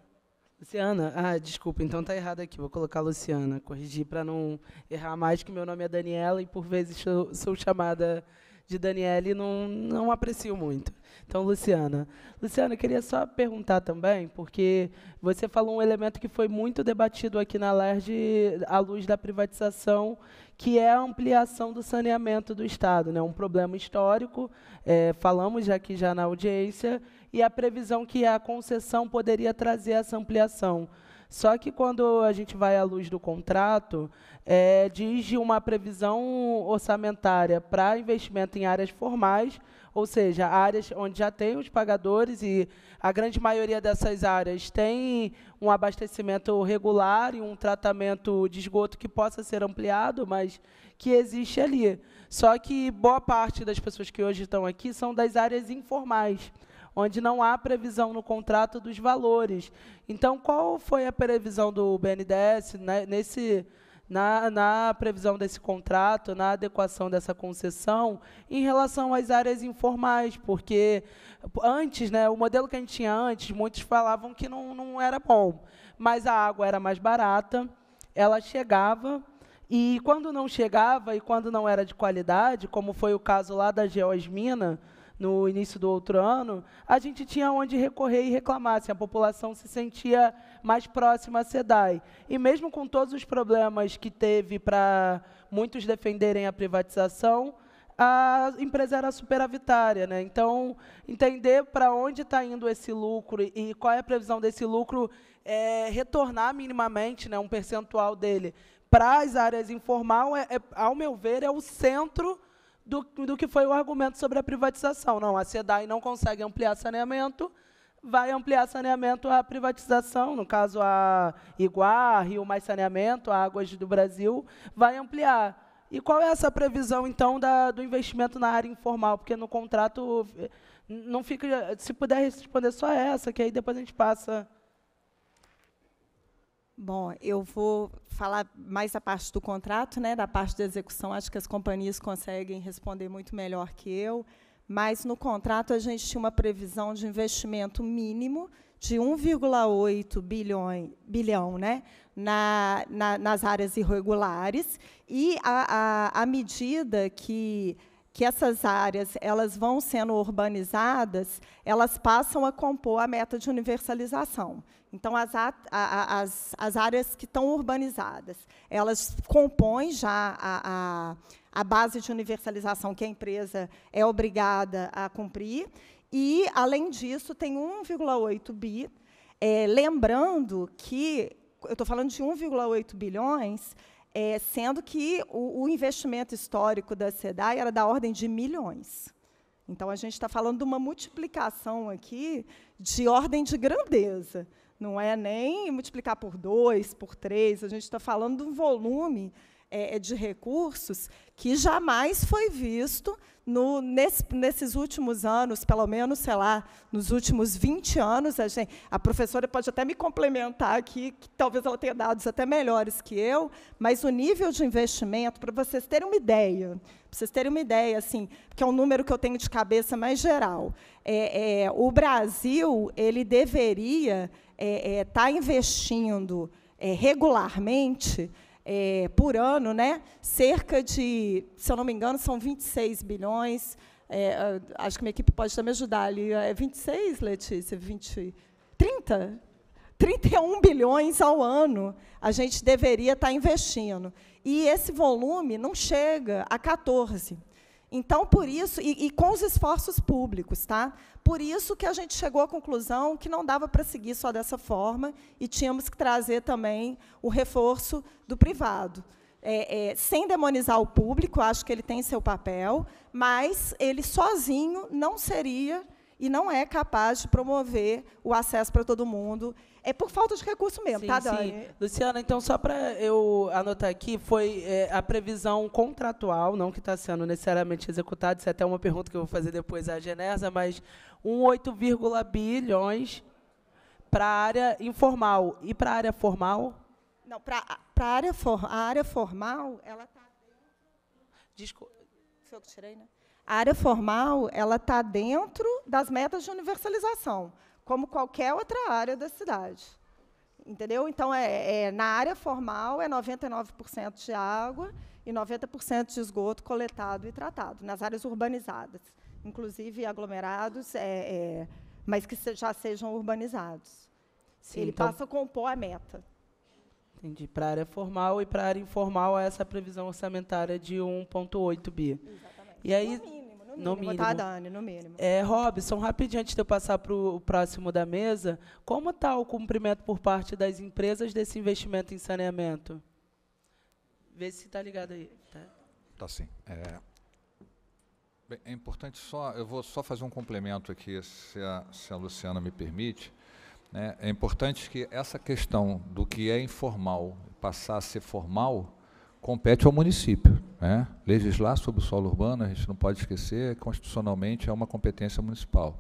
Luciana, ah, desculpa, então tá errado aqui. Vou colocar Luciana, corrigir para não errar mais, que meu nome é Daniela e por vezes sou, sou chamada de Daniele não, não aprecio muito. Então, Luciana. Luciana, eu queria só perguntar também, porque você falou um elemento que foi muito debatido aqui na LERJ à luz da privatização, que é a ampliação do saneamento do Estado. Né? Um problema histórico, é, falamos aqui já na audiência, e a previsão que a concessão poderia trazer essa ampliação. Só que quando a gente vai à luz do contrato, é, diz uma previsão orçamentária para investimento em áreas formais, ou seja, áreas onde já tem os pagadores e a grande maioria dessas áreas tem um abastecimento regular e um tratamento de esgoto que possa ser ampliado, mas que existe ali. Só que boa parte das pessoas que hoje estão aqui são das áreas informais onde não há previsão no contrato dos valores. Então, qual foi a previsão do BNDES né, nesse na, na, previsão desse contrato, na adequação dessa concessão, em relação às áreas informais, porque antes, né, o modelo que a gente tinha antes, muitos falavam que não, não era bom, mas a água era mais barata, ela chegava, e quando não chegava e quando não era de qualidade, como foi o caso lá da Geosmina, no início do outro ano, a gente tinha onde recorrer e reclamar, assim, a população se sentia mais próxima à SEDAI. E mesmo com todos os problemas que teve para muitos defenderem a privatização, a empresa era superavitária. Né? Então, entender para onde está indo esse lucro e qual é a previsão desse lucro é, retornar minimamente né, um percentual dele para as áreas informal, é, é, ao meu ver, é o centro do, do que foi o argumento sobre a privatização. Não, a SEDAI não consegue ampliar saneamento, vai ampliar saneamento a privatização, no caso a Iguá, Rio Mais Saneamento, a Águas do Brasil, vai ampliar. E qual é essa previsão, então, da, do investimento na área informal? Porque no contrato eh, não fica. Se puder responder só essa, que aí depois a gente passa. Bom, eu vou falar mais da parte do contrato, né, da parte da execução. Acho que as companhias conseguem responder muito melhor que eu. Mas no contrato a gente tinha uma previsão de investimento mínimo de 1,8 bilhão, bilhão né, na, na, nas áreas irregulares. E à medida que que essas áreas elas vão sendo urbanizadas, elas passam a compor a meta de universalização. Então, as, a, a, as, as áreas que estão urbanizadas, elas compõem já a, a, a base de universalização que a empresa é obrigada a cumprir, e, além disso, tem 1,8 bi. É, lembrando que, eu estou falando de 1,8 bilhões, é, sendo que o, o, investimento histórico da SEDAI era da ordem de milhões. Então, a gente está falando de uma multiplicação aqui de ordem de grandeza. Não é nem multiplicar por dois, por três. A gente está falando de um volume é, é, de recursos que jamais foi visto no, nesse, nesses últimos anos, pelo menos, sei lá, nos últimos 20 anos. A, gente, a professora pode até me complementar aqui, que talvez ela tenha dados até melhores que eu, mas o nível de investimento, para vocês terem uma ideia, para vocês terem uma ideia, assim, que é um número que eu tenho de cabeça mais geral, é, é o Brasil ele deveria está é, é, tá investindo é, regularmente, é, por ano, né, cerca de, se eu não me engano, são 26 bilhões. É, acho que minha equipe pode também ajudar ali. É 26, Letícia? 20, 30? 31 bilhões ao ano a gente deveria estar tá investindo. E esse volume não chega a 14 então, por isso, e, e, com os esforços públicos, tá? Por isso que a gente chegou à conclusão que não dava para seguir só dessa forma e tínhamos que trazer também o reforço do privado. É, é, sem demonizar o público, acho que ele tem seu papel, mas ele sozinho não seria e não é capaz de promover o acesso para todo mundo é por falta de recurso mesmo, sim, tá, Dani? Sim. Luciana, então, só para eu anotar aqui, foi é, a previsão contratual, não que está sendo necessariamente executada, isso é até uma pergunta que eu vou fazer depois à Genesa, mas 1,8 bilhões para a área informal. E para a área formal? Não, para a área, for, a área formal, ela está Desculpa. Foi eu que tirei, né? A área formal, ela está dentro das metas de universalização como qualquer outra área da cidade. Entendeu? Então, é, é na área formal, é 99% de água e 90% de esgoto coletado e tratado, nas áreas urbanizadas, inclusive aglomerados, é, é, mas que se, já sejam urbanizados. Sim, Ele então... passa a compor a meta. Entendi. Para a área formal e para a área informal, essa é previsão orçamentária de 1,8 bi. Exatamente. E aí, mínimo, no mínimo. tá, Dani? No mínimo. É, Robson, rapidinho, antes de eu passar para o próximo da mesa, como está o cumprimento por parte das empresas desse investimento em saneamento? Vê se está ligado aí. Está tá sim. É, bem, é, importante só, eu vou só fazer um complemento aqui, se a, se a Luciana me permite. Né. É importante que essa questão do que é informal passar a ser formal, compete ao município. Né? Legislar sobre o solo urbano, a gente não pode esquecer, constitucionalmente é uma competência municipal.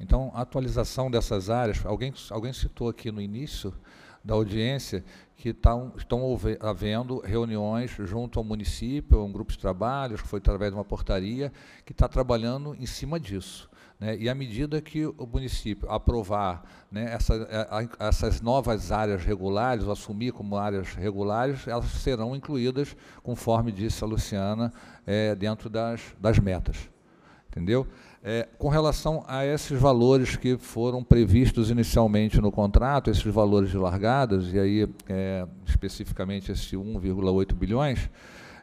Então, a atualização dessas áreas, alguém, alguém citou aqui no início da audiência que tão, tá estão havendo reuniões junto ao município, um grupo de trabalhos, que foi através de uma portaria, que está trabalhando em cima disso. Né? E à medida que o município aprovar né, essa, é, essas novas áreas regulares, ou assumir como áreas regulares, elas serão incluídas, conforme disse a Luciana, é, dentro das, das metas. Entendeu? É, com relação a esses valores que foram previstos inicialmente no contrato, esses valores de largadas, e aí é, especificamente esse 1,8 bilhões,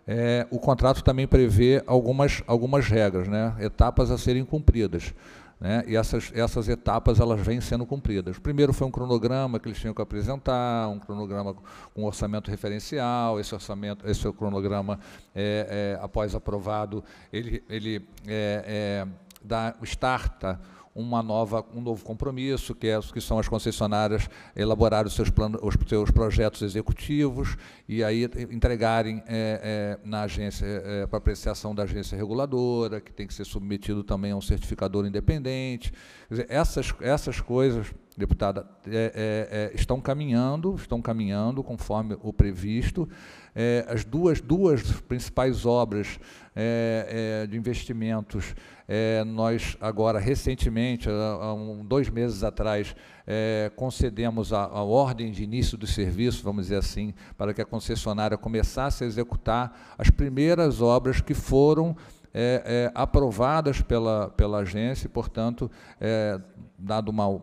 é, o contrato também prevê algumas, algumas regras, né? etapas a serem cumpridas. Né? E essas, essas etapas elas vêm sendo cumpridas. Primeiro foi um cronograma que eles tinham que apresentar, um cronograma com um orçamento referencial. Esse orçamento, esse cronograma, é, é, após aprovado, ele, ele é, é dá o starta uma nova, um novo compromisso, que, é, que são as concessionárias elaborarem os seus, planos, os seus projetos executivos e aí entregarem é, é, na agência, é, é, para apreciação da agência reguladora, que tem que ser submetido também a um certificador independente. Dizer, essas, essas coisas, deputada, é, é, estão caminhando, estão caminhando conforme o previsto. as duas, duas principais obras de investimentos é, nós agora, recentemente, há, um, dois meses atrás, é, concedemos a, a, ordem de início do serviço, vamos dizer assim, para que a concessionária começasse a executar as primeiras obras que foram é, é aprovadas pela, pela agência e, portanto, é, dado uma,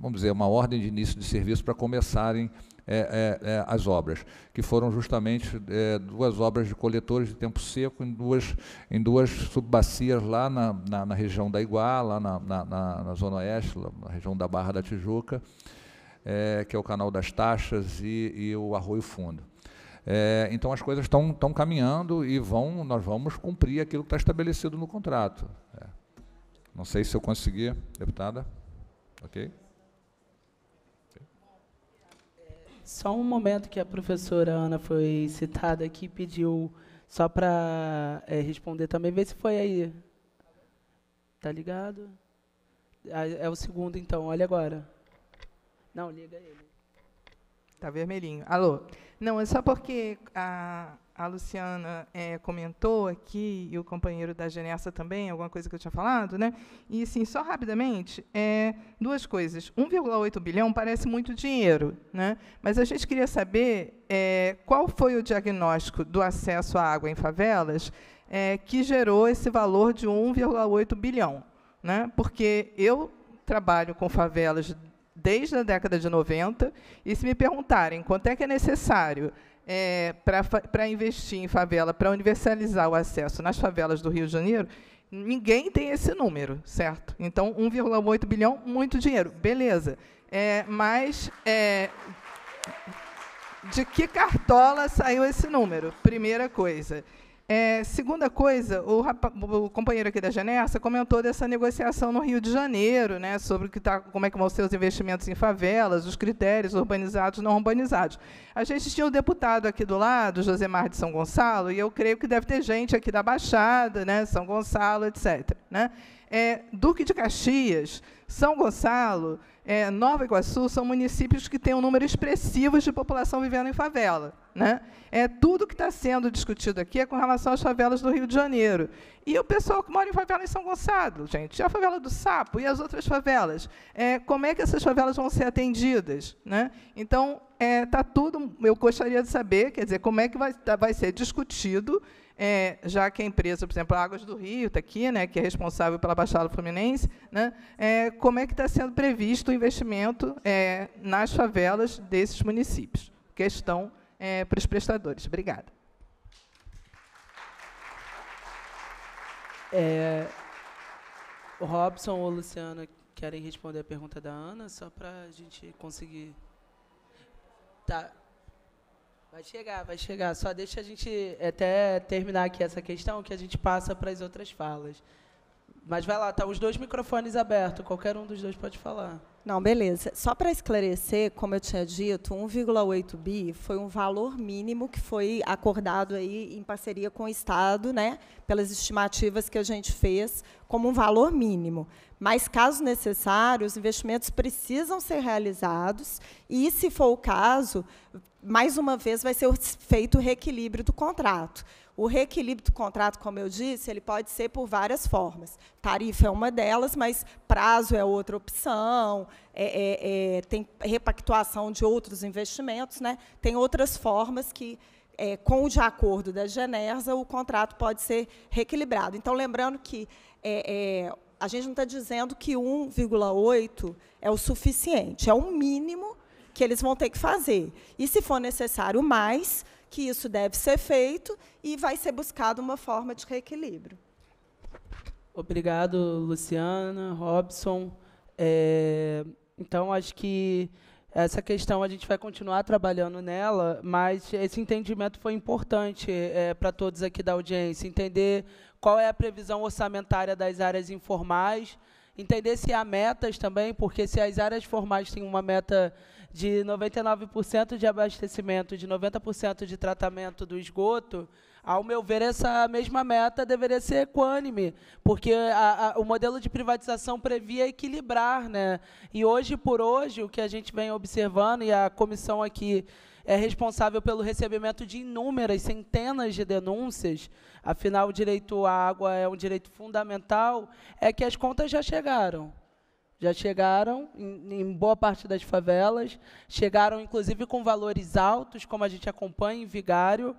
vamos dizer, uma ordem de início de serviço para começarem a é, é, é, as obras, que foram justamente é, duas obras de coletores de tempo seco em duas, em duas subbacias lá na, na, na região da Iguá, lá na, na, na, Zona Oeste, na região da Barra da Tijuca, é, que é o Canal das Taxas e, e o Arroio Fundo. É, então as coisas estão caminhando e vão, nós vamos cumprir aquilo que está estabelecido no contrato. É. Não sei se eu consegui, deputada. Ok? Só um momento que a professora Ana foi citada aqui, pediu só para é, eh, responder também, ver se foi aí. Tá ligado? Ah, é o segundo, então, olha agora. Não, liga ele. Tá vermelhinho. Alô? Não, é só porque a, a Luciana é, comentou aqui, e o companheiro da Genessa também, alguma coisa que eu tinha falado, né? E, sim, só rapidamente, é, duas coisas. 1,8 bilhão parece muito dinheiro, né? Mas a gente queria saber é, qual foi o diagnóstico do acesso à água em favelas é, que gerou esse valor de 1,8 bilhão, né? Porque eu trabalho com favelas desde a década de 90, e se me perguntarem quanto é que é necessário é, para investir em favela, para universalizar o acesso nas favelas do Rio de Janeiro, ninguém tem esse número, certo? Então, 1,8 bilhão, muito dinheiro, beleza. É, mas é, de que cartola saiu esse número? Primeira coisa. É, segunda coisa, o, rapa, o, companheiro aqui da Genersa comentou dessa negociação no Rio de Janeiro, né, sobre que tá, como é que vão ser os investimentos em favelas, os critérios urbanizados não urbanizados. A gente tinha o um deputado aqui do lado, Josemar de São Gonçalo, e eu creio que deve ter gente aqui da Baixada, né, São Gonçalo, etc. Né? É, Duque de Caxias, São Gonçalo, é, Nova Iguaçu são municípios que têm um número expressivo de população vivendo em favela. Né? É tudo que está sendo discutido aqui é com relação às favelas do Rio de Janeiro. E o pessoal que mora em favela em São Gonçalo, gente, e a favela do Sapo e as outras favelas, é, como é que essas favelas vão ser atendidas? Né? Então, está é, tá tudo. Eu gostaria de saber, quer dizer, como é que vai, tá, vai ser discutido é, já que a empresa, por exemplo, a Águas do Rio está aqui, né, que é responsável pela Baixada Fluminense, né, é, como é que está sendo previsto o investimento é, nas favelas desses municípios? Questão é, para os prestadores. Obrigada. É, o Robson ou Luciana querem responder a pergunta da Ana, só para a gente conseguir... Tá. Vai chegar, vai chegar. Só deixa a gente eh, até terminar aqui essa questão que a gente passa para as outras falas. Mas vai lá, tá os dois microfones abertos, qualquer um dos dois pode falar. Não, beleza. Só para esclarecer, como eu tinha dito, 1,8 bi foi um valor mínimo que foi acordado aí em parceria com o Estado, né, pelas estimativas que a gente fez, como um valor mínimo. Mas, caso necessário, os investimentos precisam ser realizados e, se for o caso, mais uma vez vai ser feito o reequilíbrio do contrato. O reequilíbrio do contrato, como eu disse, ele pode ser por várias formas. Tarifa é uma delas, mas prazo é outra opção, é, é, é, tem repactuação de outros investimentos, né? tem outras formas que, é, com o de acordo da Genersa, o contrato pode ser reequilibrado. Então, lembrando que é, é, a gente não está dizendo que 1,8 é o suficiente, é o mínimo que eles vão ter que fazer. E, se for necessário mais, que isso deve ser feito e vai ser buscada uma forma de reequilíbrio. Obrigado, Luciana, Robson. É, então, acho que essa questão a gente vai continuar trabalhando nela, mas esse entendimento foi importante é, para todos aqui da audiência, entender qual é a previsão orçamentária das áreas informais, entender se há metas também, porque se as áreas formais têm uma meta de 99% de abastecimento, de 90% de tratamento do esgoto, ao meu ver, essa mesma meta deveria ser equânime, porque a, a, o modelo de privatização previa equilibrar. Né? E hoje por hoje, o que a gente vem observando, e a comissão aqui é responsável pelo recebimento de inúmeras, centenas de denúncias, afinal, o direito à água é um direito fundamental, é que as contas já chegaram já chegaram em, em, boa parte das favelas, chegaram inclusive com valores altos, como a gente acompanha em Vigário,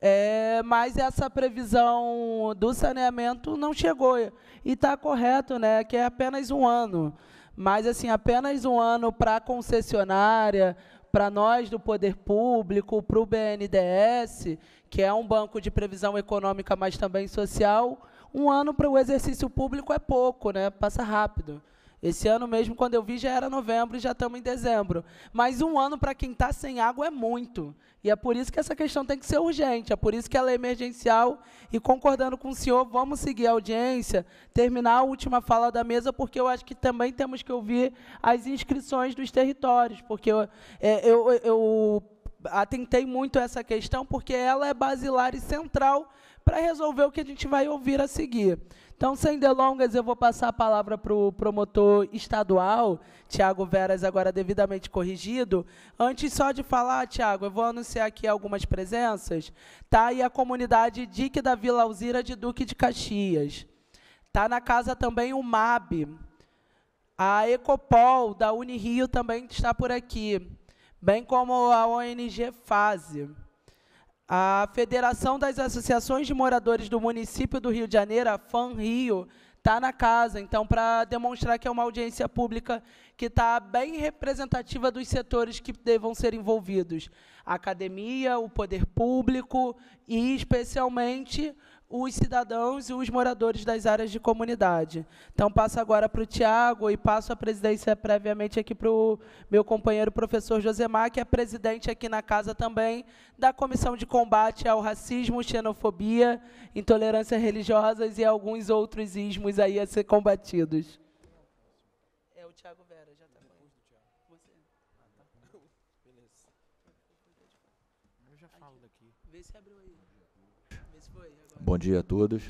é, mas essa previsão do saneamento não chegou. E está correto, né, que é apenas um ano. Mas, assim, apenas um ano para a concessionária, para nós do poder público, para o BNDES, que é um banco de previsão econômica, mas também social, um ano para o exercício público é pouco, né? passa rápido. Esse ano mesmo, quando eu vi, já era novembro e já estamos em dezembro. Mas um ano para quem está sem água é muito. E é por isso que essa questão tem que ser urgente, é por isso que ela é emergencial. E concordando com o senhor, vamos seguir a audiência, terminar a última fala da mesa, porque eu acho que também temos que ouvir as inscrições dos territórios, porque eu, é, eu, eu atentei muito a essa questão, porque ela é basilar e central para resolver o que a gente vai ouvir a seguir. Então, sem delongas, eu vou passar a palavra para o promotor estadual, Tiago Veras, agora devidamente corrigido. Antes só de falar, Tiago, eu vou anunciar aqui algumas presenças. Tá? E a comunidade Dique da Vila Alzira de Duque de Caxias. Tá na casa também o MAB. A Ecopol, da Unirio, também está por aqui. Bem como a ONG FASE. A Federação das Associações de Moradores do Município do Rio de Janeiro, a FAN Rio, está na casa. Então, para demonstrar que é uma audiência pública que está bem representativa dos setores que devam ser envolvidos. A academia, o poder público e, especialmente, os cidadãos e os moradores das áreas de comunidade. Então, passo agora para o Tiago e passo a presidência previamente aqui para o meu companheiro professor Josemar, que é presidente aqui na casa também da Comissão de Combate ao Racismo, Xenofobia, Intolerância Religiosas e alguns outros ismos aí a ser combatidos. Bom dia a todos.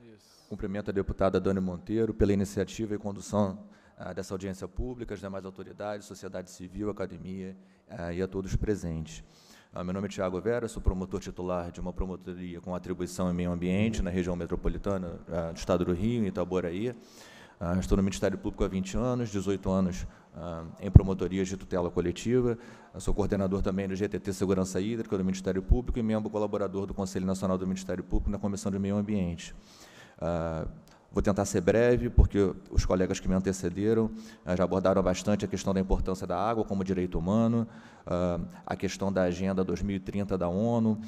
Isso. Cumprimento a deputada Dani Monteiro pela iniciativa e condução ah, dessa audiência pública, as demais autoridades, sociedade civil, academia ah, e a todos presentes. Ah, meu nome é Tiago Vera, sou promotor titular de uma promotoria com atribuição em meio ambiente na região metropolitana do Estado do Rio, em Itaboraí. Uh, estou no Ministério Público há 20 anos, 18 anos uh, em promotorias de tutela coletiva. Eu ah, sou coordenador também do GTT Segurança Hídrica do Ministério Público e membro colaborador do Conselho Nacional do Ministério Público na Comissão de Meio Ambiente. Uh, vou tentar ser breve, porque os colegas que me antecederam já abordaram bastante a questão da importância da água como direito humano, a questão da Agenda 2030 da ONU,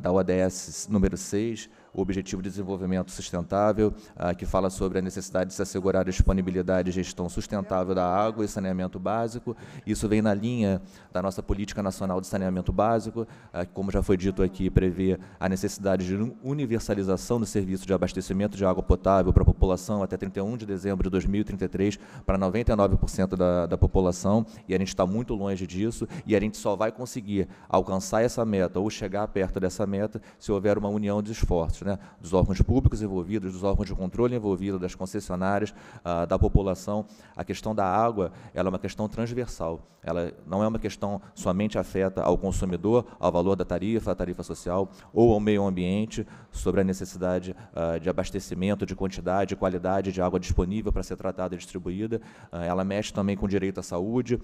da ODS número 6, o Objetivo de Desenvolvimento Sustentável, ah, que fala sobre a necessidade de se assegurar a disponibilidade e gestão sustentável da água e saneamento básico. Isso vem na linha da nossa Política Nacional de Saneamento Básico, ah, que, como já foi dito aqui, prevê a necessidade de universalização do serviço de abastecimento de água potável para a população até 31 de dezembro de 2033 para 99% da, da população, e a gente está muito longe disso, e a gente só vai conseguir alcançar essa meta ou chegar perto dessa meta se houver uma união de esforços né, dos órgãos públicos envolvidos, dos órgãos de controle envolvidos, das concessionárias, ah, da população. A questão da água ela é uma questão transversal. Ela não é uma questão somente afeta ao consumidor, ao valor da tarifa, à tarifa social, ou ao meio ambiente, sobre a necessidade ah, de abastecimento, de quantidade, de qualidade de água disponível para ser tratada e distribuída. Ah, ela mexe também com o direito à saúde,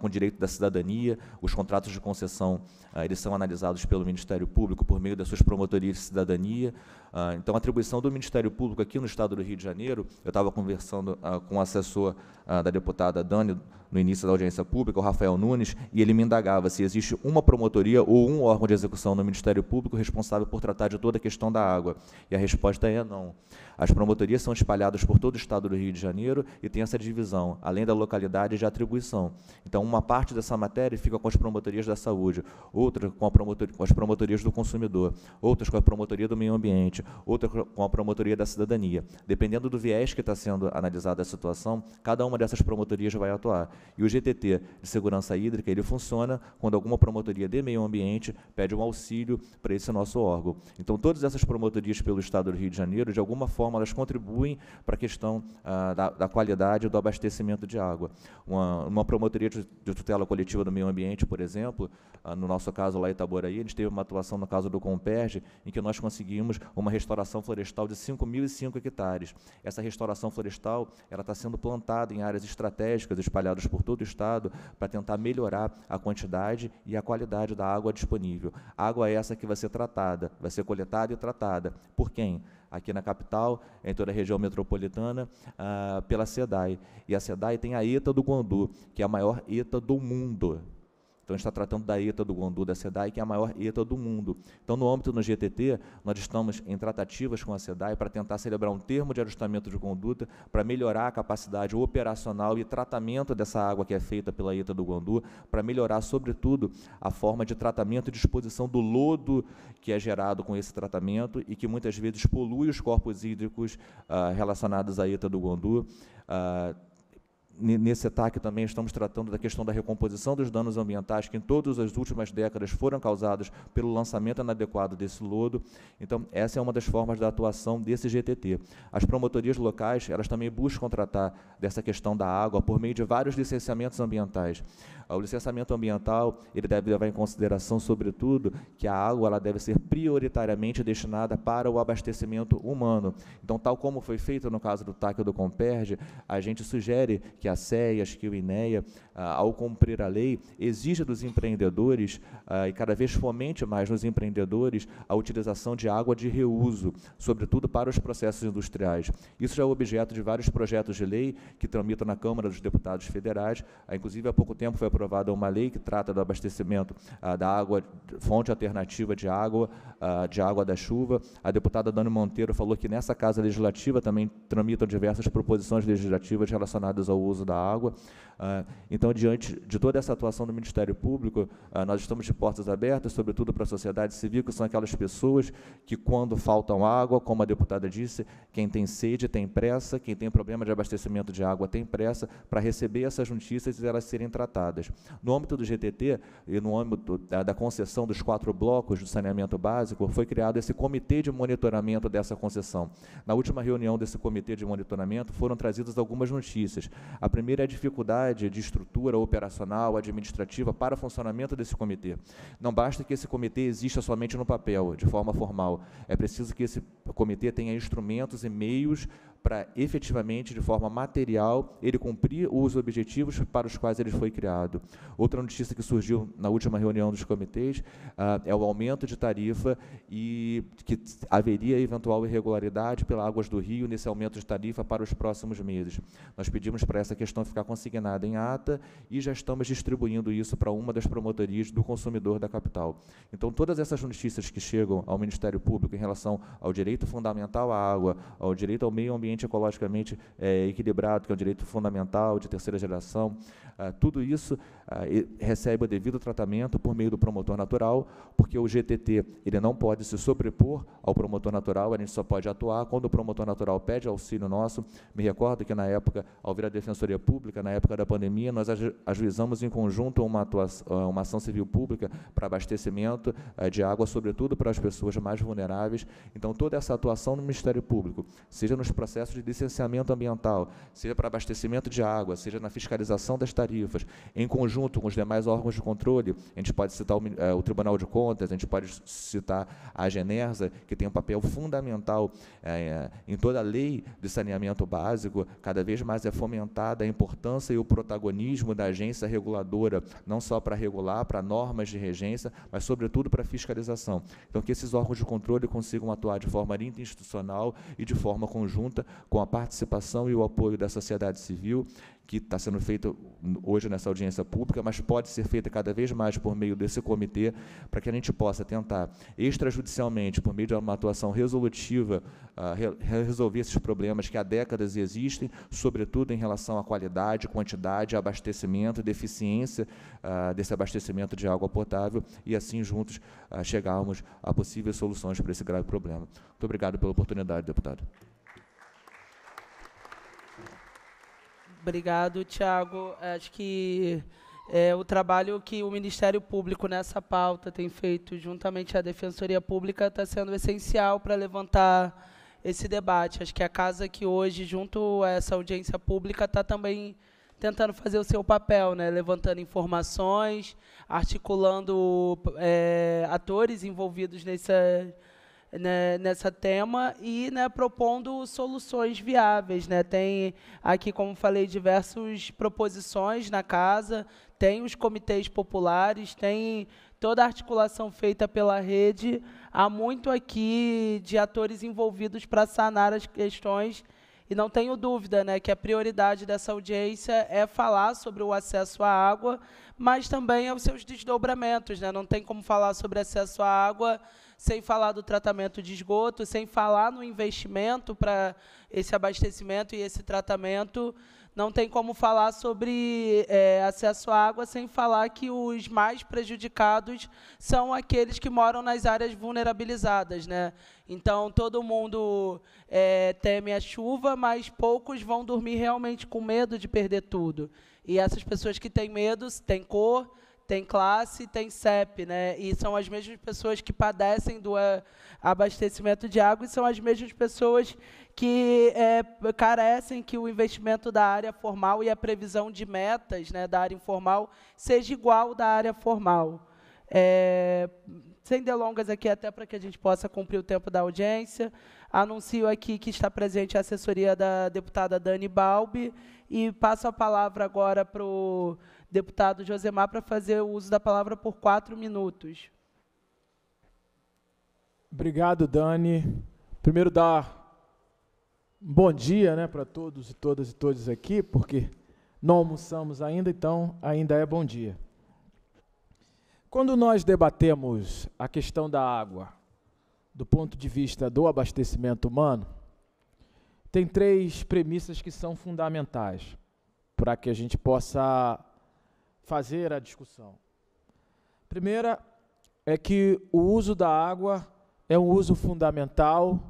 com o direito da cidadania. Os contratos de concessão eles são analisados pelo Ministério Público por meio das suas promotorias de cidadania, ah, então, a atribuição do Ministério Público aqui no Estado do Rio de Janeiro, eu estava conversando ah, com o assessor ah, da deputada Dani no início da audiência pública, o Rafael Nunes, e ele me indagava se existe uma promotoria ou um órgão de execução no Ministério Público responsável por tratar de toda a questão da água. E a resposta é não. As promotorias são espalhadas por todo o estado do Rio de Janeiro e tem essa divisão, além da localidade de atribuição. Então, uma parte dessa matéria fica com as promotorias da saúde, outra com, promotor, com as promotorias do consumidor, outras com a promotoria do meio ambiente, outra com a promotoria da cidadania. Dependendo do viés que está sendo analisada a situação, cada uma dessas promotorias vai atuar. E o GTT de segurança hídrica, ele funciona quando alguma promotoria de meio ambiente pede um auxílio para esse nosso órgão. Então, todas essas promotorias pelo Estado do Rio de Janeiro, de alguma forma, elas contribuem para a questão ah, da, da, qualidade do abastecimento de água. Uma, uma promotoria de, de, tutela coletiva do meio ambiente, por exemplo, ah, no nosso caso lá em Itaboraí, eles teve uma atuação no caso do Comperge, em que nós conseguimos uma restauração florestal de 5.005 hectares. Essa restauração florestal ela está sendo plantada em áreas estratégicas espalhadas por todo o estado para tentar melhorar a quantidade e a qualidade da água disponível. Água essa que vai ser tratada, vai ser coletada e tratada. Por quem? aqui na capital, em toda a região metropolitana, ah, pela SEDAI. E a SEDAI tem a ETA do Guandu, que é a maior ETA do mundo. Então, a gente está tratando da ETA do Gondu da SEDAI, que é a maior ETA do mundo. Então, no âmbito do GTT, nós estamos em tratativas com a SEDAI para tentar celebrar um termo de ajustamento de conduta para melhorar a capacidade operacional e tratamento dessa água que é feita pela ETA do Gondu, para melhorar, sobretudo, a forma de tratamento e disposição do lodo que é gerado com esse tratamento e que muitas vezes polui os corpos hídricos ah, relacionados à ETA do Gondu. Uh, ah, Nesse ataque também estamos tratando da questão da recomposição dos danos ambientais que em todas as últimas décadas foram causados pelo lançamento inadequado desse lodo. Então, essa é uma das formas da atuação desse GTT. As promotorias locais, elas também buscam tratar dessa questão da água por meio de vários licenciamentos ambientais. O licenciamento ambiental ele deve levar em consideração, sobretudo, que a água ela deve ser prioritariamente destinada para o abastecimento humano. Então, tal como foi feito no caso do TAC do Comperge, a gente sugere que a CEAS, que o INEA, ah, ao cumprir a lei, exija dos empreendedores ah, e cada vez fomente mais nos empreendedores a utilização de água de reuso, sobretudo para os processos industriais. Isso já é objeto de vários projetos de lei que tramitam na Câmara dos Deputados Federais. Ah, inclusive, há pouco tempo foi aprovada uma lei que trata do abastecimento ah, da água, fonte alternativa de água, ah, de água da chuva. A deputada Dani Monteiro falou que nessa casa legislativa também tramitam diversas proposições legislativas relacionadas ao uso da água. Ah, então, diante de toda essa atuação do Ministério Público, ah, nós estamos de portas abertas, sobretudo para a sociedade civil, que são aquelas pessoas que, quando faltam água, como a deputada disse, quem tem sede tem pressa, quem tem problema de abastecimento de água tem pressa, para receber essas notícias e elas serem tratadas. No âmbito do GTT e no âmbito da, da concessão dos quatro blocos do saneamento básico, foi criado esse comitê de monitoramento dessa concessão. Na última reunião desse comitê de monitoramento, foram trazidas algumas notícias. A primeira é a dificuldade de estrutura operacional, administrativa para o funcionamento desse comitê. Não basta que esse comitê exista somente no papel, de forma formal. É preciso que esse comitê tenha instrumentos e meios para efetivamente, de forma material, ele cumprir os objetivos para os quais ele foi criado. Outra notícia que surgiu na última reunião dos comitês uh, é o aumento de tarifa e que haveria eventual irregularidade pela Águas do Rio nesse aumento de tarifa para os próximos meses. Nós pedimos para essa questão ficar consignada em ata e já estamos distribuindo isso para uma das promotorias do consumidor da capital. Então, todas essas notícias que chegam ao Ministério Público em relação ao direito fundamental à água, ao direito ao meio ambiente ambiente ecologicamente é, equilibrado, que é um direito fundamental de terceira geração, ah, tudo isso ah, recebe o devido tratamento por meio do promotor natural, porque o GTT ele não pode se sobrepor ao promotor natural, a gente só pode atuar quando o promotor natural pede auxílio nosso. Me recordo que na época, ao vir a Defensoria Pública, na época da pandemia, nós ajuizamos em conjunto uma, atuação, ah, uma ação civil pública para abastecimento ah, de água, sobretudo para as pessoas mais vulneráveis. Então, toda essa atuação no Ministério Público, seja nos processos de licenciamento ambiental, seja para abastecimento de água, seja na fiscalização das tarifas, tarifas, em conjunto com os demais órgãos de controle, a gente pode citar o, é, o Tribunal de Contas, a gente pode citar a Genersa, que tem um papel fundamental é, em toda a lei de saneamento básico, cada vez mais é fomentada a importância e o protagonismo da agência reguladora, não só para regular, para normas de regência, mas, sobretudo, para fiscalização. Então, que esses órgãos de controle consigam atuar de forma interinstitucional e de forma conjunta, com a participação e o apoio da sociedade civil que está sendo feito hoje nessa audiência pública, mas pode ser feita cada vez mais por meio desse comitê, para que a gente possa tentar, extrajudicialmente, por meio de uma atuação resolutiva, ah, resolver esses problemas que há décadas existem, sobretudo em relação à qualidade, quantidade, abastecimento, deficiência ah, desse abastecimento de água potável, e assim juntos ah, chegarmos a possíveis soluções para esse grave problema. Muito obrigado pela oportunidade, deputado. Obrigado, Tiago. Acho que é, o trabalho que o Ministério Público nessa pauta tem feito juntamente à Defensoria Pública está sendo essencial para levantar esse debate. Acho que a casa que hoje, junto a essa audiência pública, está também tentando fazer o seu papel, né? levantando informações, articulando é, atores envolvidos nessa né, nessa tema e né, propondo soluções viáveis. Né? Tem aqui, como falei, diversas proposições na casa, tem os comitês populares, tem toda a articulação feita pela rede. Há muito aqui de atores envolvidos para sanar as questões e não tenho dúvida né, que a prioridade dessa audiência é falar sobre o acesso à água, mas também aos seus desdobramentos. Né? Não tem como falar sobre acesso à água sem falar do tratamento de esgoto, sem falar no investimento para esse abastecimento e esse tratamento. Não tem como falar sobre é, acesso à água sem falar que os mais prejudicados são aqueles que moram nas áreas vulnerabilizadas. Né? Então, todo mundo é, teme a chuva, mas poucos vão dormir realmente com medo de perder tudo. E essas pessoas que têm medo têm cor, tem classe, tem CEP, né? E são as mesmas pessoas que padecem do eh, abastecimento de água e são as mesmas pessoas que é, carecem que o investimento da área formal e a previsão de metas né, da área informal seja igual da área formal. É, sem delongas aqui, até para que a gente possa cumprir o tempo da audiência, anuncio aqui que está presente a assessoria da deputada Dani Balbi e passo a palavra agora para o deputado Josemar para fazer o uso da palavra por quatro minutos. Obrigado, Dani. Primeiro, dar um bom dia né, para todos e todas e todos aqui, porque não almoçamos ainda, então ainda é bom dia. Quando nós debatemos a questão da água do ponto de vista do abastecimento humano, tem três premissas que são fundamentais para que a gente possa fazer a discussão. Primeira é que o uso da água é um uso fundamental,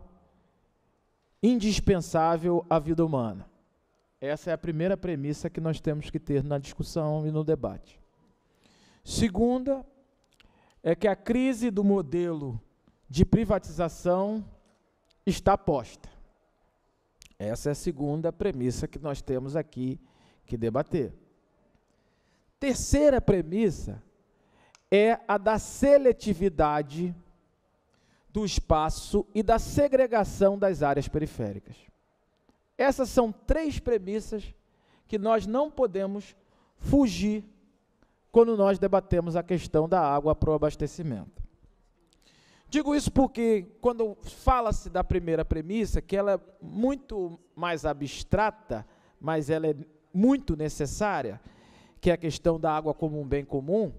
indispensável à vida humana. Essa é a primeira premissa que nós temos que ter na discussão e no debate. Segunda é que a crise do modelo de privatização está posta. Essa é a segunda premissa que nós temos aqui que debater. Terceira premissa é a da seletividade do espaço e da segregação das áreas periféricas. Essas são três premissas que nós não podemos fugir quando nós debatemos a questão da água para o abastecimento. Digo isso porque, quando fala-se da primeira premissa, que ela é muito mais abstrata, mas ela é muito necessária, que é a questão da água como um bem comum,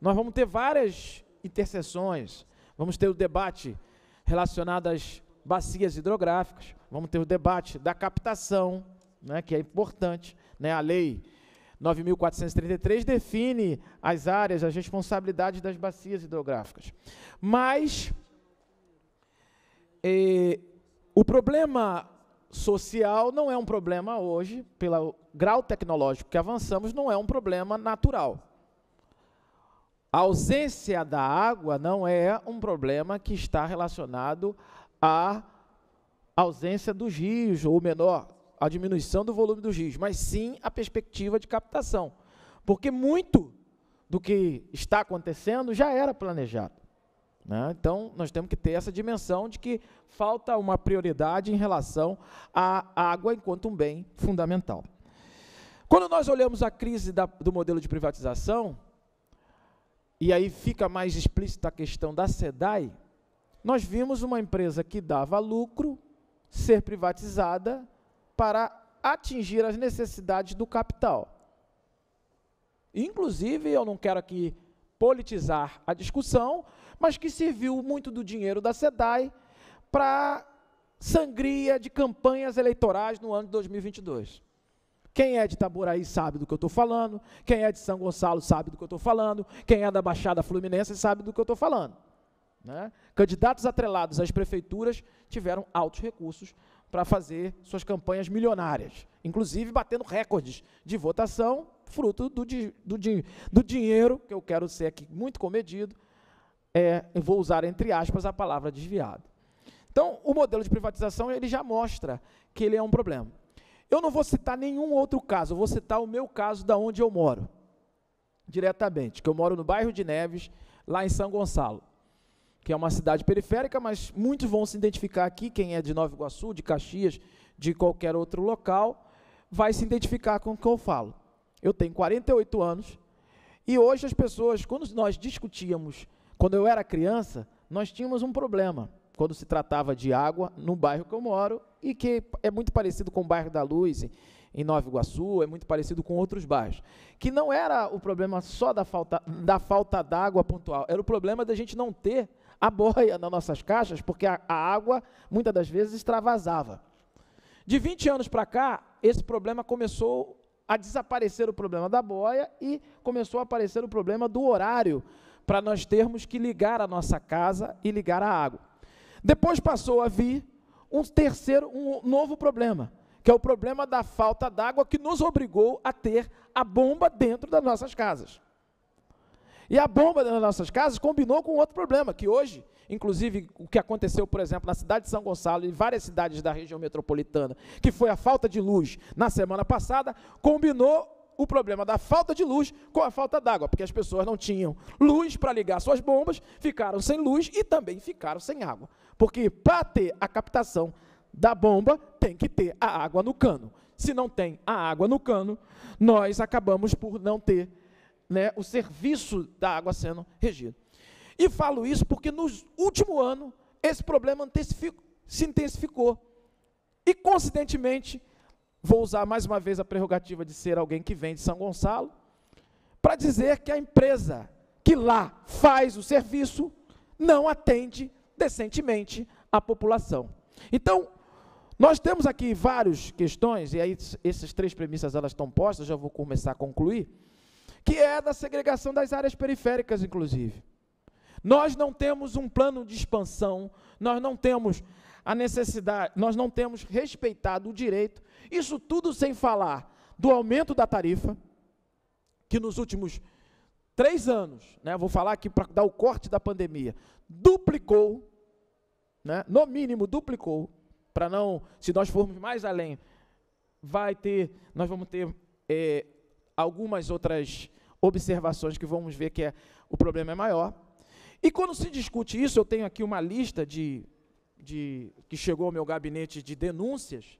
nós vamos ter várias interseções. Vamos ter o debate relacionado às bacias hidrográficas, vamos ter o debate da captação, né, que é importante. Né, a lei 9.433 define as áreas, as responsabilidades das bacias hidrográficas. Mas eh, o problema social não é um problema hoje, pelo grau tecnológico que avançamos, não é um problema natural. A ausência da água não é um problema que está relacionado à ausência dos rios, ou menor, a diminuição do volume dos rios, mas sim a perspectiva de captação. Porque muito do que está acontecendo já era planejado. Né? Então, nós temos que ter essa dimensão de que falta uma prioridade em relação à água enquanto um bem fundamental. Quando nós olhamos a crise da, do modelo de privatização, e aí fica mais explícita a questão da SEDAI, nós vimos uma empresa que dava lucro ser privatizada para atingir as necessidades do capital. Inclusive, eu não quero aqui politizar a discussão, mas que serviu muito do dinheiro da SEDAI para sangria de campanhas eleitorais no ano de 2022. Quem é de Itaboraí sabe do que eu estou falando, quem é de São Gonçalo sabe do que eu estou falando, quem é da Baixada Fluminense sabe do que eu estou falando. Né? Candidatos atrelados às prefeituras tiveram altos recursos para fazer suas campanhas milionárias, inclusive batendo recordes de votação, fruto do, di, do, di, do dinheiro, que eu quero ser aqui muito comedido, é, eu vou usar entre aspas a palavra desviado. Então, o modelo de privatização ele já mostra que ele é um problema. Eu não vou citar nenhum outro caso, eu vou citar o meu caso da onde eu moro, diretamente, que eu moro no bairro de Neves, lá em São Gonçalo, que é uma cidade periférica, mas muitos vão se identificar aqui, quem é de Nova Iguaçu, de Caxias, de qualquer outro local, vai se identificar com o que eu falo. Eu tenho 48 anos e hoje as pessoas, quando nós discutíamos quando eu era criança, nós tínhamos um problema quando se tratava de água no bairro que eu moro e que é muito parecido com o bairro da Luz em Nova Iguaçu, é muito parecido com outros bairros. Que não era o problema só da falta da falta d'água pontual, era o problema da gente não ter a boia nas nossas caixas, porque a, a água muitas das vezes extravasava. De 20 anos para cá, esse problema começou a desaparecer o problema da boia e começou a aparecer o problema do horário para nós termos que ligar a nossa casa e ligar a água. Depois passou a vir um terceiro, um novo problema, que é o problema da falta d'água que nos obrigou a ter a bomba dentro das nossas casas. E a bomba dentro das nossas casas combinou com outro problema, que hoje inclusive o que aconteceu, por exemplo, na cidade de São Gonçalo e várias cidades da região metropolitana, que foi a falta de luz na semana passada, combinou o problema da falta de luz com a falta d'água, porque as pessoas não tinham luz para ligar suas bombas, ficaram sem luz e também ficaram sem água. Porque para ter a captação da bomba, tem que ter a água no cano. Se não tem a água no cano, nós acabamos por não ter né, o serviço da água sendo regido. E falo isso porque no último ano esse problema se intensificou. E, coincidentemente, vou usar mais uma vez a prerrogativa de ser alguém que vem de São Gonçalo, para dizer que a empresa que lá faz o serviço não atende decentemente a população. Então, nós temos aqui várias questões, e aí essas três premissas elas estão postas, já vou começar a concluir, que é da segregação das áreas periféricas, inclusive. Nós não temos um plano de expansão, nós não temos a necessidade, nós não temos respeitado o direito, isso tudo sem falar do aumento da tarifa, que nos últimos três anos, né, vou falar aqui para dar o corte da pandemia, duplicou, né, no mínimo duplicou, para não, se nós formos mais além, vai ter, nós vamos ter é, algumas outras observações que vamos ver que é, o problema é maior. E quando se discute isso, eu tenho aqui uma lista de de, que chegou ao meu gabinete de denúncias,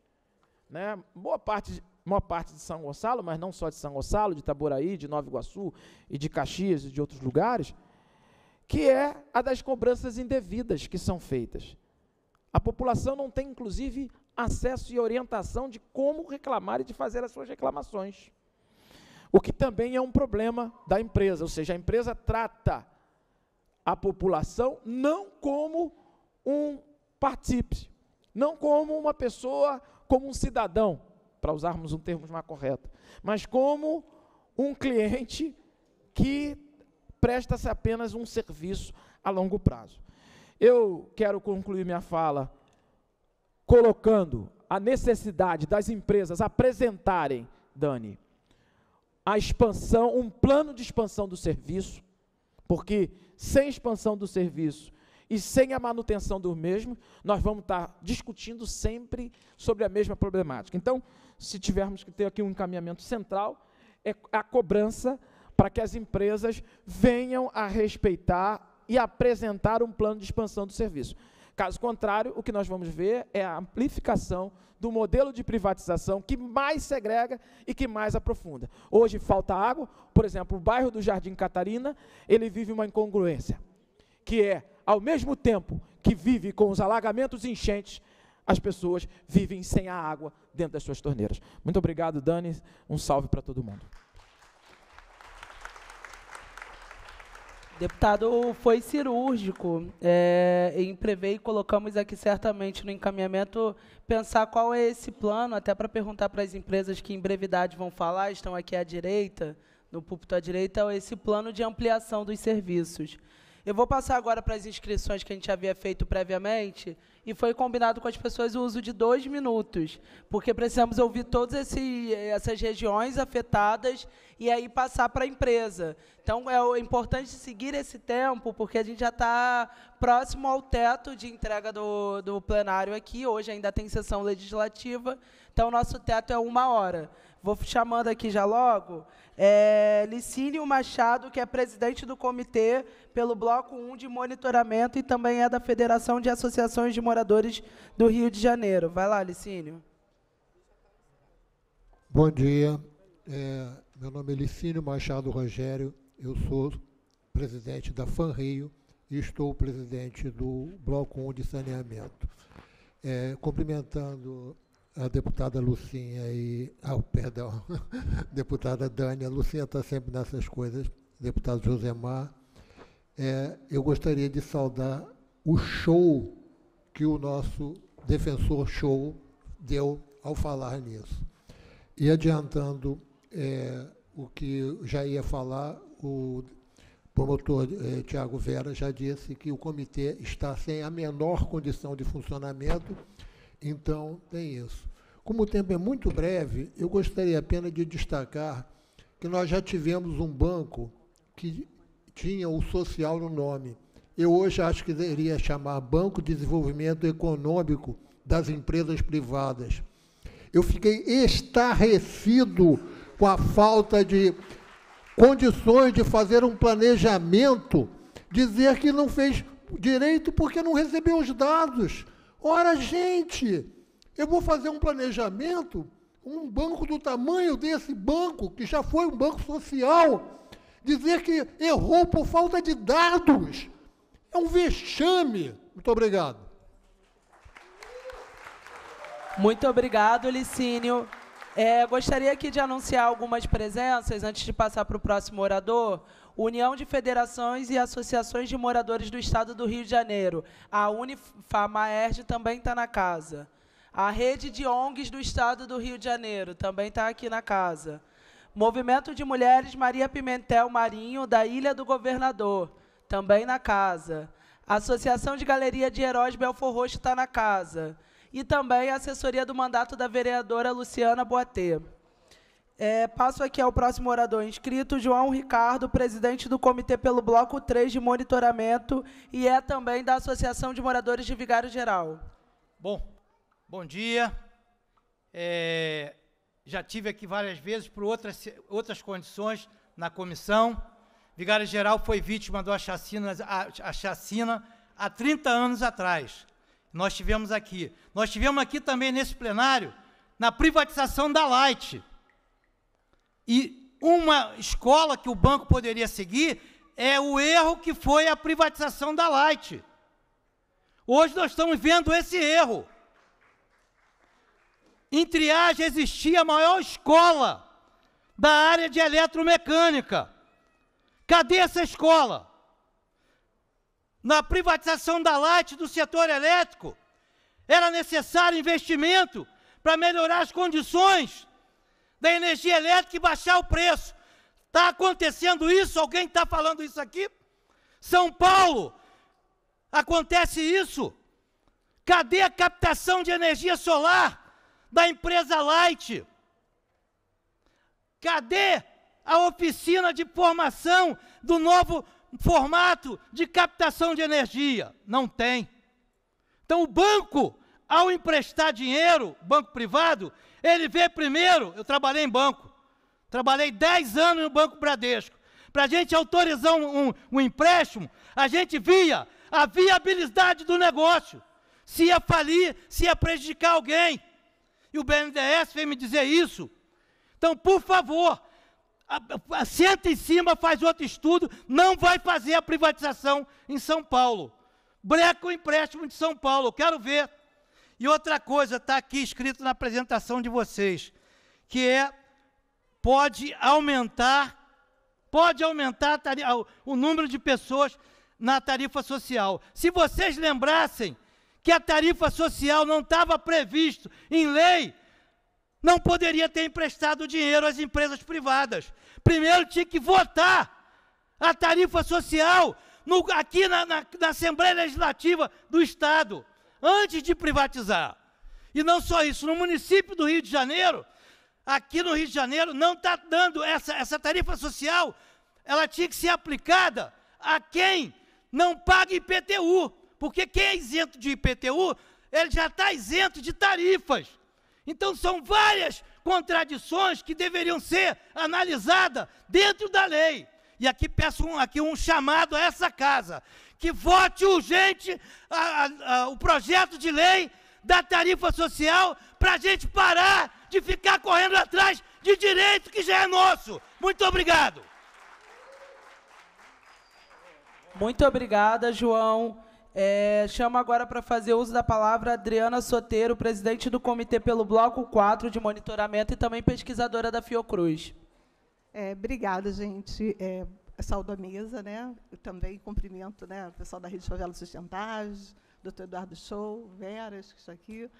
né, boa parte uma parte de São Gonçalo, mas não só de São Gonçalo, de Itaboraí, de Nova Iguaçu e de Caxias e de outros lugares, que é a das cobranças indevidas que são feitas. A população não tem, inclusive, acesso e orientação de como reclamar e de fazer as suas reclamações. O que também é um problema da empresa, ou seja, a empresa trata a população não como um participe, não como uma pessoa, como um cidadão, para usarmos um termo mais correto, mas como um cliente que presta-se apenas um serviço a longo prazo. Eu quero concluir minha fala colocando a necessidade das empresas apresentarem, Dani, a expansão, um plano de expansão do serviço, porque sem expansão do serviço e sem a manutenção do mesmo, nós vamos estar discutindo sempre sobre a mesma problemática. Então, se tivermos que ter aqui um encaminhamento central, é a cobrança para que as empresas venham a respeitar e apresentar um plano de expansão do serviço. Caso contrário, o que nós vamos ver é a amplificação do modelo de privatização que mais segrega e que mais aprofunda. Hoje falta água, por exemplo, o bairro do Jardim Catarina, ele vive uma incongruência, que é ao mesmo tempo que vive com os alagamentos e enchentes, as pessoas vivem sem a água dentro das suas torneiras. Muito obrigado, Dani. Um salve para todo mundo. Deputado, foi cirúrgico é, em prever e colocamos aqui certamente no encaminhamento pensar qual é esse plano, até para perguntar para as empresas que em brevidade vão falar, estão aqui à direita, no púlpito à direita, esse plano de ampliação dos serviços. Eu vou passar agora para as inscrições que a gente havia feito previamente e foi combinado com as pessoas o uso de dois minutos, porque precisamos ouvir todas essas regiões afetadas e aí passar para a empresa. Então, é, é importante seguir esse tempo, porque a gente já está próximo ao teto de entrega do, do plenário aqui. Hoje ainda tem sessão legislativa, então nosso teto é uma hora. Vou chamando aqui já logo é, Licínio Machado, que é presidente do comitê pelo Bloco 1 de Monitoramento e também é da Federação de Associações de Moradores do Rio de Janeiro. Vai lá, Licínio. Bom dia. É, meu nome é Licínio Machado Rogério, eu sou presidente da FANRIO e estou presidente do Bloco 1 de Saneamento. É, cumprimentando a deputada Lucinha e. Ah, oh, perdão, [laughs] deputada Dânia, A Lucinha está sempre nessas coisas, deputado Josemar. É, eu gostaria de saudar o show que o nosso defensor show deu ao falar nisso. E adiantando é, o que já ia falar, o promotor é, Tiago Vera já disse que o comitê está sem a menor condição de funcionamento então, tem isso. Como o tempo é muito breve, eu gostaria apenas de destacar que nós já tivemos um banco que tinha o social no nome. Eu hoje acho que deveria chamar Banco de Desenvolvimento Econômico das Empresas Privadas. Eu fiquei estarrecido com a falta de condições de fazer um planejamento, dizer que não fez direito porque não recebeu os dados. Ora, gente, eu vou fazer um planejamento, um banco do tamanho desse banco, que já foi um banco social, dizer que errou por falta de dados. É um vexame. Muito obrigado. Muito obrigado, Licínio. É, gostaria aqui de anunciar algumas presenças antes de passar para o próximo orador. União de Federações e Associações de Moradores do Estado do Rio de Janeiro. A Unifamaerd também está na casa. A Rede de ONGs do Estado do Rio de Janeiro também está aqui na casa. Movimento de Mulheres Maria Pimentel Marinho, da Ilha do Governador, também na casa. Associação de Galeria de Heróis Belfor Roxo está na casa. E também a assessoria do mandato da vereadora Luciana Boatê. É, passo aqui ao próximo orador inscrito, João Ricardo, presidente do Comitê pelo Bloco 3 de Monitoramento e é também da Associação de Moradores de Vigário Geral. Bom, bom dia. É, já tive aqui várias vezes por outras, outras condições na comissão. Vigário Geral foi vítima da chacina, a, a chacina há 30 anos atrás. Nós tivemos aqui. Nós tivemos aqui também nesse plenário na privatização da Light e uma escola que o banco poderia seguir é o erro que foi a privatização da Light. Hoje nós estamos vendo esse erro. Em Triage existia a maior escola da área de eletromecânica. Cadê essa escola? Na privatização da Light do setor elétrico, era necessário investimento para melhorar as condições da energia elétrica e baixar o preço. Está acontecendo isso? Alguém está falando isso aqui? São Paulo, acontece isso. Cadê a captação de energia solar da empresa Light? Cadê a oficina de formação do novo formato de captação de energia? Não tem. Então, o banco, ao emprestar dinheiro, banco privado, ele vê primeiro, eu trabalhei em banco, trabalhei 10 anos no Banco Bradesco. Para a gente autorizar um, um, um empréstimo, a gente via a viabilidade do negócio, se ia falir, se ia prejudicar alguém. E o BNDES veio me dizer isso. Então, por favor, senta em cima, faz outro estudo, não vai fazer a privatização em São Paulo. Breca o empréstimo de São Paulo, eu quero ver. E outra coisa está aqui escrito na apresentação de vocês, que é pode aumentar, pode aumentar tarifa, o número de pessoas na tarifa social. Se vocês lembrassem que a tarifa social não estava previsto em lei, não poderia ter emprestado dinheiro às empresas privadas. Primeiro tinha que votar a tarifa social no, aqui na, na, na Assembleia Legislativa do Estado antes de privatizar. E não só isso, no município do Rio de Janeiro, aqui no Rio de Janeiro, não está dando essa, essa tarifa social, ela tinha que ser aplicada a quem não paga IPTU, porque quem é isento de IPTU, ele já está isento de tarifas. Então são várias contradições que deveriam ser analisadas dentro da lei. E aqui peço um, aqui um chamado a essa casa que vote urgente a, a, a, o projeto de lei da tarifa social para a gente parar de ficar correndo atrás de direito que já é nosso. Muito obrigado. Muito obrigada, João. É, chamo agora para fazer uso da palavra Adriana Soteiro, presidente do Comitê pelo Bloco 4 de Monitoramento e também pesquisadora da Fiocruz. É, obrigada, gente. É, Saúdo a mesa, né? Eu também cumprimento né, o pessoal da Rede Favela Sustentáveis, doutor Eduardo Show, Veras, que está aqui,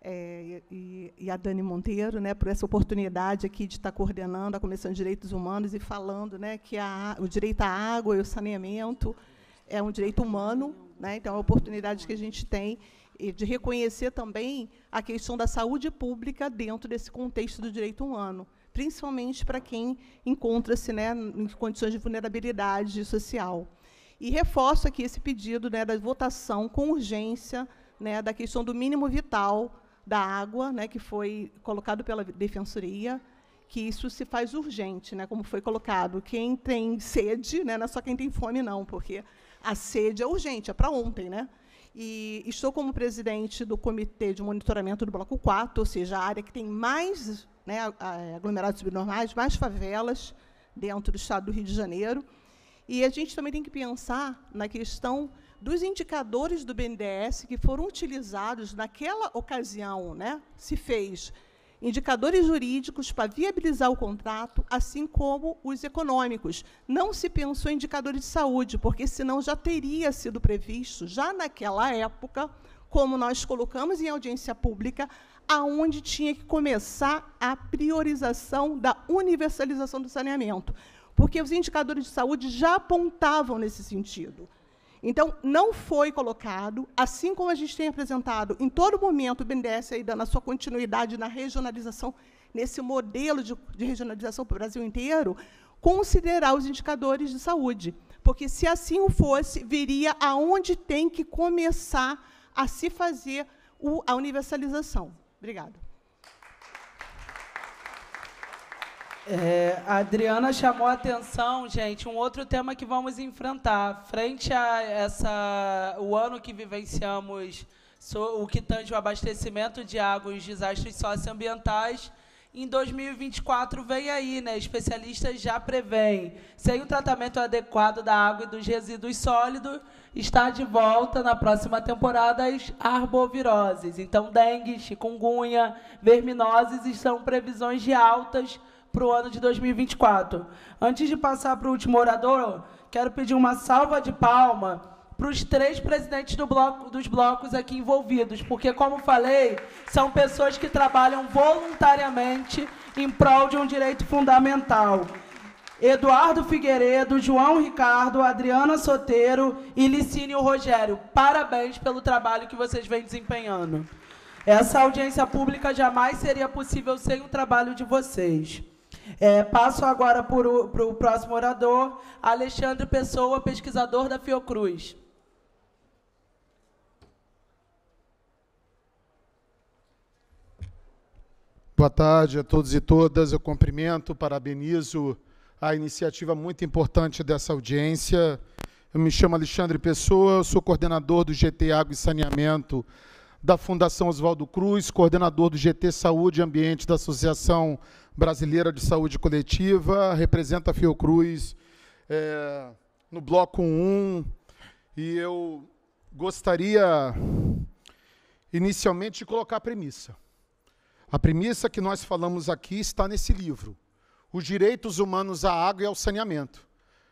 é, e, e, a Dani Monteiro, né, por essa oportunidade aqui de estar coordenando a Comissão de Direitos Humanos e falando né, que a, o direito à água e o saneamento é um direito humano, né, então, é uma oportunidade que a gente tem e de reconhecer também a questão da saúde pública dentro desse contexto do direito humano principalmente para quem encontra-se né, em condições de vulnerabilidade social. E reforço aqui esse pedido né, da votação com urgência né, da questão do mínimo vital da água, né, que foi colocado pela defensoria, que isso se faz urgente, né, como foi colocado. Quem tem sede, né, não é só quem tem fome, não, porque a sede é urgente, é para ontem. Né? E estou como presidente do Comitê de Monitoramento do Bloco 4, ou seja, a área que tem mais né, é, aglomerados subnormais, mais favelas dentro do estado do Rio de Janeiro. E a gente também tem que pensar na questão dos indicadores do BNDES que foram utilizados naquela ocasião, né, se fez indicadores jurídicos para viabilizar o contrato, assim como os econômicos. Não se pensou em indicadores de saúde, porque senão já teria sido previsto, já naquela época, como nós colocamos em audiência pública, aonde tinha que começar a priorização da universalização do saneamento, porque os indicadores de saúde já apontavam nesse sentido. Então, não foi colocado, assim como a gente tem apresentado em todo momento o BNDES aí dando a sua continuidade na regionalização, nesse modelo de, de regionalização para o Brasil inteiro, considerar os indicadores de saúde. Porque, se assim o fosse, viria aonde tem que começar a se fazer o, a universalização. Obrigada. É, a Adriana chamou a atenção, gente, um outro tema que vamos enfrentar. Frente a essa, o ano que vivenciamos, o que tange o abastecimento de água e os desastres socioambientais, em 2024 vem aí, né? Especialistas já preveem. Sem o tratamento adequado da água e dos resíduos sólidos, está de volta na próxima temporada as arboviroses. Então, dengue, chikungunya, verminoses estão previsões de altas para o ano de 2024. Antes de passar para o último orador, quero pedir uma salva de palma para os três presidentes do bloco, dos blocos aqui envolvidos, porque, como falei, são pessoas que trabalham voluntariamente em prol de um direito fundamental. Eduardo Figueiredo, João Ricardo, Adriana Soteiro e Licínio Rogério, parabéns pelo trabalho que vocês vêm desempenhando. Essa audiência pública jamais seria possível sem o trabalho de vocês. É, passo agora para o próximo orador, Alexandre Pessoa, pesquisador da Fiocruz. Boa tarde a todos e todas. Eu cumprimento, parabenizo a iniciativa muito importante dessa audiência. Eu me chamo Alexandre Pessoa, sou coordenador do GT Água e Saneamento da Fundação Oswaldo Cruz, coordenador do GT Saúde e Ambiente da Associação Brasileira de Saúde Coletiva, Represento a Fiocruz é, no Bloco 1. E eu gostaria, inicialmente, de colocar a premissa. A premissa que nós falamos aqui está nesse livro, Os Direitos Humanos à Água e ao Saneamento.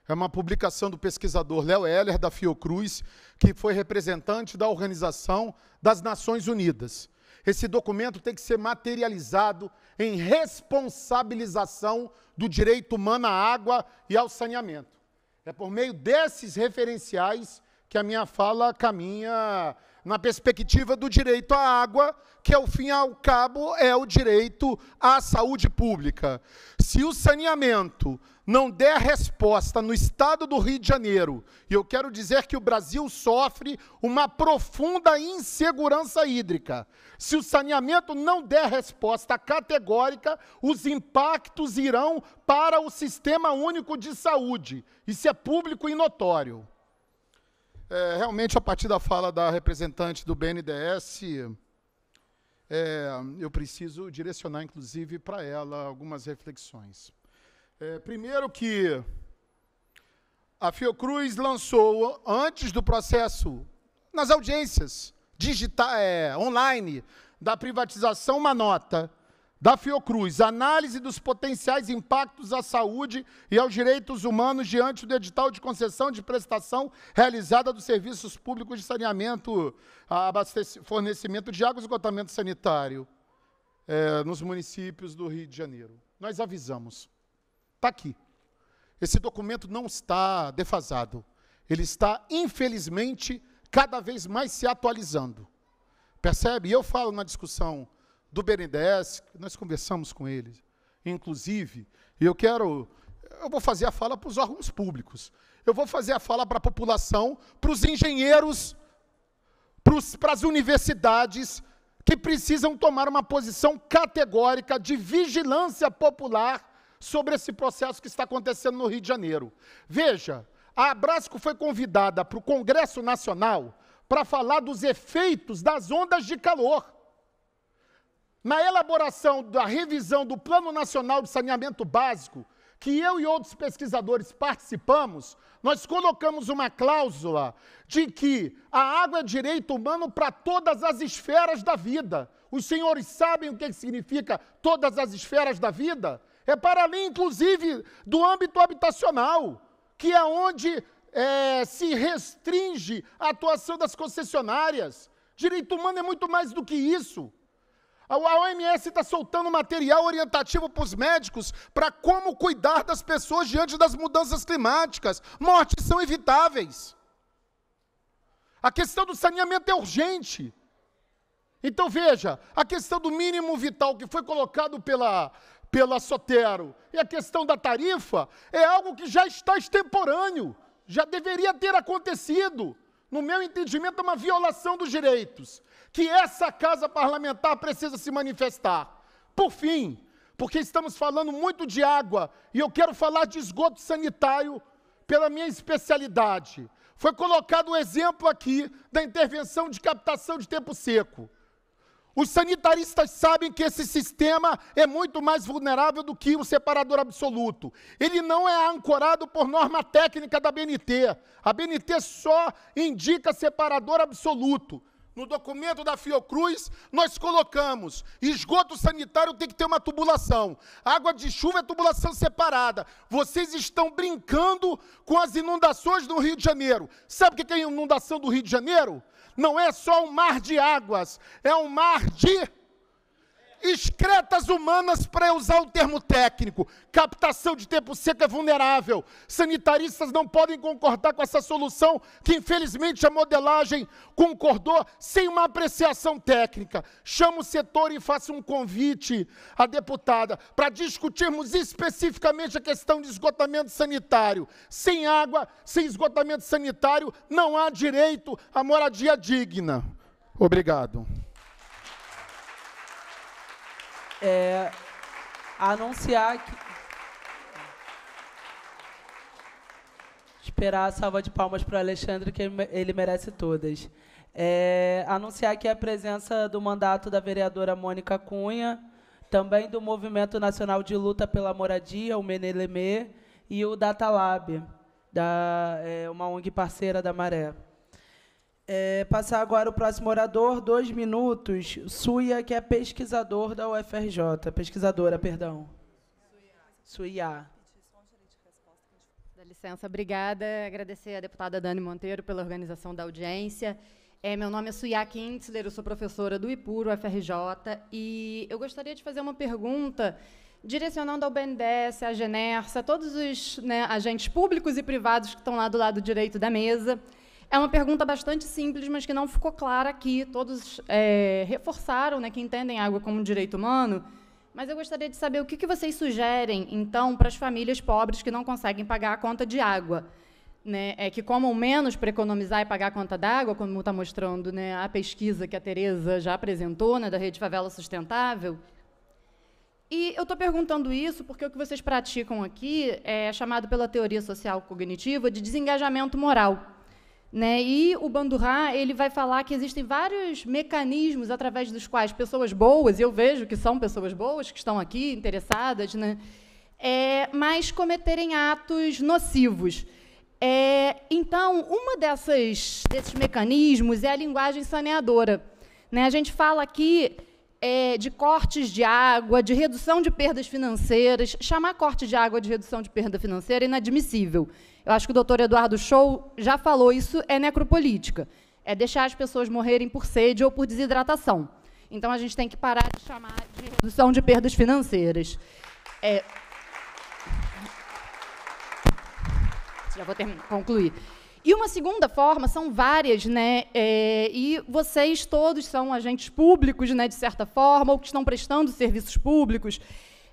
É uma publicação do pesquisador Léo Heller, da Fiocruz, que foi representante da Organização das Nações Unidas. Esse documento tem que ser materializado em responsabilização do direito humano à água e ao saneamento. É por meio desses referenciais que a minha fala caminha na perspectiva do direito à água, que ao fim e ao cabo é o direito à saúde pública. Se o saneamento não der resposta no estado do Rio de Janeiro, e eu quero dizer que o Brasil sofre uma profunda insegurança hídrica. Se o saneamento não der resposta categórica, os impactos irão para o Sistema Único de Saúde. Isso é público e notório. É, realmente, a partir da fala da representante do BNDES, é, eu preciso direcionar, inclusive, para ela algumas reflexões. É, primeiro que a Fiocruz lançou, antes do processo, nas audiências é, online da privatização, uma nota da Fiocruz, análise dos potenciais impactos à saúde e aos direitos humanos diante do edital de concessão de prestação realizada dos serviços públicos de saneamento, fornecimento de água e esgotamento sanitário é, nos municípios do Rio de Janeiro. Nós avisamos. Está aqui. Esse documento não está defasado. Ele está, infelizmente, cada vez mais se atualizando. Percebe? E eu falo na discussão do BNDES, nós conversamos com eles, inclusive, eu quero, eu vou fazer a fala para os órgãos públicos, eu vou fazer a fala para a população, para os engenheiros, para as universidades, que precisam tomar uma posição categórica de vigilância popular sobre esse processo que está acontecendo no Rio de Janeiro. Veja, a Abrasco foi convidada para o Congresso Nacional para falar dos efeitos das ondas de calor na elaboração da revisão do Plano Nacional de Saneamento Básico, que eu e outros pesquisadores participamos, nós colocamos uma cláusula de que a água é direito humano para todas as esferas da vida. Os senhores sabem o que significa todas as esferas da vida? É para além, inclusive, do âmbito habitacional, que é onde é, se restringe a atuação das concessionárias. Direito humano é muito mais do que isso. A OMS está soltando material orientativo para os médicos para como cuidar das pessoas diante das mudanças climáticas. Mortes são evitáveis. A questão do saneamento é urgente. Então veja, a questão do mínimo vital que foi colocado pela, pela Sotero e a questão da tarifa é algo que já está extemporâneo, já deveria ter acontecido. No meu entendimento, é uma violação dos direitos que essa casa parlamentar precisa se manifestar. Por fim, porque estamos falando muito de água e eu quero falar de esgoto sanitário pela minha especialidade. Foi colocado o um exemplo aqui da intervenção de captação de tempo seco. Os sanitaristas sabem que esse sistema é muito mais vulnerável do que o separador absoluto. Ele não é ancorado por norma técnica da BNT. A BNT só indica separador absoluto no documento da Fiocruz, nós colocamos: esgoto sanitário tem que ter uma tubulação. Água de chuva é tubulação separada. Vocês estão brincando com as inundações do Rio de Janeiro. Sabe o que é inundação do Rio de Janeiro? Não é só um mar de águas, é um mar de excretas humanas, para usar o termo técnico. Captação de tempo seco é vulnerável. Sanitaristas não podem concordar com essa solução, que infelizmente a modelagem concordou sem uma apreciação técnica. Chamo o setor e faço um convite à deputada para discutirmos especificamente a questão de esgotamento sanitário. Sem água, sem esgotamento sanitário, não há direito à moradia digna. Obrigado é, anunciar que. Esperar a salva de palmas para o Alexandre, que ele merece todas. É, anunciar aqui a presença do mandato da vereadora Mônica Cunha, também do Movimento Nacional de Luta pela Moradia, o Menelemê, e o Datalab, da, é, uma ONG parceira da Maré. É, passar agora o próximo orador, dois minutos. Suia, que é pesquisador da UFRJ, pesquisadora, perdão. Suia. Dá licença, obrigada. Agradecer à deputada Dani Monteiro pela organização da audiência. É, meu nome é Suia Kintzler, eu sou professora do IPUR, UFRJ, e eu gostaria de fazer uma pergunta direcionando ao BNDES, à Genersa, a todos os né, agentes públicos e privados que estão lá do lado direito da mesa. É uma pergunta bastante simples, mas que não ficou clara aqui. Todos é, reforçaram né, que entendem água como um direito humano. Mas eu gostaria de saber o que, que vocês sugerem, então, para as famílias pobres que não conseguem pagar a conta de água. Né, é que comam menos para economizar e pagar a conta d'água, como está mostrando né, a pesquisa que a Tereza já apresentou, né, da Rede Favela Sustentável. E eu estou perguntando isso porque o que vocês praticam aqui é chamado pela teoria social cognitiva de desengajamento moral. Né? E o Bandurá ele vai falar que existem vários mecanismos através dos quais pessoas boas, e eu vejo que são pessoas boas que estão aqui, interessadas, né? é, mas cometerem atos nocivos. É, então, uma dessas, desses mecanismos é a linguagem saneadora. Né? A gente fala aqui é, de cortes de água, de redução de perdas financeiras. Chamar corte de água de redução de perda financeira é inadmissível. Eu acho que o doutor Eduardo Show já falou isso, é necropolítica. É deixar as pessoas morrerem por sede ou por desidratação. Então, a gente tem que parar de chamar de redução de perdas financeiras. É... Já vou ter... concluir. E uma segunda forma, são várias, né? É, e vocês todos são agentes públicos, né, de certa forma, ou que estão prestando serviços públicos.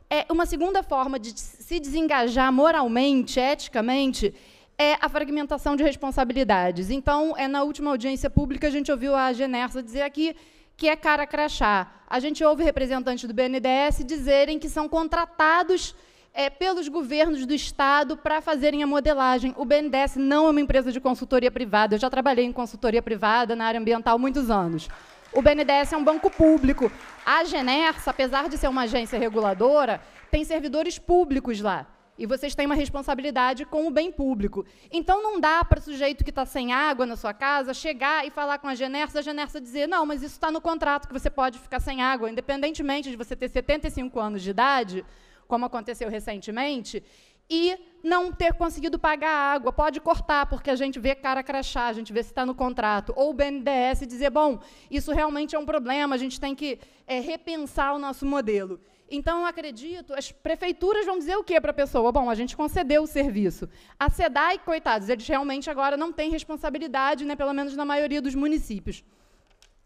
É, uma segunda forma de se desengajar moralmente, eticamente, é a fragmentação de responsabilidades. Então, é na última audiência pública a gente ouviu a Genersa dizer aqui que é cara crachá. A gente ouve representantes do BNDES dizerem que são contratados é, pelos governos do Estado para fazerem a modelagem. O BNDES não é uma empresa de consultoria privada. Eu já trabalhei em consultoria privada na área ambiental muitos anos. O BNDES é um banco público. A Genersa, apesar de ser uma agência reguladora, tem servidores públicos lá. E vocês têm uma responsabilidade com o bem público. Então não dá para o sujeito que está sem água na sua casa chegar e falar com a Genersa, a Genersa dizer, não, mas isso está no contrato que você pode ficar sem água, independentemente de você ter 75 anos de idade, como aconteceu recentemente, e não ter conseguido pagar a água. Pode cortar, porque a gente vê cara crachá, a gente vê se está no contrato. Ou o BNDES dizer, bom, isso realmente é um problema, a gente tem que é, repensar o nosso modelo. Então, eu acredito, as prefeituras vão dizer o quê para a pessoa? Bom, a gente concedeu o serviço. A SEDAI, coitados, eles realmente agora não têm responsabilidade, né, pelo menos na maioria dos municípios.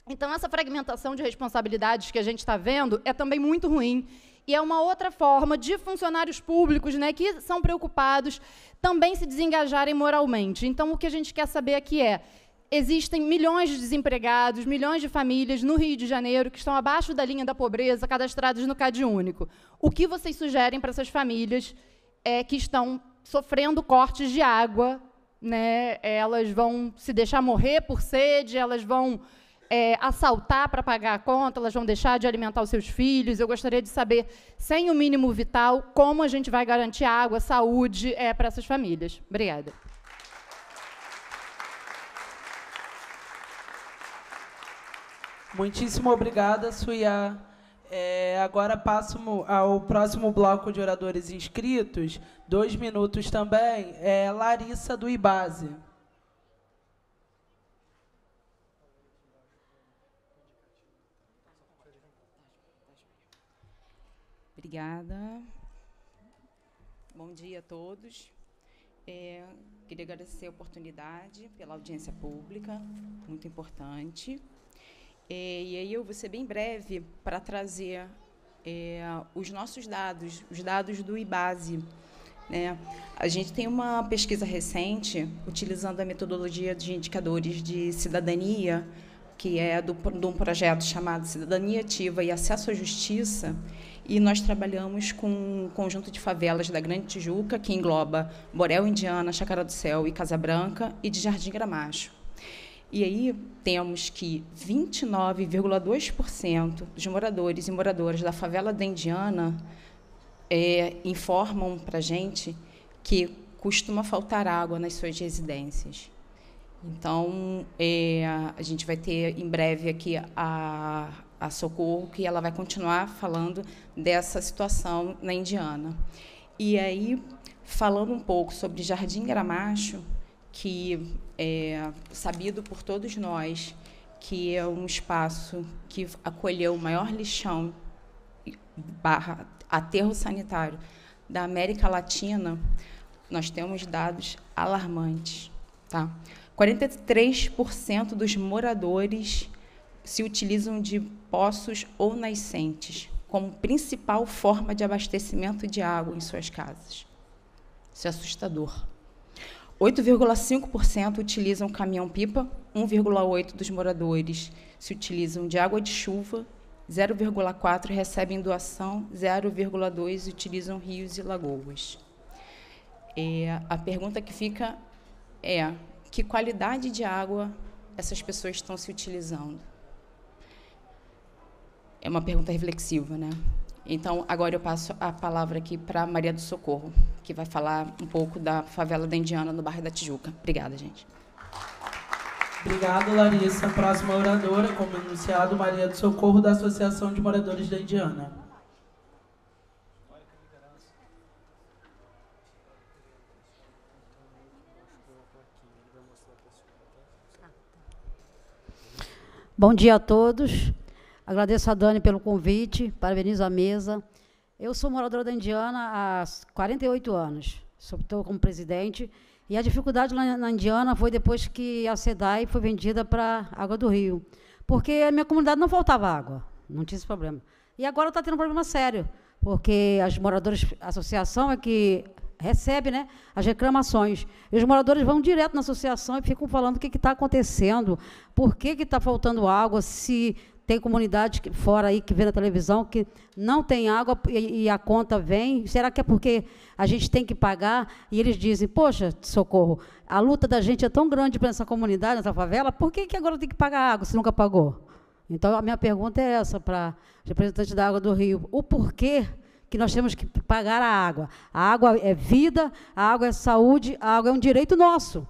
Então, essa fragmentação de responsabilidades que a gente está vendo é também muito ruim e é uma outra forma de funcionários públicos né, que são preocupados também se desengajarem moralmente. Então, o que a gente quer saber aqui é: existem milhões de desempregados, milhões de famílias no Rio de Janeiro que estão abaixo da linha da pobreza, cadastrados no CAD Único. O que vocês sugerem para essas famílias é, que estão sofrendo cortes de água? Né? Elas vão se deixar morrer por sede, elas vão é, assaltar para pagar a conta, elas vão deixar de alimentar os seus filhos. Eu gostaria de saber, sem o mínimo vital, como a gente vai garantir água, saúde é, para essas famílias. Obrigada. Muitíssimo obrigada, Suiá. É, agora passo ao próximo bloco de oradores inscritos. Dois minutos também. É Larissa do Ibase. Obrigada. Bom dia a todos. É, queria agradecer a oportunidade pela audiência pública, muito importante. É, e aí eu vou ser bem breve para trazer é, os nossos dados, os dados do IBASE. Né? A gente tem uma pesquisa recente, utilizando a metodologia de indicadores de cidadania, que é do, de um projeto chamado Cidadania Ativa e Acesso à Justiça, e nós trabalhamos com um conjunto de favelas da Grande Tijuca, que engloba Borel Indiana, Chacara do Céu e Casa Branca, e de Jardim Gramacho. E aí temos que 29,2% dos moradores e moradoras da favela da Indiana é, informam para a gente que costuma faltar água nas suas residências. Então, é, a gente vai ter em breve aqui a, a Socorro, que ela vai continuar falando dessa situação na Indiana. E aí, falando um pouco sobre Jardim Gramacho, que é sabido por todos nós que é um espaço que acolheu o maior lixão barra aterro sanitário da América Latina, nós temos dados alarmantes. Tá? 43% dos moradores se utilizam de poços ou nascentes como principal forma de abastecimento de água em suas casas. Isso é assustador. 8,5% utilizam caminhão-pipa, 1,8% dos moradores se utilizam de água de chuva, 0,4% recebem doação, 0,2% utilizam rios e lagoas. É, a pergunta que fica é: que qualidade de água essas pessoas estão se utilizando? É uma pergunta reflexiva, né? Então, agora eu passo a palavra aqui para Maria do Socorro, que vai falar um pouco da favela da Indiana no bairro da Tijuca. Obrigada, gente. Obrigado, Larissa. Próxima oradora, como anunciado, Maria do Socorro, da Associação de Moradores da Indiana. Bom dia a todos. Agradeço a Dani pelo convite, parabenizo a mesa. Eu sou moradora da Indiana há 48 anos, estou como presidente, e a dificuldade na, na Indiana foi depois que a SEDAI foi vendida para Água do Rio, porque a minha comunidade não faltava água, não tinha esse problema. E agora está tendo um problema sério, porque as moradoras, a associação é que recebe né, as reclamações. E os moradores vão direto na associação e ficam falando o que está acontecendo, por que está faltando água, se tem comunidade fora aí que vê na televisão que não tem água e, a conta vem. Será que é porque a gente tem que pagar? E eles dizem, poxa, socorro, a luta da gente é tão grande para essa comunidade, essa favela, por que, que agora tem que pagar água se nunca pagou? Então, a minha pergunta é essa para representante da Água do Rio. O porquê que nós temos que pagar a água? A água é vida, a água é saúde, a água é um direito nosso.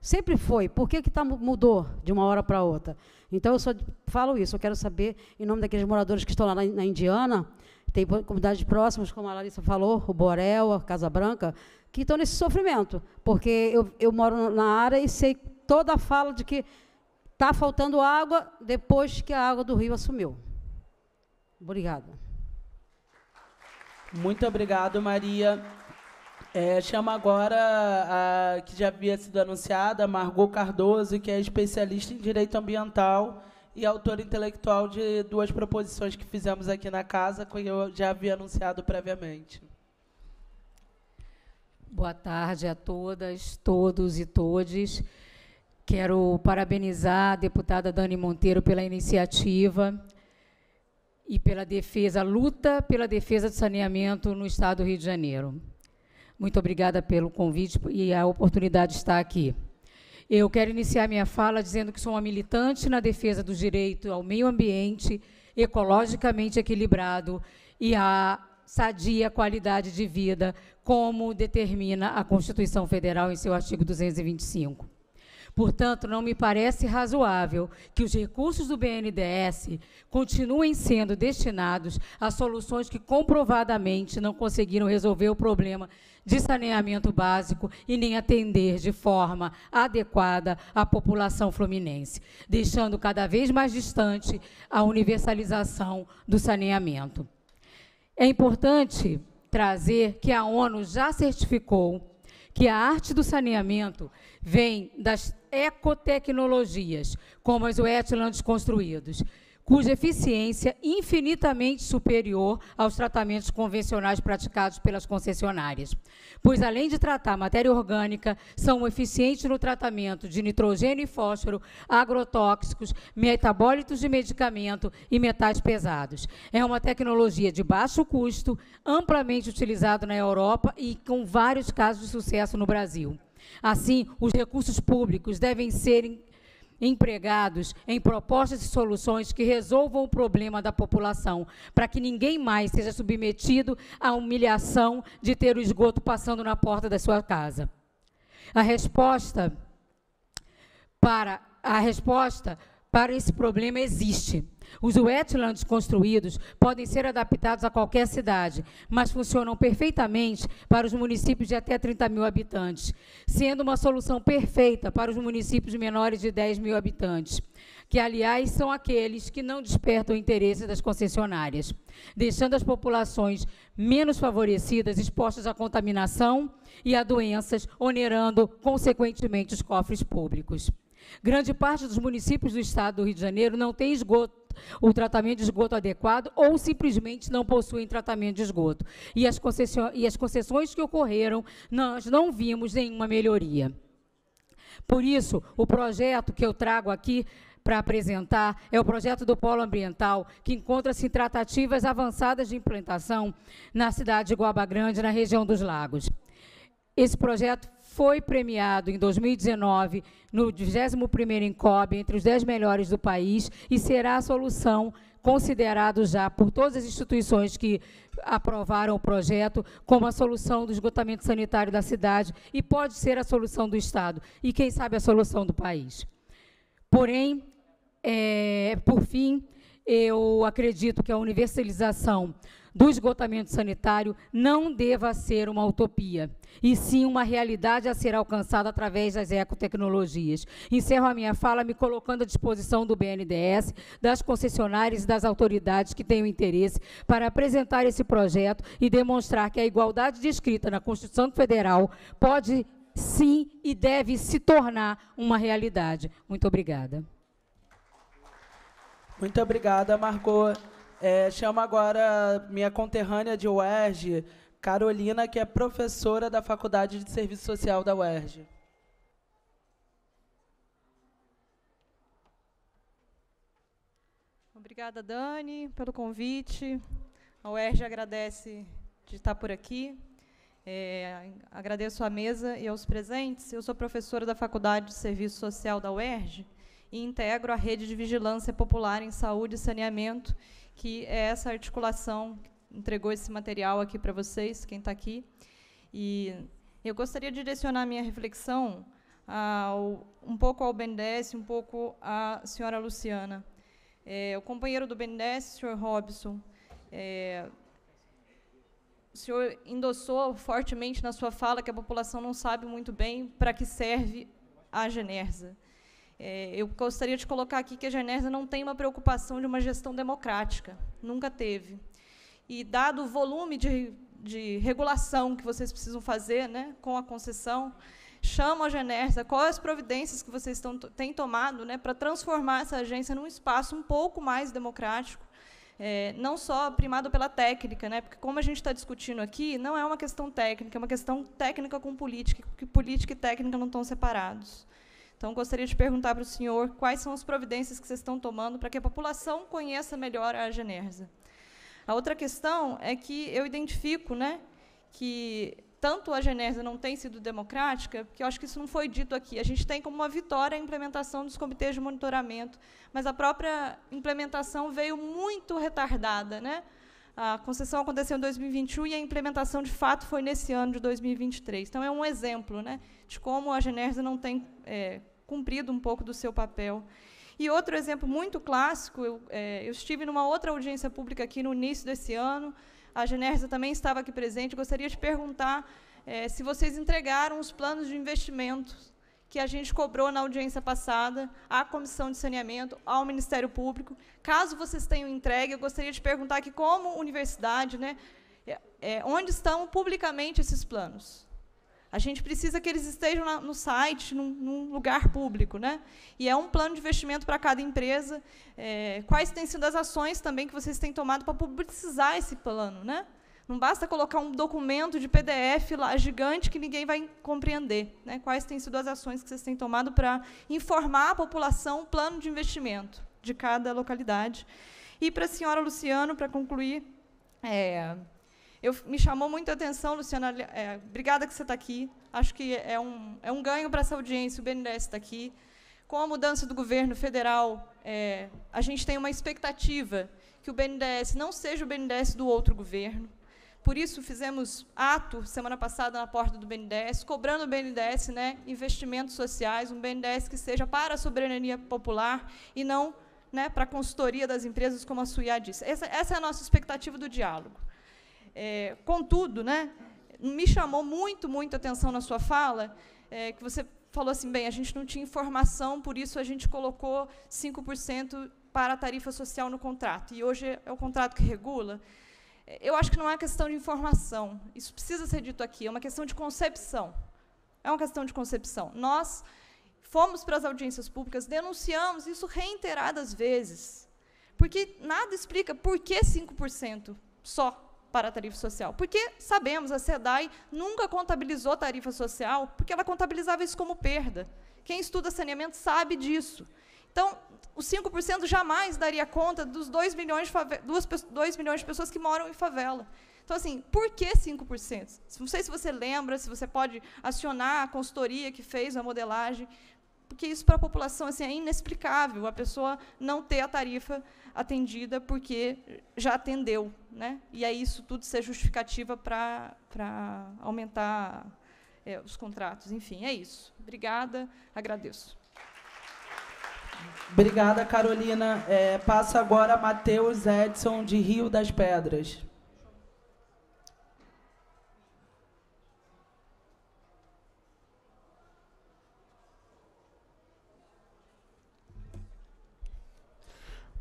Sempre foi. Por que, que tá, mudou de uma hora para outra? Então, eu só falo isso, eu quero saber, em nome daqueles moradores que estão lá na, na Indiana, tem comunidades próximas, como a Larissa falou, o Borel, a Casa Branca, que estão nesse sofrimento, porque eu, eu moro na área e sei toda a fala de que está faltando água depois que a água do rio assumiu. Obrigada. Muito obrigado, Maria. É, chama agora a que já havia sido anunciada, Margot Cardoso, que é especialista em direito ambiental e autora intelectual de duas proposições que fizemos aqui na casa, que eu já havia anunciado previamente. Boa tarde a todas, todos e todes. Quero parabenizar a deputada Dani Monteiro pela iniciativa e pela defesa, luta pela defesa do saneamento no Estado do Rio de Janeiro. Muito obrigada pelo convite e a oportunidade de estar aqui. Eu quero iniciar minha fala dizendo que sou uma militante na defesa do direito ao meio ambiente ecologicamente equilibrado e à sadia qualidade de vida, como determina a Constituição Federal em seu artigo 225. Portanto, não me parece razoável que os recursos do BNDES continuem sendo destinados a soluções que comprovadamente não conseguiram resolver o problema de saneamento básico e nem atender de forma adequada a população fluminense, deixando cada vez mais distante a universalização do saneamento. É importante trazer que a ONU já certificou que a arte do saneamento vem das ecotecnologias, como as wetlands construídos, cuja eficiência infinitamente superior aos tratamentos convencionais praticados pelas concessionárias. Pois, além de tratar matéria orgânica, são eficientes no tratamento de nitrogênio e fósforo, agrotóxicos, metabólitos de medicamento e metais pesados. É uma tecnologia de baixo custo, amplamente utilizada na Europa e com vários casos de sucesso no Brasil. Assim, os recursos públicos devem ser empregados em propostas e soluções que resolvam o problema da população, para que ninguém mais seja submetido à humilhação de ter o esgoto passando na porta da sua casa. A resposta para a resposta para esse problema existe. Os wetlands construídos podem ser adaptados a qualquer cidade, mas funcionam perfeitamente para os municípios de até 30 mil habitantes, sendo uma solução perfeita para os municípios menores de 10 mil habitantes que, aliás, são aqueles que não despertam o interesse das concessionárias, deixando as populações menos favorecidas expostas à contaminação e a doenças, onerando, consequentemente, os cofres públicos. Grande parte dos municípios do estado do Rio de Janeiro não tem esgoto o tratamento de esgoto adequado ou simplesmente não possuem tratamento de esgoto. E as, concessões, e as concessões que ocorreram, nós não vimos nenhuma melhoria. Por isso, o projeto que eu trago aqui para apresentar é o projeto do Polo Ambiental, que encontra-se em tratativas avançadas de implantação na cidade de Guaba Grande, na região dos Lagos. Esse projeto foi premiado em 2019 no 21º Encobe entre os 10 melhores do país e será a solução considerado já por todas as instituições que aprovaram o projeto como a solução do esgotamento sanitário da cidade e pode ser a solução do Estado e, quem sabe, a solução do país. Porém, é, por fim, eu acredito que a universalização do esgotamento sanitário não deva ser uma utopia, e sim uma realidade a ser alcançada através das ecotecnologias. Encerro a minha fala me colocando à disposição do BNDES, das concessionárias e das autoridades que tenham interesse para apresentar esse projeto e demonstrar que a igualdade descrita na Constituição Federal pode sim e deve se tornar uma realidade. Muito obrigada. Muito obrigada, Margot. É, chamo agora minha conterrânea de UERJ, Carolina, que é professora da Faculdade de Serviço Social da UERJ. Obrigada, Dani, pelo convite. A UERJ agradece de estar por aqui. É, agradeço à mesa e aos presentes. Eu sou professora da Faculdade de Serviço Social da UERJ e integro a Rede de Vigilância Popular em Saúde e Saneamento que é essa articulação que entregou esse material aqui para vocês, quem está aqui. E eu gostaria de direcionar minha reflexão ao, um pouco ao BNDES, um pouco à senhora Luciana. É, o companheiro do BNDES, senhor Robson, é, o senhor endossou fortemente na sua fala que a população não sabe muito bem para que serve a Genersa. É, eu gostaria de colocar aqui que a Genésia não tem uma preocupação de uma gestão democrática, nunca teve. E dado o volume de, de regulação que vocês precisam fazer né, com a concessão, chama a Genésia, quais as providências que vocês têm tomado né, para transformar essa agência num espaço um pouco mais democrático, é, não só primado pela técnica, né, porque, como a gente está discutindo aqui, não é uma questão técnica, é uma questão técnica com política, porque política e técnica não estão separados. Então, gostaria de perguntar para o senhor quais são as providências que vocês estão tomando para que a população conheça melhor a Genersa. A outra questão é que eu identifico né, que tanto a Genersa não tem sido democrática, porque eu acho que isso não foi dito aqui. A gente tem como uma vitória a implementação dos comitês de monitoramento, mas a própria implementação veio muito retardada. Né? A concessão aconteceu em 2021 e a implementação, de fato, foi nesse ano de 2023. Então, é um exemplo né, de como a Genersa não tem é, cumprido um pouco do seu papel. E outro exemplo muito clássico, eu, é, eu, estive numa outra audiência pública aqui no início desse ano, a Genérgica também estava aqui presente, gostaria de perguntar é, se vocês entregaram os planos de investimentos que a gente cobrou na audiência passada à Comissão de Saneamento, ao Ministério Público. Caso vocês tenham entregue, eu gostaria de perguntar aqui como universidade, né, é, é, onde estão publicamente esses planos? A gente precisa que eles estejam na, no site, num, num, lugar público. Né? E é um plano de investimento para cada empresa. É, quais têm sido as ações também que vocês têm tomado para publicizar esse plano? Né? Não basta colocar um documento de PDF lá gigante que ninguém vai compreender. Né? Quais têm sido as ações que vocês têm tomado para informar a população o plano de investimento de cada localidade? E para a senhora Luciano, para concluir, é, eu, me chamou muito a atenção, Luciana, é, obrigada que você está aqui. Acho que é um, é um ganho para essa audiência, o BNDES está aqui. Com a mudança do governo federal, é, a gente tem uma expectativa que o BNDES não seja o BNDES do outro governo. Por isso, fizemos ato semana passada na porta do BNDES, cobrando o BNDES né, investimentos sociais, um BNDES que seja para a soberania popular e não né, para a consultoria das empresas, como a Suiá disse. Essa, essa é a nossa expectativa do diálogo. É, contudo, né, me chamou muito, muito atenção na sua fala, é, que você falou assim, bem, a gente não tinha informação, por isso a gente colocou 5% para a tarifa social no contrato, e hoje é o contrato que regula. É, eu acho que não é questão de informação, isso precisa ser dito aqui, é uma questão de concepção. É uma questão de concepção. Nós fomos para as audiências públicas, denunciamos isso reiteradas vezes, porque nada explica por que 5% só para a tarifa social. Porque, sabemos, a SEDAI nunca contabilizou tarifa social, porque ela contabilizava isso como perda. Quem estuda saneamento sabe disso. Então, os 5% jamais daria conta dos 2 milhões, de favela, 2, 2 milhões de pessoas que moram em favela. Então, assim, por que 5%? Não sei se você lembra, se você pode acionar a consultoria que fez a modelagem, porque isso para a população assim, é inexplicável, a pessoa não ter a tarifa atendida porque já atendeu. Né? E aí isso tudo ser justificativa para aumentar é, os contratos. Enfim, é isso. Obrigada, agradeço. Obrigada, Carolina. É, passa agora a Matheus Edson, de Rio das Pedras.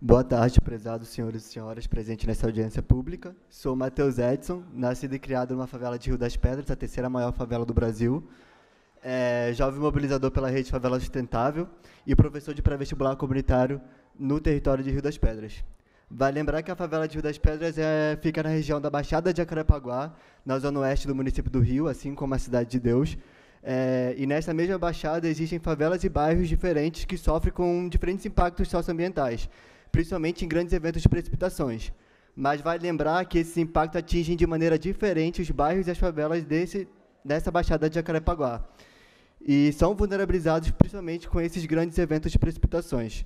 Boa tarde, prezados senhores e senhoras presentes nessa audiência pública. Sou Matheus Edson, nascido e criado numa favela de Rio das Pedras, a terceira maior favela do Brasil. É, jovem mobilizador pela rede Favela Sustentável e professor de pré-vestibular comunitário no território de Rio das Pedras. Vai lembrar que a favela de Rio das Pedras é, fica na região da Baixada de Acarapaguá, na zona oeste do município do Rio, assim como a Cidade de Deus. É, e nessa mesma baixada existem favelas e bairros diferentes que sofrem com diferentes impactos socioambientais principalmente em grandes eventos de precipitações. Mas vale lembrar que esses impactos atingem de maneira diferente os bairros e as favelas desse, dessa Baixada de Jacarepaguá e são vulnerabilizados principalmente com esses grandes eventos de precipitações.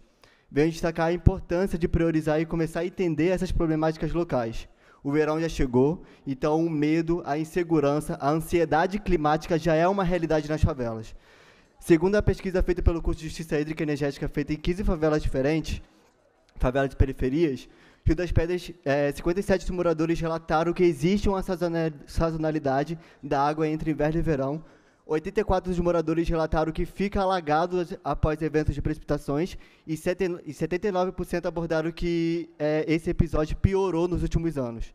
Venho destacar a importância de priorizar e começar a entender essas problemáticas locais. O verão já chegou, então o medo, a insegurança, a ansiedade climática já é uma realidade nas favelas. Segundo a pesquisa feita pelo curso de Justiça Hídrica e Energética, feita em 15 favelas diferentes, favelas de periferias, Rio das Pedras, é, 57 moradores relataram que existe uma sazonalidade da água entre inverno e verão. 84 dos moradores relataram que fica alagado após eventos de precipitações e 79% abordaram que é, esse episódio piorou nos últimos anos.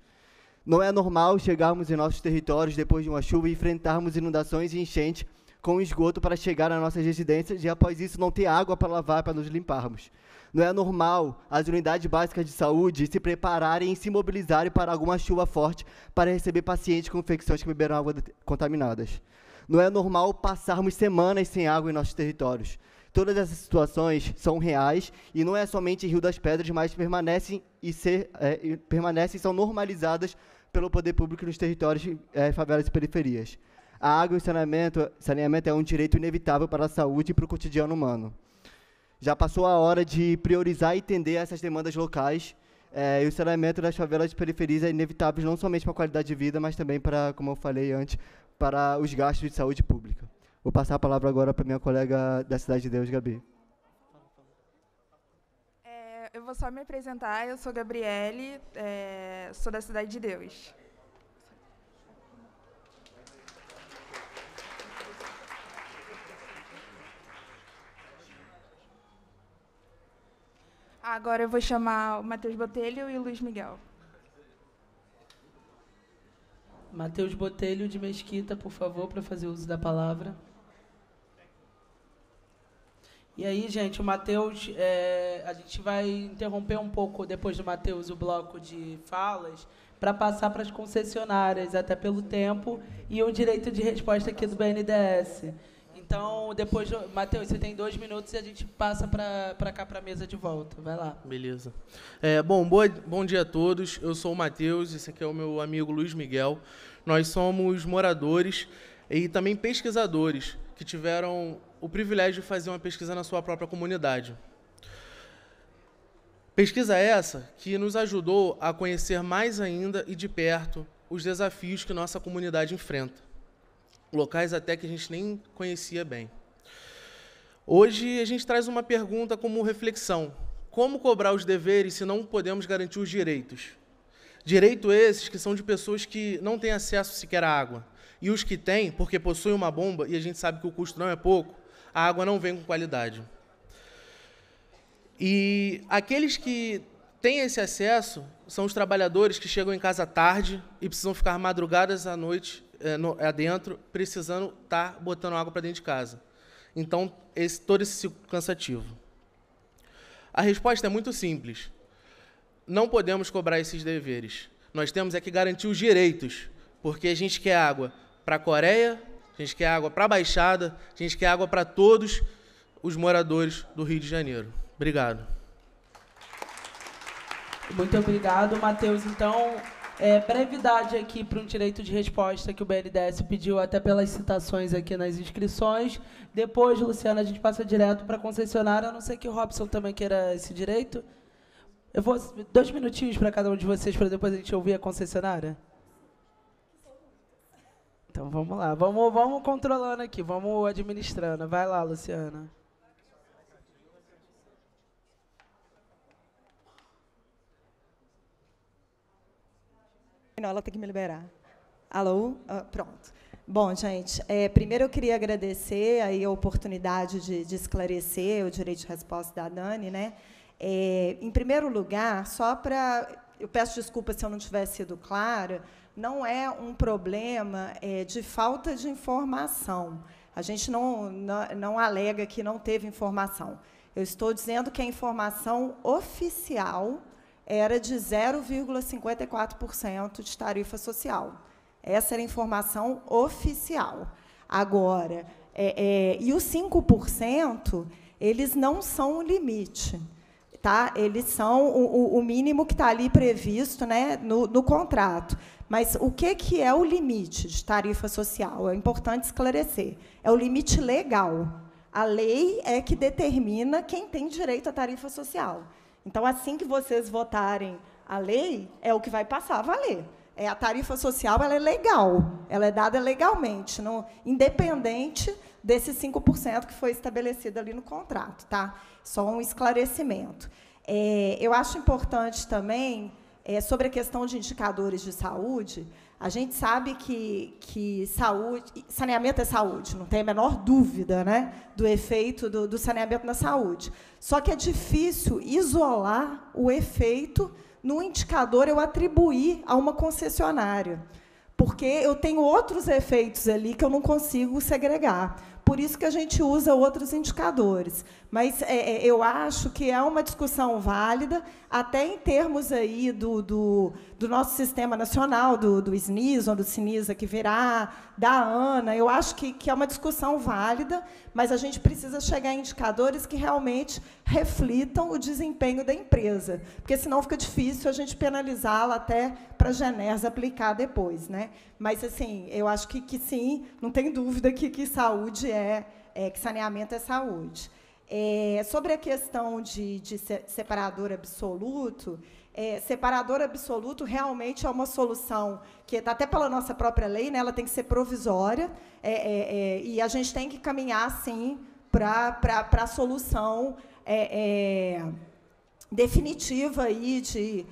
Não é normal chegarmos em nossos territórios depois de uma chuva e enfrentarmos inundações e enchentes com esgoto para chegar às nossas residências e após isso não ter água para lavar, para nos limparmos. Não é normal as unidades básicas de saúde se prepararem e se mobilizarem para alguma chuva forte para receber pacientes com infecções que beberam água contaminadas. Não é normal passarmos semanas sem água em nossos territórios. Todas essas situações são reais e não é somente em Rio das Pedras, mas permanecem e, ser, é, e permanecem, são normalizadas pelo poder público nos territórios, é, favelas e periferias. A água e o saneamento, saneamento é um direito inevitável para a saúde e para o cotidiano humano já passou a hora de priorizar e entender essas demandas locais é, e o saneamento das favelas de periferias é inevitável não somente para a qualidade de vida, mas também para, como eu falei antes, para os gastos de saúde pública. Vou passar a palavra agora para minha colega da Cidade de Deus, Gabi. É, eu vou só me apresentar, eu sou Gabriele, é, sou da Cidade de Deus. Agora eu vou chamar o Matheus Botelho e o Luiz Miguel. Matheus Botelho de Mesquita, por favor, para fazer uso da palavra. E aí, gente, o Matheus, é, a gente vai interromper um pouco depois do Matheus o bloco de falas para passar para as concessionárias, até pelo tempo e o direito de resposta aqui do BNDES. Então, depois, Matheus, você tem dois minutos e a gente passa para cá, para a mesa de volta. Vai lá. Beleza. É, bom, boa, bom dia a todos. Eu sou o Matheus, esse aqui é o meu amigo Luiz Miguel. Nós somos moradores e também pesquisadores que tiveram o privilégio de fazer uma pesquisa na sua própria comunidade. Pesquisa essa que nos ajudou a conhecer mais ainda e de perto os desafios que nossa comunidade enfrenta locais até que a gente nem conhecia bem. Hoje a gente traz uma pergunta como reflexão: como cobrar os deveres se não podemos garantir os direitos? Direito esses que são de pessoas que não têm acesso sequer à água. E os que têm, porque possuem uma bomba e a gente sabe que o custo não é pouco, a água não vem com qualidade. E aqueles que têm esse acesso são os trabalhadores que chegam em casa tarde e precisam ficar madrugadas à noite eh, é, no, adentro, precisando estar tá botando água para dentro de casa. Então, esse, todo esse ciclo cansativo. A resposta é muito simples. Não podemos cobrar esses deveres. Nós temos é que garantir os direitos, porque a gente quer água para a Coreia, a gente quer água para a Baixada, a gente quer água para todos os moradores do Rio de Janeiro. Obrigado. Muito obrigado, Matheus. Então, é, brevidade aqui para um direito de resposta que o BNDES pediu até pelas citações aqui nas inscrições. Depois, Luciana, a gente passa direto para a concessionária, a não ser que o Robson também queira esse direito. Eu vou dois minutinhos para cada um de vocês para depois a gente ouvir a concessionária. Então vamos lá, vamos, vamos controlando aqui, vamos administrando. Vai lá, Luciana. Não, ela tem que me liberar. Alô? Ah, pronto. Bom, gente, é, primeiro eu queria agradecer aí a oportunidade de, de, esclarecer o direito de resposta da Dani. Né? É, em primeiro lugar, só para. Eu peço desculpas se eu não tivesse sido clara, não é um problema é, de falta de informação. A gente não, não, não alega que não teve informação. Eu estou dizendo que a é informação oficial era de 0,54% de tarifa social. Essa era a informação oficial. Agora, é, é, e os 5%, eles não são o limite. Tá? Eles são o, o mínimo que está ali previsto né, no, no, contrato. Mas o que, que é o limite de tarifa social? É importante esclarecer. É o limite legal. A lei é que determina quem tem direito à tarifa social. Então, assim que vocês votarem a lei, é o que vai passar a valer. É, a tarifa social ela é legal, ela é dada legalmente, não, independente desses 5% que foi estabelecido ali no contrato. Tá? Só um esclarecimento. É, eu acho importante também, é, sobre a questão de indicadores de saúde, a gente sabe que, que saúde, saneamento é saúde, não tem a menor dúvida né, do efeito do, do saneamento na saúde. Só que é difícil isolar o efeito no indicador eu atribuir a uma concessionária, porque eu tenho outros efeitos ali que eu não consigo segregar. Por isso que a gente usa outros indicadores. Mas é, é, eu acho que é uma discussão válida, até em termos aí do, do, do nosso sistema nacional, do, do SNIS ou do SINISA que virá, da ANA. Eu acho que, que é uma discussão válida, mas a gente precisa chegar a indicadores que realmente reflitam o desempenho da empresa, porque senão fica difícil a gente penalizá-la até para a Geners aplicar depois. Né? Mas, assim, eu acho que, que sim, não tem dúvida que, que saúde é, é que saneamento é saúde. É, sobre a questão de, de separador absoluto, é, separador absoluto realmente é uma solução que, tá até pela nossa própria lei, né, ela tem que ser provisória é, é, é e a gente tem que caminhar, sim, para a solução é, definitiva aí de,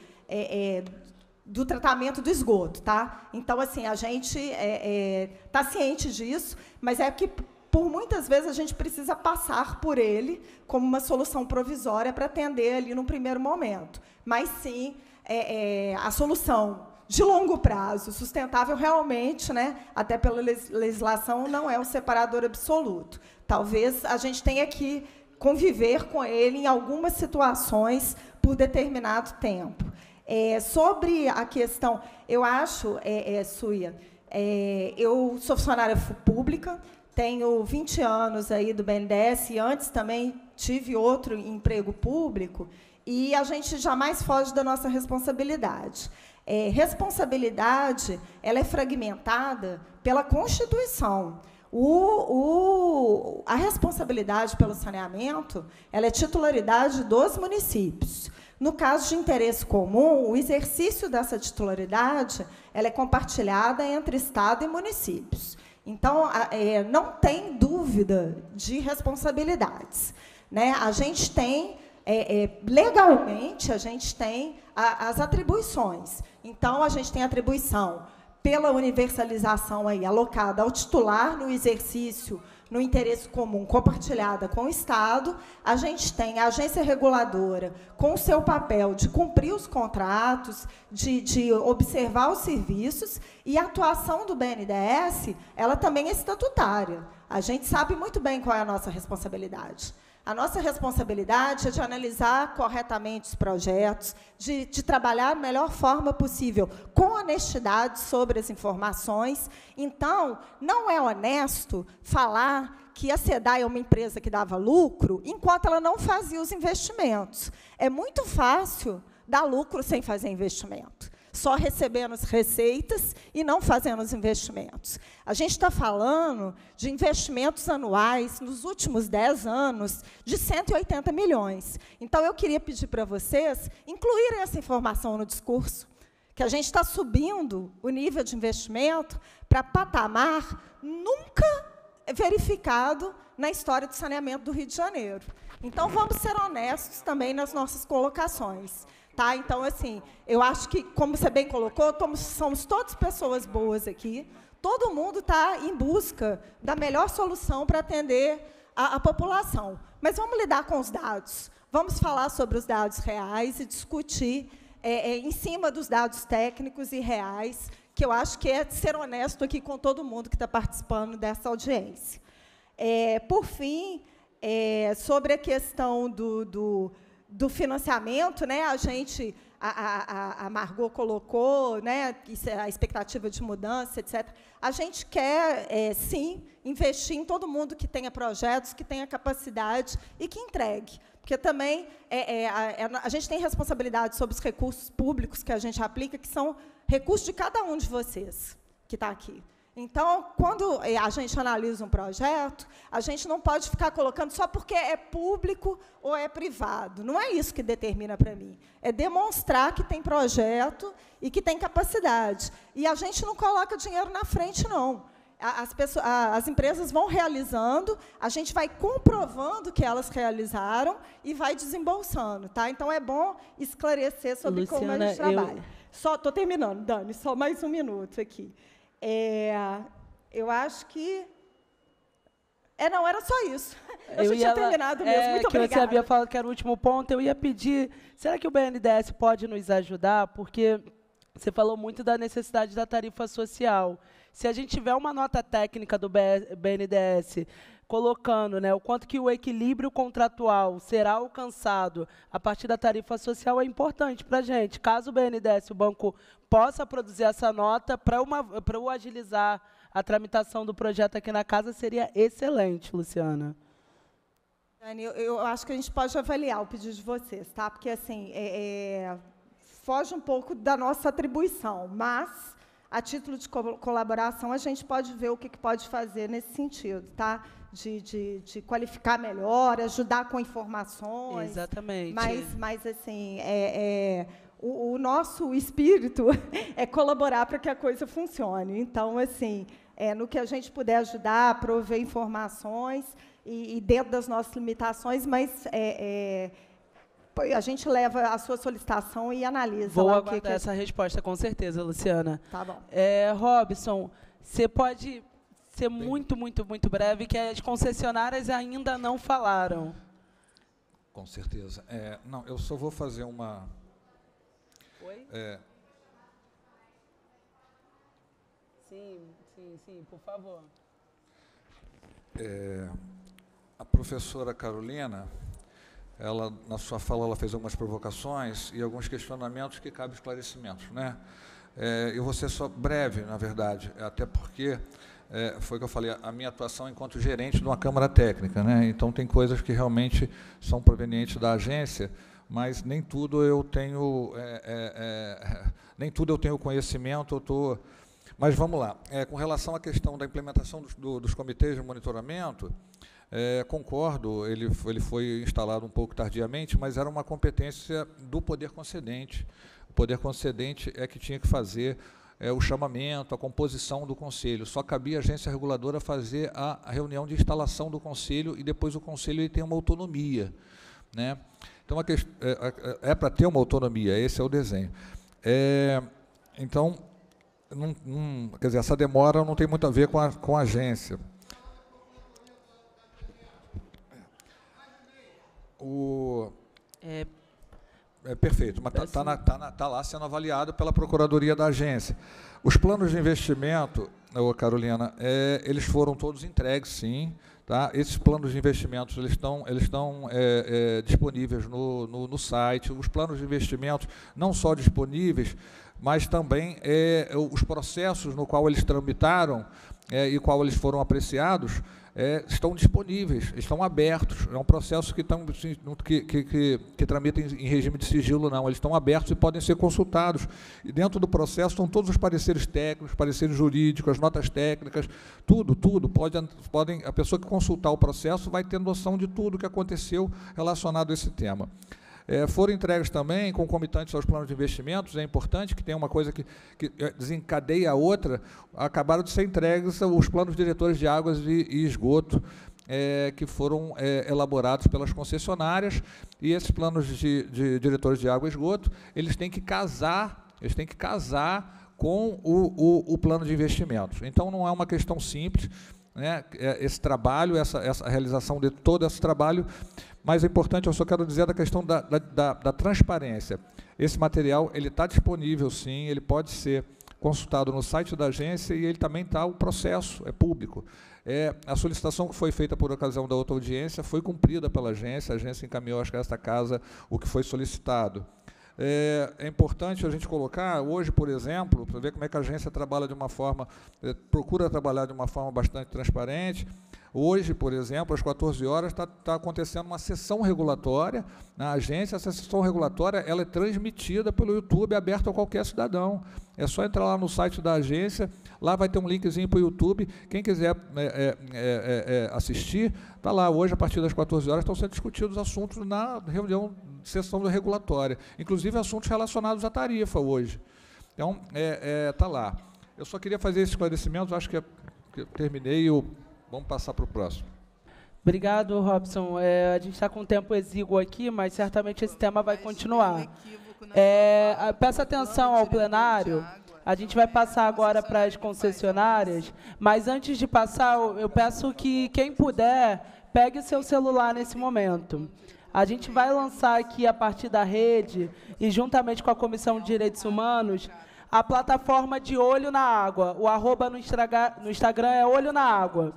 do tratamento do esgoto. Tá? Então, assim, a gente está ciente disso, mas é que por muitas vezes a gente precisa passar por ele como uma solução provisória para atender ali no primeiro momento. Mas sim, é, é, a solução de longo prazo, sustentável realmente, né, até pela legislação, não é um separador absoluto. Talvez a gente tenha que conviver com ele em algumas situações por determinado tempo. É, sobre a questão, eu acho, é, é Suia, é, eu sou funcionária pública, tenho 20 anos aí do BNDES e antes também tive outro emprego público e a gente jamais foge da nossa responsabilidade. É, responsabilidade ela é fragmentada pela Constituição. O, o, a responsabilidade pelo saneamento ela é titularidade dos municípios. No caso de interesse comum, o exercício dessa titularidade ela é compartilhada entre Estado e municípios. Então, é, não tem dúvida de responsabilidades. Né? A gente tem, é, é, legalmente, a gente tem a, as atribuições. Então, a gente tem atribuição pela universalização aí, alocada ao titular no exercício no interesse comum compartilhada com o Estado, a gente tem a agência reguladora com o seu papel de cumprir os contratos, de, de observar os serviços, e a atuação do BNDES ela também é estatutária. A gente sabe muito bem qual é a nossa responsabilidade. A nossa responsabilidade é de analisar corretamente os projetos, de, de trabalhar da melhor forma possível, com honestidade sobre as informações. Então, não é honesto falar que a SEDAI é uma empresa que dava lucro enquanto ela não fazia os investimentos. É muito fácil dar lucro sem fazer investimento só recebendo as receitas e não fazendo os investimentos. A gente está falando de investimentos anuais, nos últimos 10 anos, de 180 milhões. Então, eu queria pedir para vocês incluírem essa informação no discurso, que a gente está subindo o nível de investimento para patamar nunca verificado na história do saneamento do Rio de Janeiro. Então, vamos ser honestos também nas nossas colocações. Tá? Então, assim, eu acho que, como você bem colocou, somos, todas pessoas boas aqui. Todo mundo está em busca da melhor solução para atender a, a população. Mas vamos lidar com os dados. Vamos falar sobre os dados reais e discutir é, é, em cima dos dados técnicos e reais, que eu acho que é ser honesto aqui com todo mundo que está participando dessa audiência. É, por fim, é, sobre a questão do, do do financiamento, né, a gente, a, a, a Margot colocou, né, é a expectativa de mudança, etc. A gente quer, é, sim, investir em todo mundo que tenha projetos, que tenha capacidade e que entregue. Porque também é, é, a, é, a gente tem responsabilidade sobre os recursos públicos que a gente aplica, que são recursos de cada um de vocês que está aqui. Então, quando eh, a gente analisa um projeto, a gente não pode ficar colocando só porque é público ou é privado. Não é isso que determina para mim. É demonstrar que tem projeto e que tem capacidade. E a gente não coloca dinheiro na frente, não. As, pessoas, as empresas vão realizando, a gente vai comprovando que elas realizaram e vai desembolsando. Tá? Então, é bom esclarecer sobre Luciana, como a gente trabalha. Eu... Só, estou terminando, Dani, só mais um minuto aqui. É, eu acho que. É, não, era só isso. [laughs] Eu, eu já tinha terminado é, mesmo. É, Muito obrigada. que Você havia falado que era o último ponto. Eu ia pedir. Será que o BNDES pode nos ajudar? Porque você falou muito da necessidade da tarifa social. Se a gente tiver uma nota técnica do BNDES colocando né, o quanto que o equilíbrio contratual será alcançado a partir da tarifa social é importante para a gente. Caso o BNDES, o banco, possa produzir essa nota para o agilizar a tramitação do projeto aqui na casa, seria excelente, Luciana. Dani, eu, eu acho que a gente pode avaliar o pedido de vocês, tá? Porque, assim, é, é, foge um pouco da nossa atribuição, mas a título de colaboração, a gente pode ver o que, que pode fazer nesse sentido, tá? de, de, de, qualificar melhor, ajudar com informações. Exatamente. Mas, mas assim, é, é o, o, nosso espírito [laughs] é colaborar para que a coisa funcione. Então, assim, é, no que a gente puder ajudar, prover informações e, e dentro das nossas limitações, mas é, é a gente leva a sua solicitação e analisa. Vou aguardar que... essa resposta com certeza, Luciana. Tá bom. É, Robson, você pode ser muito, muito, muito breve, que as concessionárias ainda não falaram. Com certeza. É, não, eu só vou fazer uma. Oi? É... Sim, sim, sim, por favor. É, a professora Carolina, ela na sua fala ela fez algumas provocações e alguns questionamentos que cabem esclarecimentos, né? É, eu vou ser só breve, na verdade, até porque é, foi o que eu falei, a minha atuação enquanto gerente de uma Câmara Técnica. Né? Então, tem coisas que realmente são provenientes da agência, mas nem tudo eu tenho, é, é, é [laughs] nem tudo eu tenho conhecimento, eu estou... Mas vamos lá. É, com relação à questão da implementação dos, do, dos comitês de monitoramento, é, concordo, ele, ele, foi instalado um pouco tardiamente, mas era uma competência do poder concedente. O poder concedente é que tinha que fazer é, o chamamento, a composição do conselho. Só cabia a agência reguladora fazer a, reunião de instalação do conselho e depois o conselho ele tem uma autonomia. Né? Então, é, é para ter uma autonomia, esse é o desenho. É, então, não, não, quer dizer, essa demora não tem muito a ver com a, com a agência. O... É, é perfeito, mas está tá tá tá, tá lá sendo avaliado pela Procuradoria da agência. Os planos de investimento, ô Carolina, é, eles foram todos entregues, sim. Tá? Esses planos de investimentos eles estão, eles estão é, é, disponíveis no, no, no site. Os planos de investimentos não só disponíveis, mas também é, os processos no qual eles tramitaram é, e qual eles foram apreciados é, estão disponíveis, estão abertos. É um processo que, tão, assim, que, que, que, que tramita em, em, regime de sigilo, não. Eles estão abertos e podem ser consultados. E dentro do processo estão todos os pareceres técnicos, pareceres jurídicos, as notas técnicas, tudo, tudo. Pode, podem, a pessoa que consultar o processo vai ter noção de tudo o que aconteceu relacionado a esse tema. É, foram entregues também, concomitantes aos planos de investimentos, é importante que tenha uma coisa que, que é, desencadeia a outra, acabaram de ser entregues os planos diretores de águas e, e esgoto, é, que foram é, elaborados pelas concessionárias, e esses planos de, de diretores de água e esgoto, eles têm que casar, eles têm que casar com o, o, o, plano de investimentos. Então, não é uma questão simples né, é, esse trabalho, essa, essa realização de todo esse trabalho. Mas é importante, eu só quero dizer da questão da, da, da, da transparência. Esse material ele está disponível, sim, ele pode ser consultado no site da agência e ele também está o processo, é público. É, a solicitação que foi feita por ocasião da outra audiência foi cumprida pela agência, a agência encaminhou a esta casa o que foi solicitado. É, é importante a gente colocar, hoje, por exemplo, para ver como é que a agência trabalha de uma forma, é, procura trabalhar de uma forma bastante transparente. Hoje, por exemplo, às 14 horas, está tá acontecendo uma sessão regulatória na né? agência. Essa sessão regulatória ela é transmitida pelo YouTube, aberta a qualquer cidadão. É só entrar lá no site da agência, lá vai ter um linkzinho para o YouTube. Quem quiser é, é, é, é, é assistir, está lá. Hoje, a partir das 14 horas, estão sendo discutidos assuntos na reunião sessão regulatória, inclusive assuntos relacionados à tarifa hoje. Então, está é, é, tá lá. Eu só queria fazer esse esclarecimento, acho que, é, que terminei, e vamos passar para o próximo. Obrigado, Robson. É, a gente está com um tempo exíguo aqui, mas certamente esse tema vai continuar. É, peço atenção ao plenário. A gente vai passar agora para as concessionárias, mas antes de passar, eu peço que quem puder pegue seu celular nesse momento. A gente vai lançar aqui a partir da rede e juntamente com a Comissão de Direitos Humanos a plataforma de Olho na Água. O arroba no, no Instagram é Olho na Água.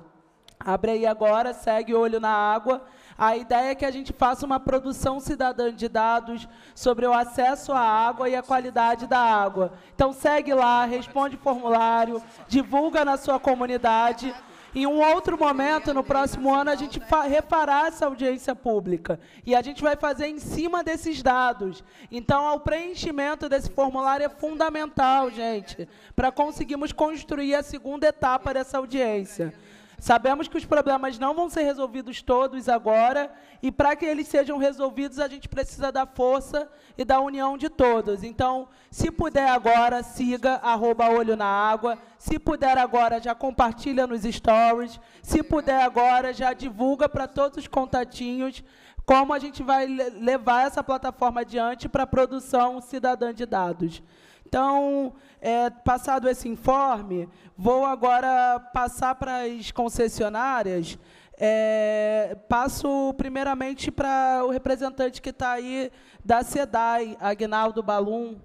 Abre aí agora, segue Olho na Água. A ideia é que a gente faça uma produção cidadã de dados sobre o acesso à água e a qualidade da água. Então segue lá, responde formulário, divulga na sua comunidade. Em um outro momento, no próximo ano, a gente refará essa audiência pública. E a gente vai fazer em cima desses dados. Então, o preenchimento desse formulário é fundamental, gente, para conseguirmos construir a segunda etapa dessa audiência. Sabemos que os problemas não vão ser resolvidos todos agora, e para que eles sejam resolvidos, a gente precisa da força e da união de todos. Então, se puder agora, siga arroba olho na água. Se puder agora, já compartilha nos stories. Se puder agora, já divulga para todos os contatinhos como a gente vai levar essa plataforma adiante para a produção cidadã de dados. Então, é, passado esse informe, vou agora passar para as concessionárias. É, passo primeiramente para o representante que está aí da SEDAI, Agnaldo Balum.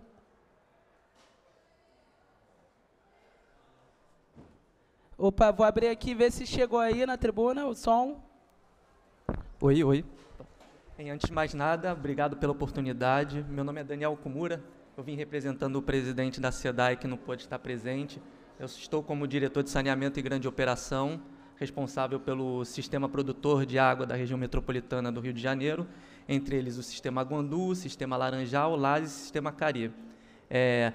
Opa, vou abrir aqui e ver se chegou aí na tribuna o som. Oi, oi. Bem, antes de mais nada, obrigado pela oportunidade. Meu nome é Daniel Kumura, eu vim representando o presidente da SEDAI, que não pôde estar presente. Eu estou como diretor de saneamento e grande operação, responsável pelo sistema produtor de água da região metropolitana do Rio de Janeiro, entre eles o sistema Guandu, o sistema Laranjal, Lages e o sistema Cari. É,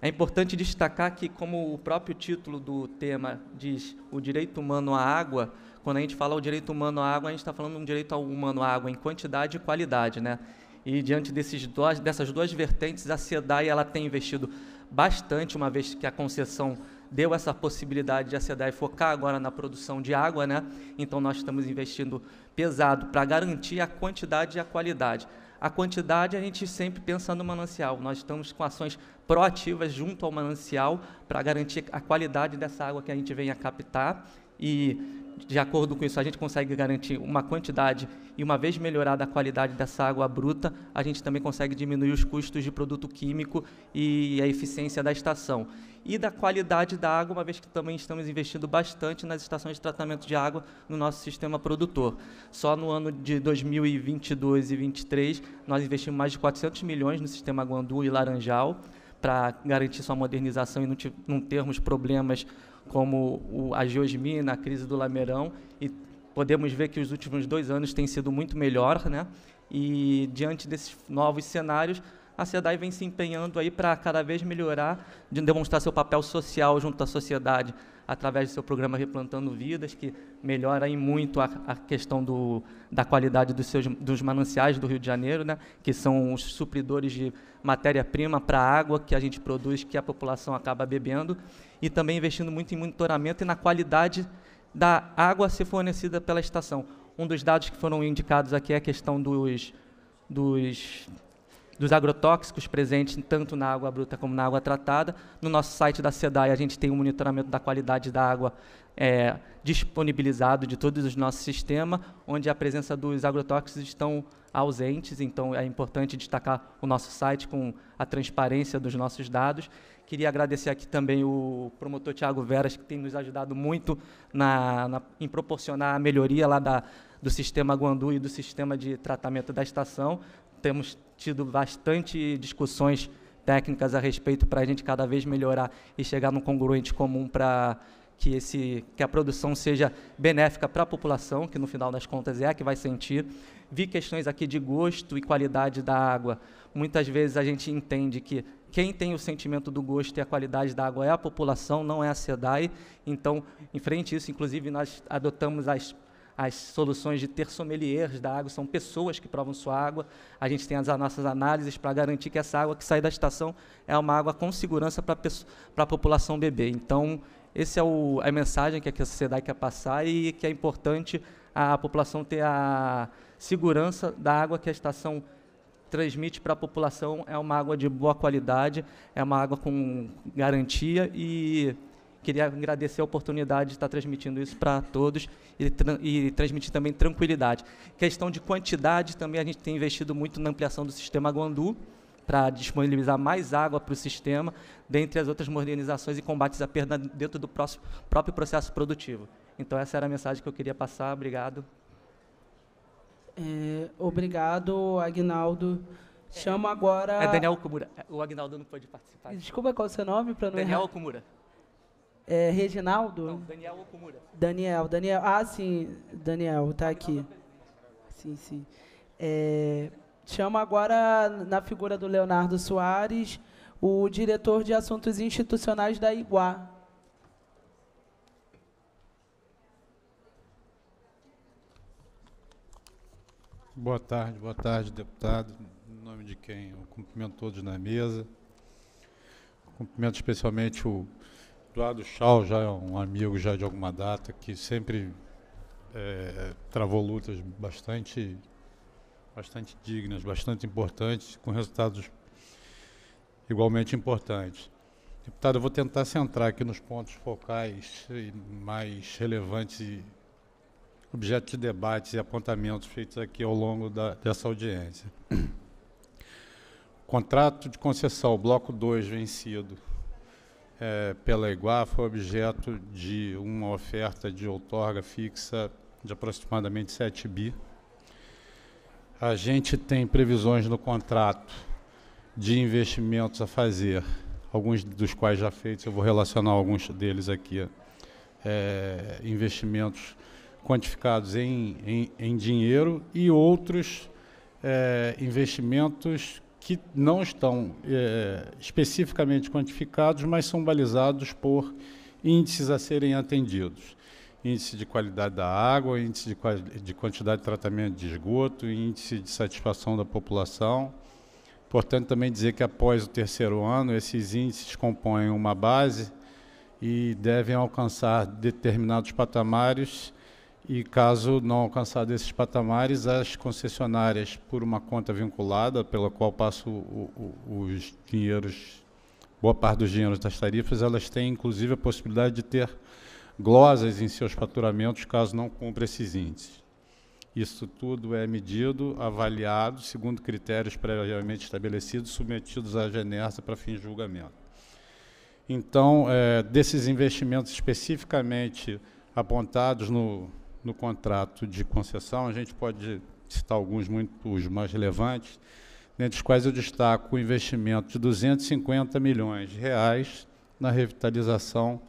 é importante destacar que, como o próprio título do tema diz, o direito humano à água, quando a gente fala o direito humano à água, a gente está falando um direito humano à água em quantidade e qualidade, né? E diante desses dois, dessas duas vertentes, a SEDAI ela tem investido bastante, uma vez que a concessão deu essa possibilidade de a SEDAI focar agora na produção de água, né? Então nós estamos investindo pesado para garantir a quantidade e a qualidade. A quantidade a gente sempre pensa no manancial. Nós estamos com ações proativas junto ao manancial para garantir a qualidade dessa água que a gente vem a captar e de acordo com isso, a gente consegue garantir uma quantidade e, uma vez melhorada a qualidade dessa água bruta, a gente também consegue diminuir os custos de produto químico e a eficiência da estação. E da qualidade da água, uma vez que também estamos investindo bastante nas estações de tratamento de água no nosso sistema produtor. Só no ano de 2022 e 2023, nós investimos mais de 400 milhões no sistema Guandu e Laranjal para garantir sua modernização e não, não termos problemas como o, a geosmina, a crise do Lameirão, e podemos ver que os últimos dois anos têm sido muito melhor, né? E diante desses novos cenários, a SEDAI vem se empenhando aí para cada vez melhorar, de demonstrar seu papel social junto à sociedade, através do seu programa Replantando Vidas, que melhora aí muito a, a questão do, da qualidade dos, seus, dos mananciais do Rio de Janeiro, né, que são os supridores de matéria-prima para a água que a gente produz, que a população acaba bebendo, e também investindo muito em monitoramento e na qualidade da água a ser fornecida pela estação. Um dos dados que foram indicados aqui é a questão dos, dos dos agrotóxicos presentes tanto na água bruta como na água tratada. No nosso site da SEDAI, a gente tem um monitoramento da qualidade da água é, disponibilizado de todos os nossos sistemas, onde a presença dos agrotóxicos estão ausentes, então é importante destacar o nosso site com a transparência dos nossos dados. Queria agradecer aqui também o promotor Tiago Veras, que tem nos ajudado muito na, na, em proporcionar a melhoria lá da, do sistema Guandu e do sistema de tratamento da estação temos tido bastante discussões técnicas a respeito para a gente cada vez melhorar e chegar num congruente comum para que, esse, que a produção seja benéfica para a população, que no final das contas é a que vai sentir. Vi questões aqui de gosto e qualidade da água. Muitas vezes a gente entende que quem tem o sentimento do gosto e a qualidade da água é a população, não é a SEDAI. Então, em frente a isso, inclusive, nós adotamos as as soluções de ter sommeliers da água, são pessoas que provam sua água. A gente tem as nossas análises para garantir que essa água que sai da estação é uma água com segurança para a população beber. Então, essa é o, a mensagem que a sociedade quer passar e que é importante a, a população ter a segurança da água que a estação transmite para a população. É uma água de boa qualidade, é uma água com garantia e Queria agradecer a oportunidade de estar transmitindo isso para todos e, tra e, transmitir também tranquilidade. Questão de quantidade, também a gente tem investido muito na ampliação do sistema Guandu, para disponibilizar mais água para o sistema, dentre as outras modernizações e combates à perda dentro do próximo, próprio processo produtivo. Então, essa era a mensagem que eu queria passar. Obrigado. É, obrigado, Agnaldo. Chama agora. É Daniel Okumura. É, o Agnaldo não pôde participar. Desculpa qual é o seu nome para não. Daniel errar. Okumura. É, Reginaldo? Não, Daniel Okumura. Daniel, Daniel. Ah, sim, Daniel, está aqui. Sim, sim. É, chamo agora, na figura do Leonardo Soares, o diretor de assuntos institucionais da Iguá. Boa tarde, boa tarde, deputado. Em nome de quem eu cumprimento todos na mesa. Cumprimento especialmente o Eduardo Schau já é um amigo já de alguma data que sempre é, travou lutas bastante, bastante dignas, bastante importantes, com resultados igualmente importantes. Deputado, eu vou tentar centrar aqui nos pontos focais mais relevantes objetos objeto de debates e apontamentos feitos aqui ao longo da, dessa audiência. [clears throat] Contrato de concessão, bloco 2, vencido é, pela Iguá foi objeto de uma oferta de outorga fixa de aproximadamente 7 bi. A gente tem previsões no contrato de investimentos a fazer, alguns dos quais já feitos, eu vou relacionar alguns deles aqui. É, investimentos quantificados em, em, em, dinheiro e outros é, investimentos que não estão é, especificamente quantificados, mas são balizados por índices a serem atendidos. Índice de qualidade da água, índice de, de quantidade de tratamento de esgoto, índice de satisfação da população. Importante também dizer que após o terceiro ano, esses índices compõem uma base e devem alcançar determinados patamares e caso não alcançado esses patamares, as concessionárias, por uma conta vinculada, pela qual passam os dinheiros, boa parte dos dinheiros das tarifas, elas têm inclusive a possibilidade de ter glosas em seus faturamentos caso não cumpra esses índices. Isso tudo é medido, avaliado, segundo critérios previamente estabelecidos, submetidos à Genersa para fim de julgamento. Então, é, desses investimentos especificamente apontados no no contrato de concessão. A gente pode citar alguns muito os mais relevantes, dentre os quais eu destaco o investimento de 250 milhões de reais na revitalização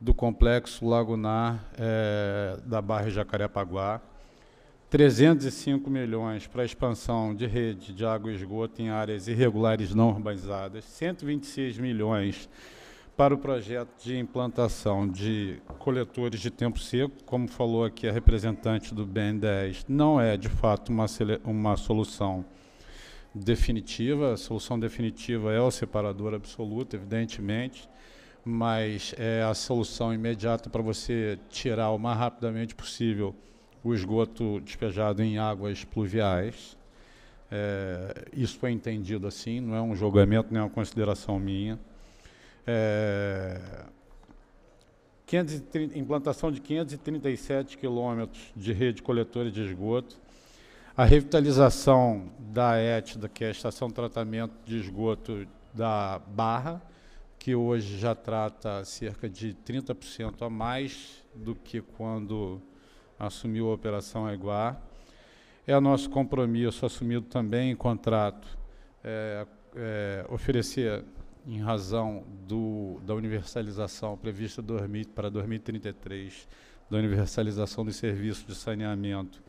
do complexo lagunar é, da Barra de Jacarepaguá, 305 milhões para a expansão de rede de água e esgoto em áreas irregulares não urbanizadas, 126 milhões para para o projeto de implantação de coletores de tempo seco, como falou aqui a representante do BN10, não é de fato uma, uma solução definitiva. A solução definitiva é o separador absoluto, evidentemente, mas é a solução imediata para você tirar o mais rapidamente possível o esgoto despejado em águas pluviais. É, isso é entendido assim, não é um julgamento nem é uma consideração minha. É, 530, implantação de 537 quilômetros de rede coletora de esgoto, a revitalização da ETDA, que é a estação de tratamento de esgoto da Barra, que hoje já trata cerca de 30% a mais do que quando assumiu a Operação Aiguá. É nosso compromisso assumido também em contrato é, é, oferecer em razão do, da universalização prevista para 2033, da universalização dos serviços de saneamento,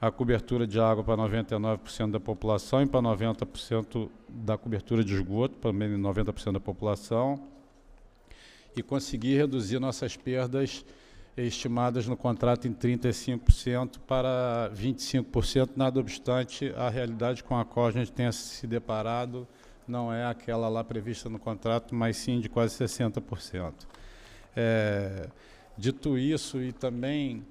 a cobertura de água para 99% da população e para 90% da cobertura de esgoto, para 90% da população, e conseguir reduzir nossas perdas estimadas no contrato em 35% para 25%, nada obstante a realidade com a qual a gente tenha se deparado não é aquela lá prevista no contrato, mas sim de quase 60%. É, dito isso, e também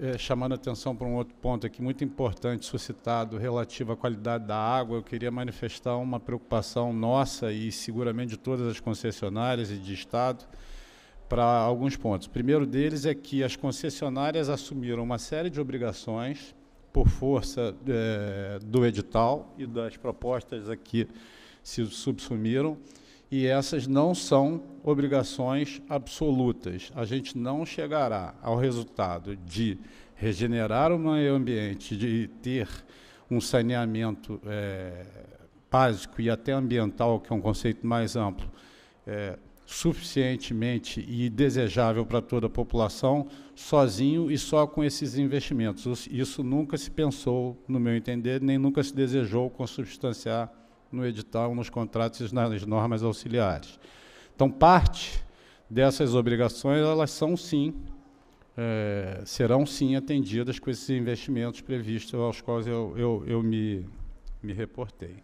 é, chamando atenção para um outro ponto aqui muito importante suscitado relativo à qualidade da água, eu queria manifestar uma preocupação nossa e seguramente de todas as concessionárias e de Estado para alguns pontos. O primeiro deles é que as concessionárias assumiram uma série de obrigações por força é, do edital e das propostas aqui se subsumiram, e essas não são obrigações absolutas. A gente não chegará ao resultado de regenerar o meio ambiente, de ter um saneamento é, básico e até ambiental, que é um conceito mais amplo, é, suficientemente e desejável para toda a população, sozinho e só com esses investimentos. Isso nunca se pensou, no meu entender, nem nunca se desejou consubstanciar no edital, nos contratos e nas normas auxiliares. Então, parte dessas obrigações, elas são sim, é, serão sim atendidas com esses investimentos previstos aos quais eu, eu, eu me, me reportei.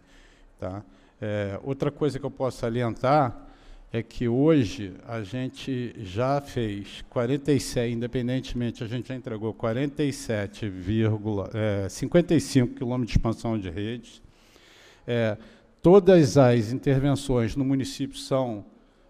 Tá? É, outra coisa que eu posso salientar é que hoje a gente já fez 47, independentemente, a gente já entregou 47, é, 55 quilômetros de expansão de redes. É, Todas as intervenções no município são,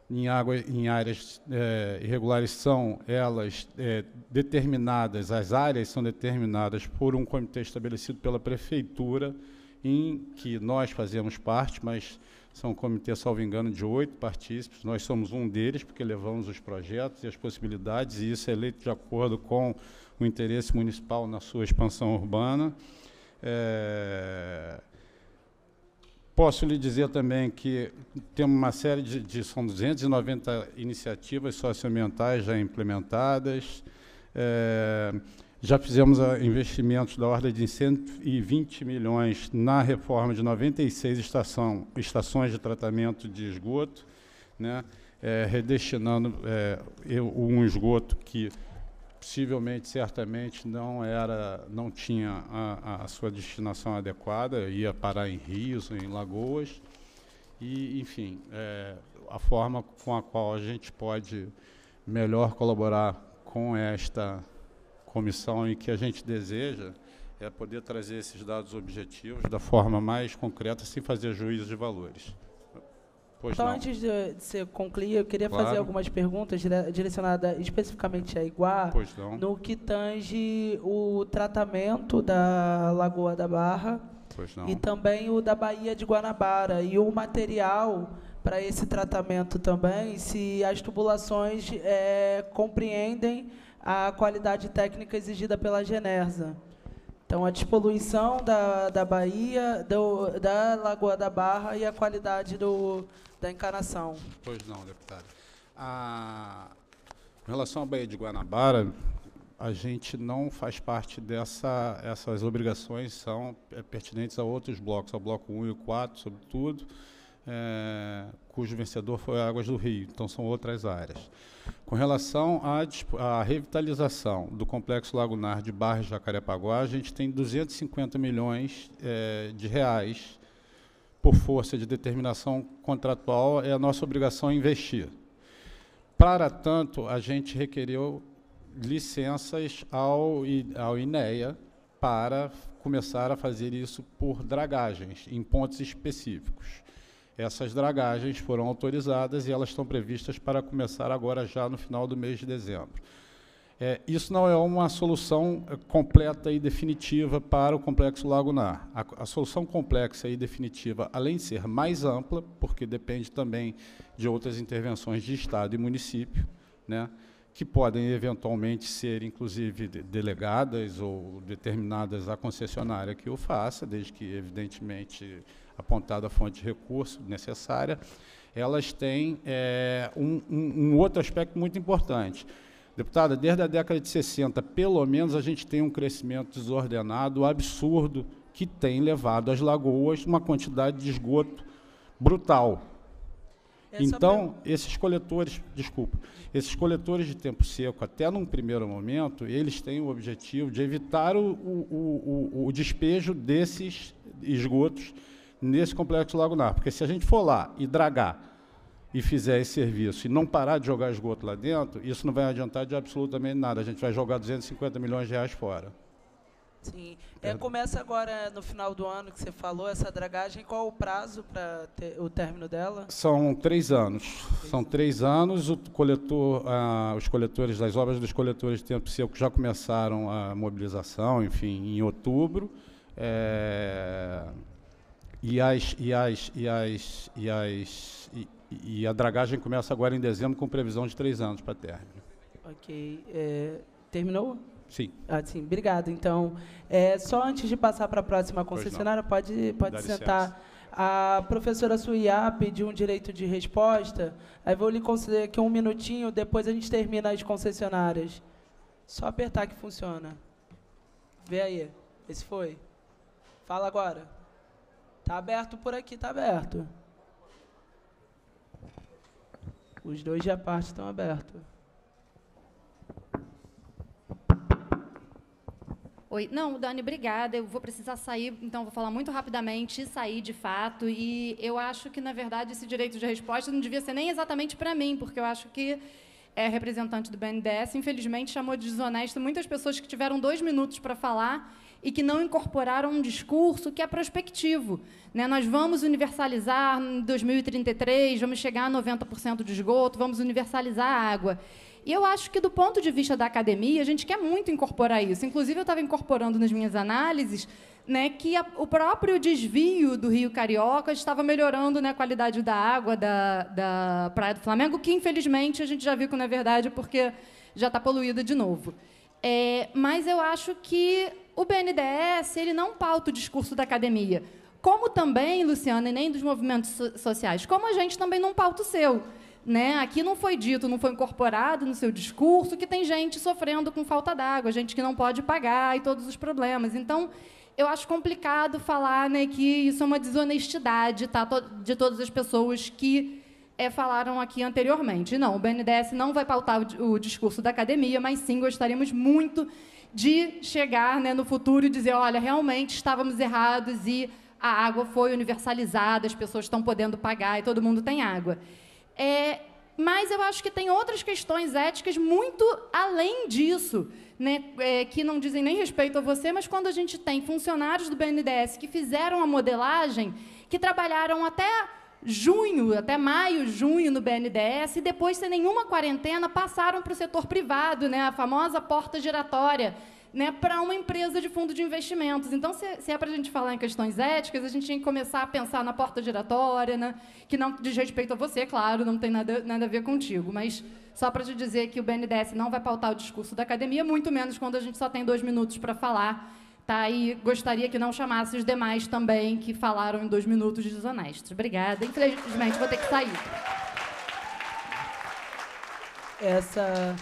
em, água, em áreas é, irregulares, são elas é, determinadas, as áreas são determinadas por um comitê estabelecido pela prefeitura, em que nós fazemos parte, mas são um comitê, salvo engano, de oito partícipes. Nós somos um deles, porque levamos os projetos e as possibilidades, e isso é eleito de acordo com o interesse municipal na sua expansão urbana. É, Posso lhe dizer também que temos uma série de, de são 290 iniciativas socioambientais já implementadas. É, já fizemos ah, investimentos da ordem de 120 milhões na reforma de 96 estação, estações de tratamento de esgoto, né, é, redestinando é, um esgoto que possivelmente, certamente, não era, não tinha a, a sua destinação adequada, ia parar em rios, em lagoas, e, enfim, é, a forma com a qual a gente pode melhor colaborar com esta comissão e que a gente deseja é poder trazer esses dados objetivos da forma mais concreta, sem fazer juízo de valores. Pois então, não. antes de, você concluir, eu queria claro. fazer algumas perguntas direcionadas especificamente à Iguá, no que tange o tratamento da Lagoa da Barra e também o da Baía de Guanabara e o material para esse tratamento também, se as tubulações é, compreendem a qualidade técnica exigida pela Genersa. Então, a despoluição da, da Bahia, do, da Lagoa da Barra e a qualidade do, da encarnação. Pois não, deputado. Ah, com relação à Baía de Guanabara, a gente não faz parte dessa, essas obrigações são é, pertinentes a outros blocos, ao bloco 1 e 4, sobretudo, é, cujo vencedor foi Águas do Rio, então são outras áreas. Com relação à, à revitalização do Complexo Lagunar de Barra e Jacarepaguá, a gente tem 250 milhões é, de reais por força de determinação contratual, é a nossa obrigação investir. Para tanto, a gente requereu licenças ao, ao INEA para começar a fazer isso por dragagens, em pontos específicos. Essas dragagens foram autorizadas e elas estão previstas para começar agora, já no final do mês de dezembro. É, isso não é uma solução é, completa e definitiva para o complexo lagunar. A, a, solução complexa e definitiva, além de ser mais ampla, porque depende também de outras intervenções de Estado e município, né, que podem eventualmente ser, inclusive, delegadas ou determinadas à concessionária que o faça, desde que, evidentemente, apontada a fonte de recurso necessária, elas têm é, um, um, um outro aspecto muito importante Deputada, desde a década de 60, pelo menos, a gente tem um crescimento desordenado, absurdo, que tem levado às lagoas uma quantidade de esgoto brutal. É então, esses coletores, desculpa, esses coletores de tempo seco, até num primeiro momento, eles têm o objetivo de evitar o, o, o, o despejo desses esgotos nesse complexo lagunar. Porque se a gente for lá e dragar e fizer esse serviço e não parar de jogar esgoto lá dentro, isso não vai adiantar de absolutamente nada. A gente vai jogar 250 milhões de reais fora. Sim. É, é, começa agora no final do ano que você falou essa dragagem. Qual o prazo para o término dela? São três anos. São três anos. O coletor, ah, os coletores das obras dos coletores de tempo seco já começaram a mobilização, enfim, em outubro. É, e as e as e as e as e, e a dragagem começa agora em dezembro com previsão de três anos para término. Ok. É, terminou? Sim. Ah, sim. Obrigado. Então, é, só antes de passar para a próxima concessionária, pode, pode sentar. Licença. A professora Suiá pediu um direito de resposta. Aí vou lhe conceder aqui um minutinho, depois a gente termina as concessionárias. Só apertar que funciona. Vê aí. Esse foi. Fala agora. Tá aberto por aqui, tá aberto. Os dois já parte estão abertos. Oi, não, Dani, obrigada. Eu vou precisar sair, então vou falar muito rapidamente, e sair de fato. E eu acho que, na verdade, esse direito de resposta não devia ser nem exatamente para mim, porque eu acho que é representante do BNDES, infelizmente chamou de desonesto muitas pessoas que tiveram dois minutos para falar e que não incorporaram um discurso que é prospectivo. Né? Nós vamos universalizar em 2033, vamos chegar a 90% de esgoto, vamos universalizar a água. E eu acho que, do ponto de vista da academia, a gente quer muito incorporar isso. Inclusive, eu estava incorporando nas minhas análises né, que a, o próprio desvio do Rio Carioca estava melhorando né, a qualidade da água da, da Praia do Flamengo, que, infelizmente, a gente já viu que não é verdade, porque já está poluída de novo. É, mas eu acho que o BNDES ele não pauta o discurso da academia. Como também, Luciana, e nem dos movimentos sociais, como a gente também não pauta o seu. Né? Aqui não foi dito, não foi incorporado no seu discurso que tem gente sofrendo com falta d'água, gente que não pode pagar e todos os problemas. Então, eu acho complicado falar né, que isso é uma desonestidade tá, de todas as pessoas que é, falaram aqui anteriormente. Não, o BNDES não vai pautar o, o discurso da academia, mas sim gostaríamos muito de chegar né, no futuro e dizer, olha, realmente estávamos errados e a água foi universalizada, as pessoas estão podendo pagar e todo mundo tem água. É, mas eu acho que tem outras questões éticas muito além disso, né, é, que não dizem nem respeito a você, mas quando a gente tem funcionários do BNDES que fizeram a modelagem, que trabalharam até junho, até maio, junho no BNDES, e depois, sem nenhuma quarentena, passaram para o setor privado, né, a famosa porta giratória, né, para uma empresa de fundo de investimentos. Então, se, se é para a gente falar em questões éticas, a gente tem que começar a pensar na porta giratória, né, que não diz respeito a você, claro, não tem nada, nada a ver contigo, mas só para te dizer que o BNDES não vai pautar o discurso da academia, muito menos quando a gente só tem dois minutos para falar Tá? E gostaria que não chamasse os demais também que falaram em dois minutos desonestos. Obrigada. Infelizmente, vou ter que sair. Essa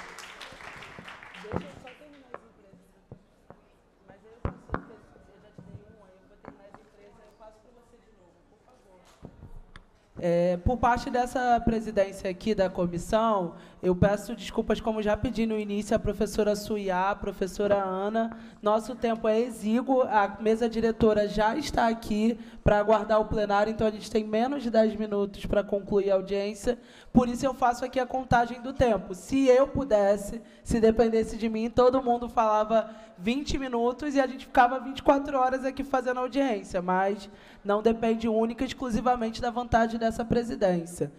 É, por parte dessa presidência aqui da comissão, eu peço desculpas, como já pedi no início, a professora Suiá, a professora Ana. Nosso tempo é exíguo, a mesa diretora já está aqui para aguardar o plenário, então a gente tem menos de 10 minutos para concluir a audiência. Por isso eu faço aqui a contagem do tempo. Se eu pudesse, se dependesse de mim, todo mundo falava 20 minutos e a gente ficava 24 horas aqui fazendo audiência, mas não depende única e exclusivamente da vontade dessa presidência.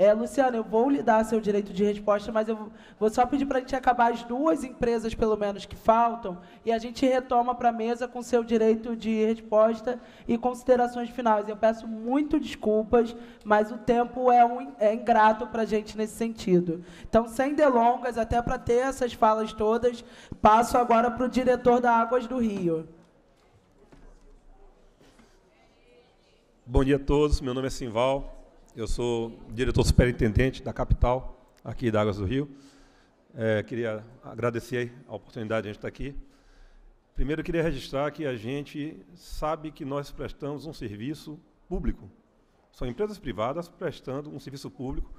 É, Luciana, eu vou lhe dar seu direito de resposta, mas eu vou só pedir para a gente acabar as duas empresas, pelo menos, que faltam, e a gente retoma para a mesa com seu direito de resposta e considerações finais. Eu peço muito desculpas, mas o tempo é, um, é ingrato para a gente nesse sentido. Então, sem delongas, até para ter essas falas todas, passo agora para o diretor da Águas do Rio. Bom dia a todos, meu nome é Simval, eu sou diretor superintendente da capital, aqui da Águas do Rio. É, queria agradecer a oportunidade de a gente estar aqui. Primeiro, eu queria registrar que a gente sabe que nós prestamos um serviço público. São empresas privadas prestando um serviço público,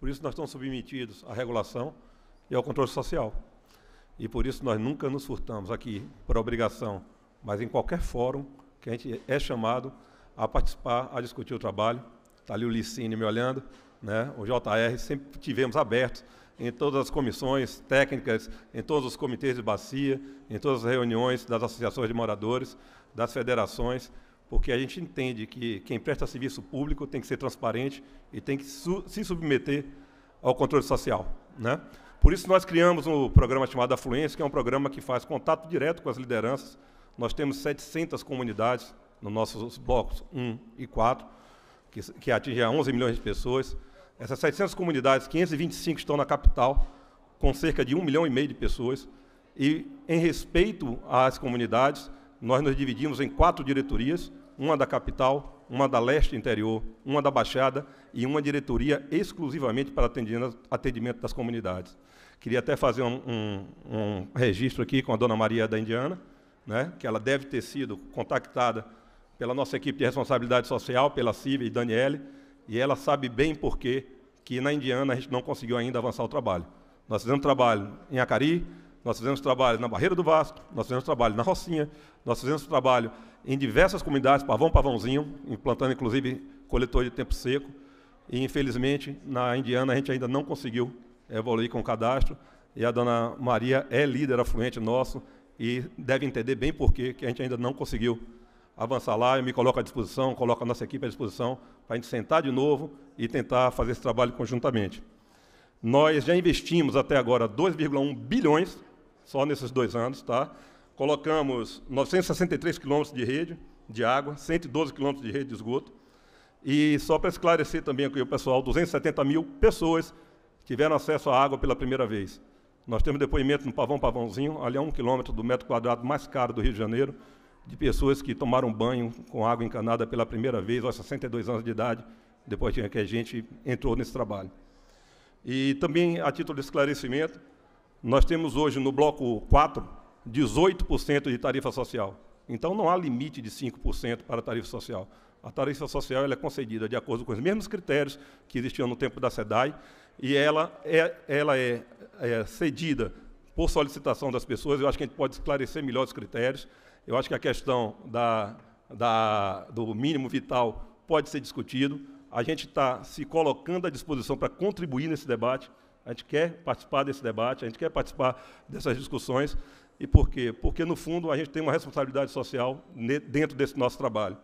por isso nós estamos submetidos à regulação e ao controle social. E por isso nós nunca nos furtamos aqui, por obrigação, mas em qualquer fórum que a gente é chamado a participar, a discutir o trabalho. Está ali o Licine me olhando, né? o JR, sempre tivemos abertos em todas as comissões técnicas, em todos os comitês de bacia, em todas as reuniões das associações de moradores, das federações, porque a gente entende que quem presta serviço público tem que ser transparente e tem que su se submeter ao controle social. Né? Por isso, nós criamos um programa chamado Afluência, que é um programa que faz contato direto com as lideranças. Nós temos 700 comunidades nos nossos blocos 1 e 4, que, que atinge a 11 milhões de pessoas. Essas 700 comunidades, 525 estão na capital, com cerca de 1 milhão e meio de pessoas. E, em respeito às comunidades, nós nos dividimos em quatro diretorias, uma da capital, uma da leste interior, uma da Baixada e uma diretoria exclusivamente para atendimento das comunidades. Queria até fazer um, um, um registro aqui com a dona Maria da Indiana, né, que ela deve ter sido contactada pela nossa equipe de responsabilidade social, pela Silvia e Daniele, e ela sabe bem por quê que na Indiana a gente não conseguiu ainda avançar o trabalho. Nós fizemos trabalho em Acari, nós fizemos trabalho na Barreira do Vasco, nós fizemos trabalho na Rocinha, nós fizemos trabalho em diversas comunidades, pavão, pavãozinho, implantando inclusive coletor de tempo seco, e infelizmente na Indiana a gente ainda não conseguiu evoluir com o cadastro, e a dona Maria é líder afluente nosso e deve entender bem por quê, que a gente ainda não conseguiu avançar lá, eu me coloco à disposição, coloco a nossa equipe à disposição para a gente sentar de novo e tentar fazer esse trabalho conjuntamente. Nós já investimos até agora 2,1 bilhões, só nesses dois anos, tá? Colocamos 963 quilômetros de rede de água, 112 quilômetros de rede de esgoto. E só para esclarecer também aqui o pessoal, 270 mil pessoas tiveram acesso à água pela primeira vez. Nós temos depoimento no Pavão Pavãozinho, ali a um quilômetro do metro quadrado mais caro do Rio de Janeiro, de pessoas que tomaram banho com água encanada pela primeira vez, aos 62 anos de idade, depois que a gente entrou nesse trabalho. E também, a título de esclarecimento, nós temos hoje no bloco 4 18% de tarifa social. Então não há limite de 5% para a tarifa social. A tarifa social é concedida de acordo com os mesmos critérios que existiam no tempo da SEDAI e ela é, ela é, é cedida por solicitação das pessoas. Eu acho que a gente pode esclarecer melhor os critérios eu acho que a questão da, da, do mínimo vital pode ser discutido. A gente está se colocando à disposição para contribuir nesse debate. A gente quer participar desse debate, a gente quer participar dessas discussões. E por quê? Porque, no fundo, a gente tem uma responsabilidade social dentro desse nosso trabalho.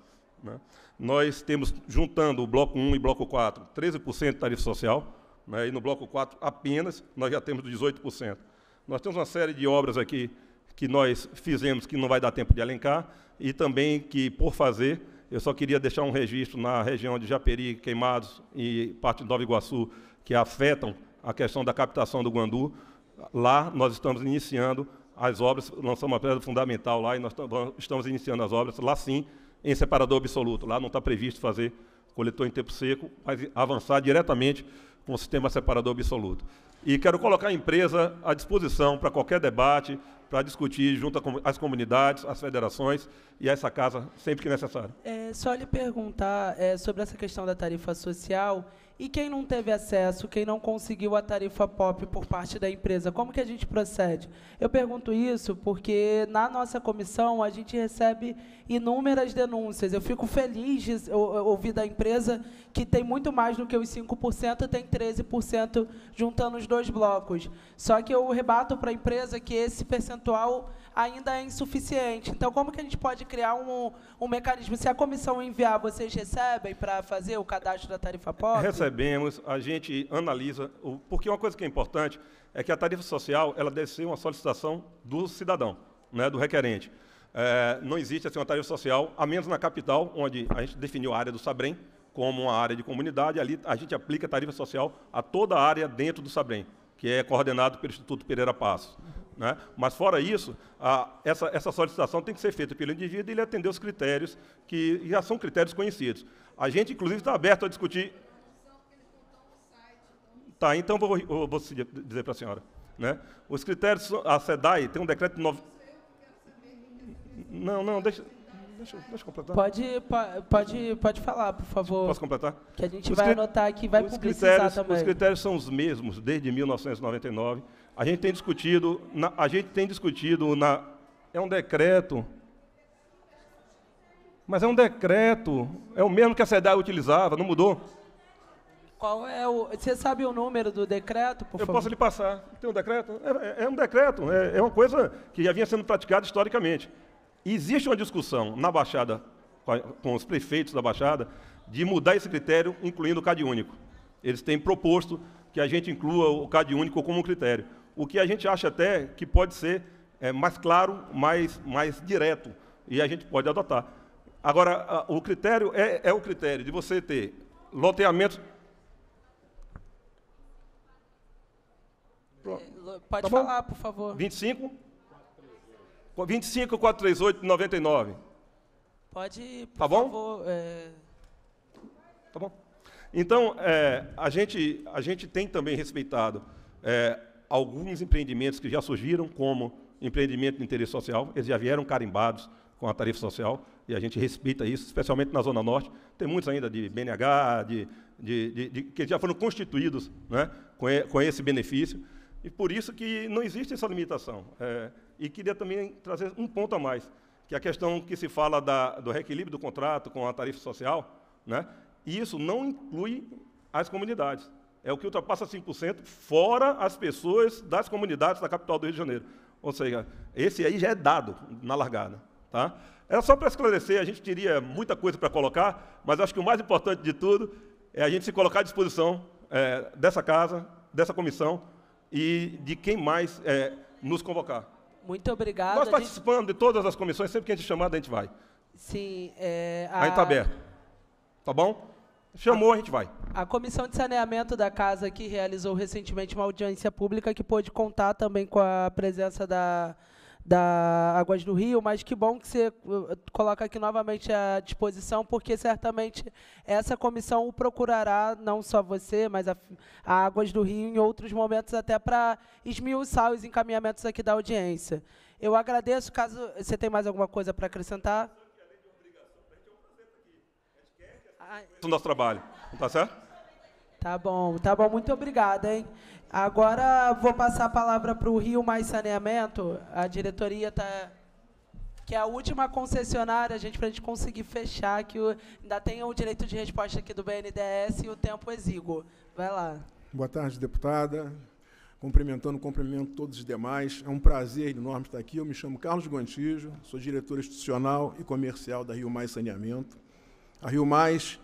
Né? Nós temos, juntando o bloco 1 e bloco 4, 13% de tarifa social, né? e no bloco 4 apenas, nós já temos 18%. Nós temos uma série de obras aqui que nós fizemos, que não vai dar tempo de alencar, e também que, por fazer, eu só queria deixar um registro na região de Japeri, Queimados e parte de Nova Iguaçu, que afetam a questão da captação do guandu. Lá nós estamos iniciando as obras, lançamos uma pedra fundamental lá e nós estamos iniciando as obras, lá sim, em separador absoluto. Lá não está previsto fazer coletor em tempo seco, mas avançar diretamente com o sistema separador absoluto e quero colocar a empresa à disposição para qualquer debate, para discutir junto às comunidades, às federações e essa casa sempre que necessário. É, só lhe perguntar é, sobre essa questão da tarifa social. E quem não teve acesso, quem não conseguiu a tarifa POP por parte da empresa, como que a gente procede? Eu pergunto isso porque na nossa comissão a gente recebe inúmeras denúncias. Eu fico feliz de ouvir da empresa que tem muito mais do que os 5%, tem 13% juntando os dois blocos. Só que eu rebato para a empresa que esse percentual ainda é insuficiente. Então, como que a gente pode criar um, um mecanismo? Se a comissão enviar, vocês recebem para fazer o cadastro da tarifa pobre? Recebemos, a gente analisa, o, porque uma coisa que é importante é que a tarifa social ela deve ser uma solicitação do cidadão, né, do requerente. É, não existe assim, uma tarifa social, a menos na capital, onde a gente definiu a área do Sabrem como uma área de comunidade, ali a gente aplica a tarifa social a toda a área dentro do Sabrem, que é coordenado pelo Instituto Pereira Passos. Né? Mas, fora isso, a, essa, essa, solicitação tem que ser feita pelo indivíduo e ele atender os critérios, que já são critérios conhecidos. A gente, inclusive, está aberto a discutir. Tá, então vou, vou, vou dizer para a senhora. Né? Os critérios, a SEDAI tem um decreto. De nove... Não, não, deixa. Deixa, deixa completar. Pode, pode, pode falar, por favor. Posso completar? Que a gente os vai anotar aqui e vai publicizar também. Os critérios são os mesmos desde 1999 a gente tem discutido, na, a gente tem discutido na é um decreto, mas é um decreto, é o mesmo que a SEDAI utilizava, não mudou? Qual é o? Você sabe o número do decreto? Por Eu favor? posso lhe passar. Tem um decreto? É, é, é um decreto. É, é uma coisa que já vinha sendo praticada historicamente. Existe uma discussão na Baixada com os prefeitos da Baixada de mudar esse critério, incluindo o CAD único. Eles têm proposto que a gente inclua o CAD único como um critério o que a gente acha até que pode ser é, mais claro, mais, mais direto, e a gente pode adotar. Agora, a, o critério é, é o critério de você ter loteamento. É, pode tá falar, por favor. 25? 25, 438, 99. Pode, por tá bom? favor. É... Tá bom. Então, é, a, gente, a gente tem também respeitado é, alguns empreendimentos que já surgiram como empreendimento de interesse social, eles já vieram carimbados com a tarifa social, e a gente respeita isso, especialmente na Zona Norte. Tem muitos ainda de BNH, de, de, de, de que já foram constituídos né, com, e, com, esse benefício, e por isso que não existe essa limitação. É, e queria também trazer um ponto a mais, que é a questão que se fala da, do reequilíbrio do contrato com a tarifa social, né, e isso não inclui as comunidades é o que ultrapassa 5%, fora as pessoas das comunidades da capital do Rio de Janeiro. Ou seja, esse aí já é dado na largada. Tá? Era só para esclarecer, a gente teria muita coisa para colocar, mas acho que o mais importante de tudo é a gente se colocar à disposição é, dessa casa, dessa comissão e de quem mais é, nos convocar. Muito obrigado. Nós participamos gente... de todas as comissões, sempre que a gente chamar, a gente vai. Sim. É, a... Aí está aberto. Tá bom? Chamou, a gente vai. A Comissão de Saneamento da Casa que realizou recentemente uma audiência pública que pôde contar também com a presença da, da Águas do Rio, mas que bom que você eh, coloca aqui novamente à disposição, porque certamente essa comissão o procurará, não só você, mas a, a Águas do Rio em outros momentos, até para esmiuçar os encaminhamentos aqui da audiência. Eu agradeço, caso você tem mais alguma coisa para acrescentar. do é nosso trabalho. Tá certo? Tá bom, tá bom, muito obrigada, hein? Agora vou passar a palavra para o Rio Mais Saneamento. A diretoria tá que é a última concessionária, a gente para a gente conseguir fechar que o, ainda tem o direito de resposta aqui do BNDES e o tempo exíguo. Vai lá. Boa tarde, deputada. Cumprimentando, cumprimento todos os demais. É um prazer enorme estar aqui. Eu me chamo Carlos Gontijo, sou diretor institucional e comercial da Rio Mais Saneamento. A Rio Mais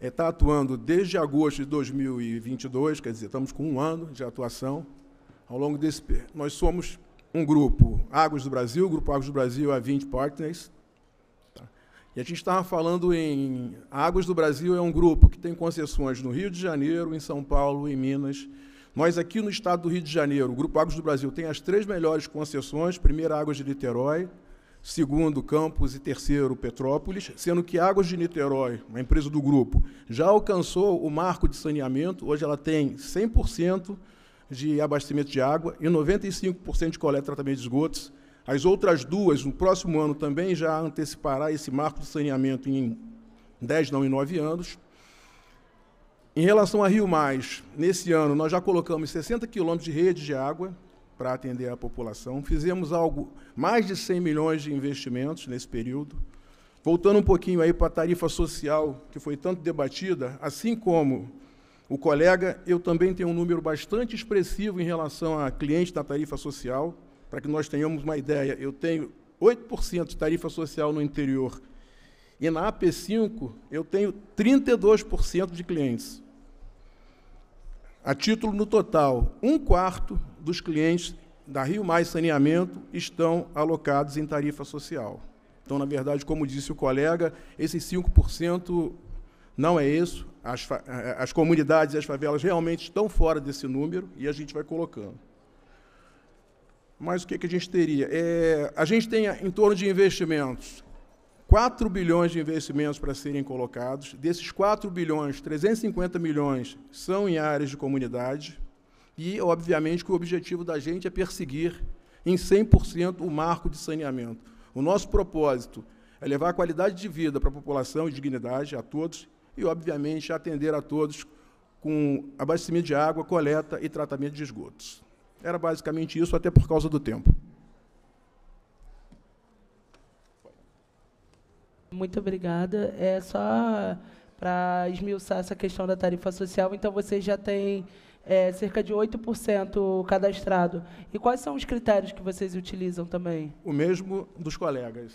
está é, atuando desde agosto de 2022, quer dizer, estamos com um ano de atuação ao longo desse. Nós somos um grupo Águas do Brasil, o Grupo Águas do Brasil é 20 partners. Tá? E a gente estava falando em. Águas do Brasil é um grupo que tem concessões no Rio de Janeiro, em São Paulo, em Minas. Nós, aqui no estado do Rio de Janeiro, o Grupo Águas do Brasil tem as três melhores concessões: primeira, Águas de Niterói, segundo Campos e terceiro Petrópolis, sendo que Águas de Niterói, uma empresa do grupo, já alcançou o marco de saneamento, hoje ela tem 100% de abastecimento de água e 95% de coleta e tratamento de esgotos. As outras duas, no próximo ano, também já antecipará esse marco de saneamento em 10, não em 9 anos. Em relação a Rio Mais, nesse ano nós já colocamos 60 quilômetros de rede de água, para atender a população. Fizemos algo, mais de 100 milhões de investimentos nesse período. Voltando um pouquinho aí para a tarifa social, que foi tanto debatida, assim como o colega, eu também tenho um número bastante expressivo em relação a clientes da tarifa social. Para que nós tenhamos uma ideia, eu tenho 8% de tarifa social no interior e na AP5 eu tenho 32% de clientes. A título no total, um quarto dos clientes da Rio Mais Saneamento estão alocados em tarifa social. Então, na verdade, como disse o colega, esses 5% não é isso. As, eh, eh, as comunidades e as favelas realmente estão fora desse número e a gente vai colocando. Mas o que, que a gente teria? É, a gente tem em torno de investimentos 4 bilhões de investimentos para serem colocados. Desses 4 bilhões, 350 milhões são em áreas de comunidade. E, obviamente, que o objetivo da gente é perseguir em 100% o marco de saneamento. O nosso propósito é levar a qualidade de vida para a população e dignidade a todos e, obviamente, atender a todos com abastecimento de água, coleta e tratamento de esgotos. Era basicamente isso, até por causa do tempo. Muito obrigada. É só para esmiuçar essa questão da tarifa social, então você já tem é, cerca de 8% cadastrado. E quais são os critérios que vocês utilizam também? O mesmo dos colegas.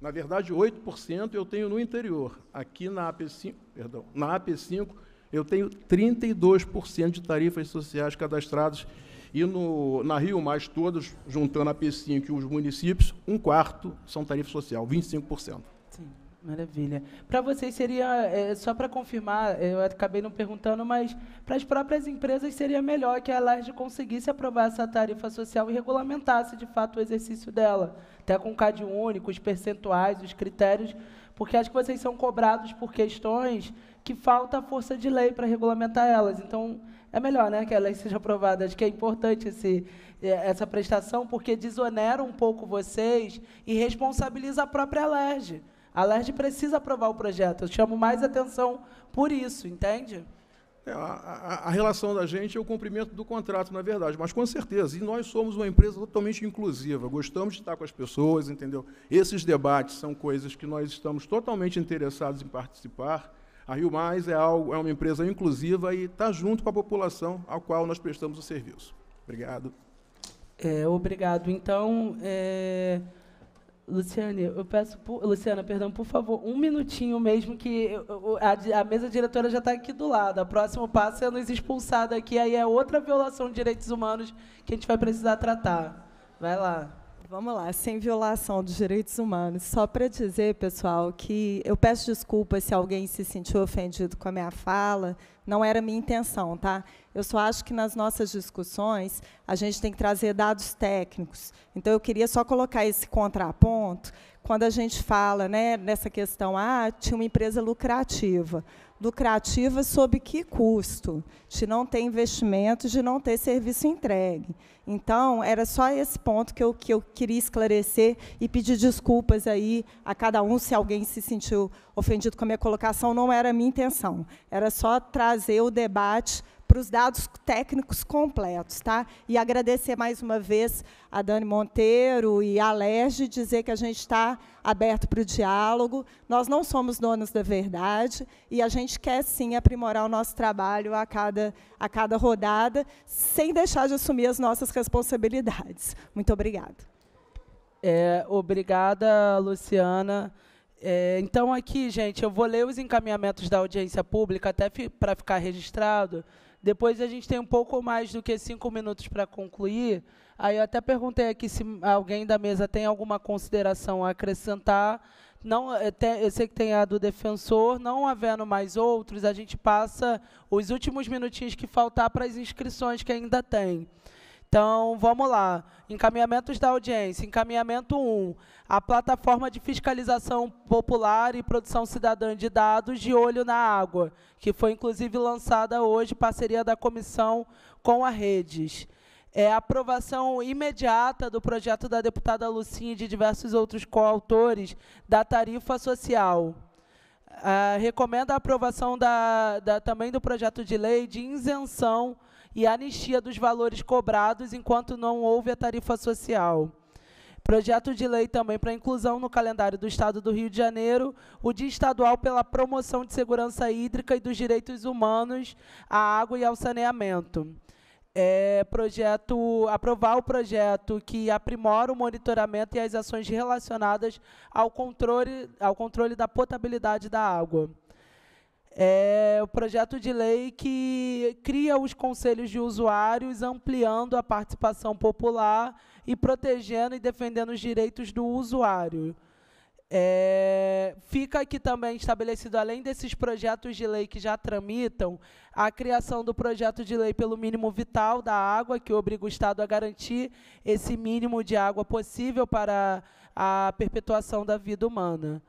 Na verdade, 8% eu tenho no interior. Aqui na AP5, perdão, na AP5 eu tenho 32% de tarifas sociais cadastradas e no, na Rio Mais todos, juntando a AP5 e os municípios, um quarto são tarifa social, 25%. Sim. Maravilha. Para vocês seria, é, só para confirmar, eu acabei não perguntando, mas para as próprias empresas seria melhor que a LARG conseguisse aprovar essa tarifa social e regulamentasse de fato o exercício dela, até com o CAD único, os percentuais, os critérios, porque acho que vocês são cobrados por questões que falta a força de lei para regulamentar elas. Então, é melhor né, que a lei seja aprovada. Acho que é importante esse, é, essa prestação, porque desonera um pouco vocês e responsabiliza a própria LERJ. A LERJ precisa aprovar o projeto. Eu chamo mais atenção por isso, entende? É, a, a, relação da gente é o cumprimento do contrato, na verdade, mas com certeza. E nós somos uma empresa totalmente inclusiva, gostamos de estar com as pessoas, entendeu? Esses debates são coisas que nós estamos totalmente interessados em participar. A Rio Mais é, algo, é uma empresa inclusiva e está junto com a população a qual nós prestamos o serviço. Obrigado. É, obrigado. Então, é, Luciane, eu peço, por, Luciana, perdão, por favor, um minutinho mesmo que eu, a, a, mesa diretora já está aqui do lado. O próximo passo é nos expulsar daqui, aí é outra violação de direitos humanos que a gente vai precisar tratar. Vai lá vamos lá, sem violação dos direitos humanos. Só para dizer, pessoal, que eu peço desculpas se alguém se sentiu ofendido com a minha fala, não era minha intenção, tá? Eu só acho que nas nossas discussões a gente tem que trazer dados técnicos. Então eu queria só colocar esse contraponto quando a gente fala, né, nessa questão, ah, tinha uma empresa lucrativa lucrativa sob que custo? De não ter investimento, de não ter serviço entregue. Então, era só esse ponto que eu, que eu queria esclarecer e pedir desculpas aí a cada um se alguém se sentiu ofendido com a minha colocação. Não era a minha intenção. Era só trazer o debate para os dados técnicos completos. Tá? E agradecer mais uma vez a Dani Monteiro e a Lerge, dizer que a gente está aberto para o diálogo. Nós não somos donos da verdade e a gente quer, sim, aprimorar o nosso trabalho a cada, a cada rodada, sem deixar de assumir as nossas responsabilidades. Muito obrigada. É, obrigada, Luciana. É, então, aqui, gente, eu vou ler os encaminhamentos da audiência pública, até fi, para ficar registrado, depois a gente tem um pouco mais do que cinco minutos para concluir. Aí eu até perguntei aqui se alguém da mesa tem alguma consideração a acrescentar. Não, eh, eu sei que tem a do defensor, não havendo mais outros, a gente passa os últimos minutinhos que faltar para as inscrições que ainda tem. Então, vamos lá. Encaminhamentos da audiência. Encaminhamento 1 a plataforma de fiscalização popular e produção cidadã de dados de olho na água, que foi inclusive lançada hoje, parceria da comissão com a Redes. É, a aprovação imediata do projeto da deputada Lucinha e de diversos outros coautores da tarifa social. Ah, recomenda a aprovação da, da, também do projeto de lei de isenção e anistia dos valores cobrados enquanto não houve a tarifa social. Projeto de lei também para inclusão no calendário do Estado do Rio de Janeiro, o Dia Estadual pela Promoção de Segurança Hídrica e dos Direitos Humanos à Água e ao Saneamento. É, projeto, aprovar o projeto que aprimora o monitoramento e as ações relacionadas ao controle, ao controle da potabilidade da água. É o projeto de lei que cria os conselhos de usuários, ampliando a participação popular e protegendo e defendendo os direitos do usuário. É, fica aqui também estabelecido, além desses projetos de lei que já tramitam, a criação do projeto de lei pelo mínimo vital da água, que obriga o Estado a garantir esse mínimo de água possível para a perpetuação da vida humana.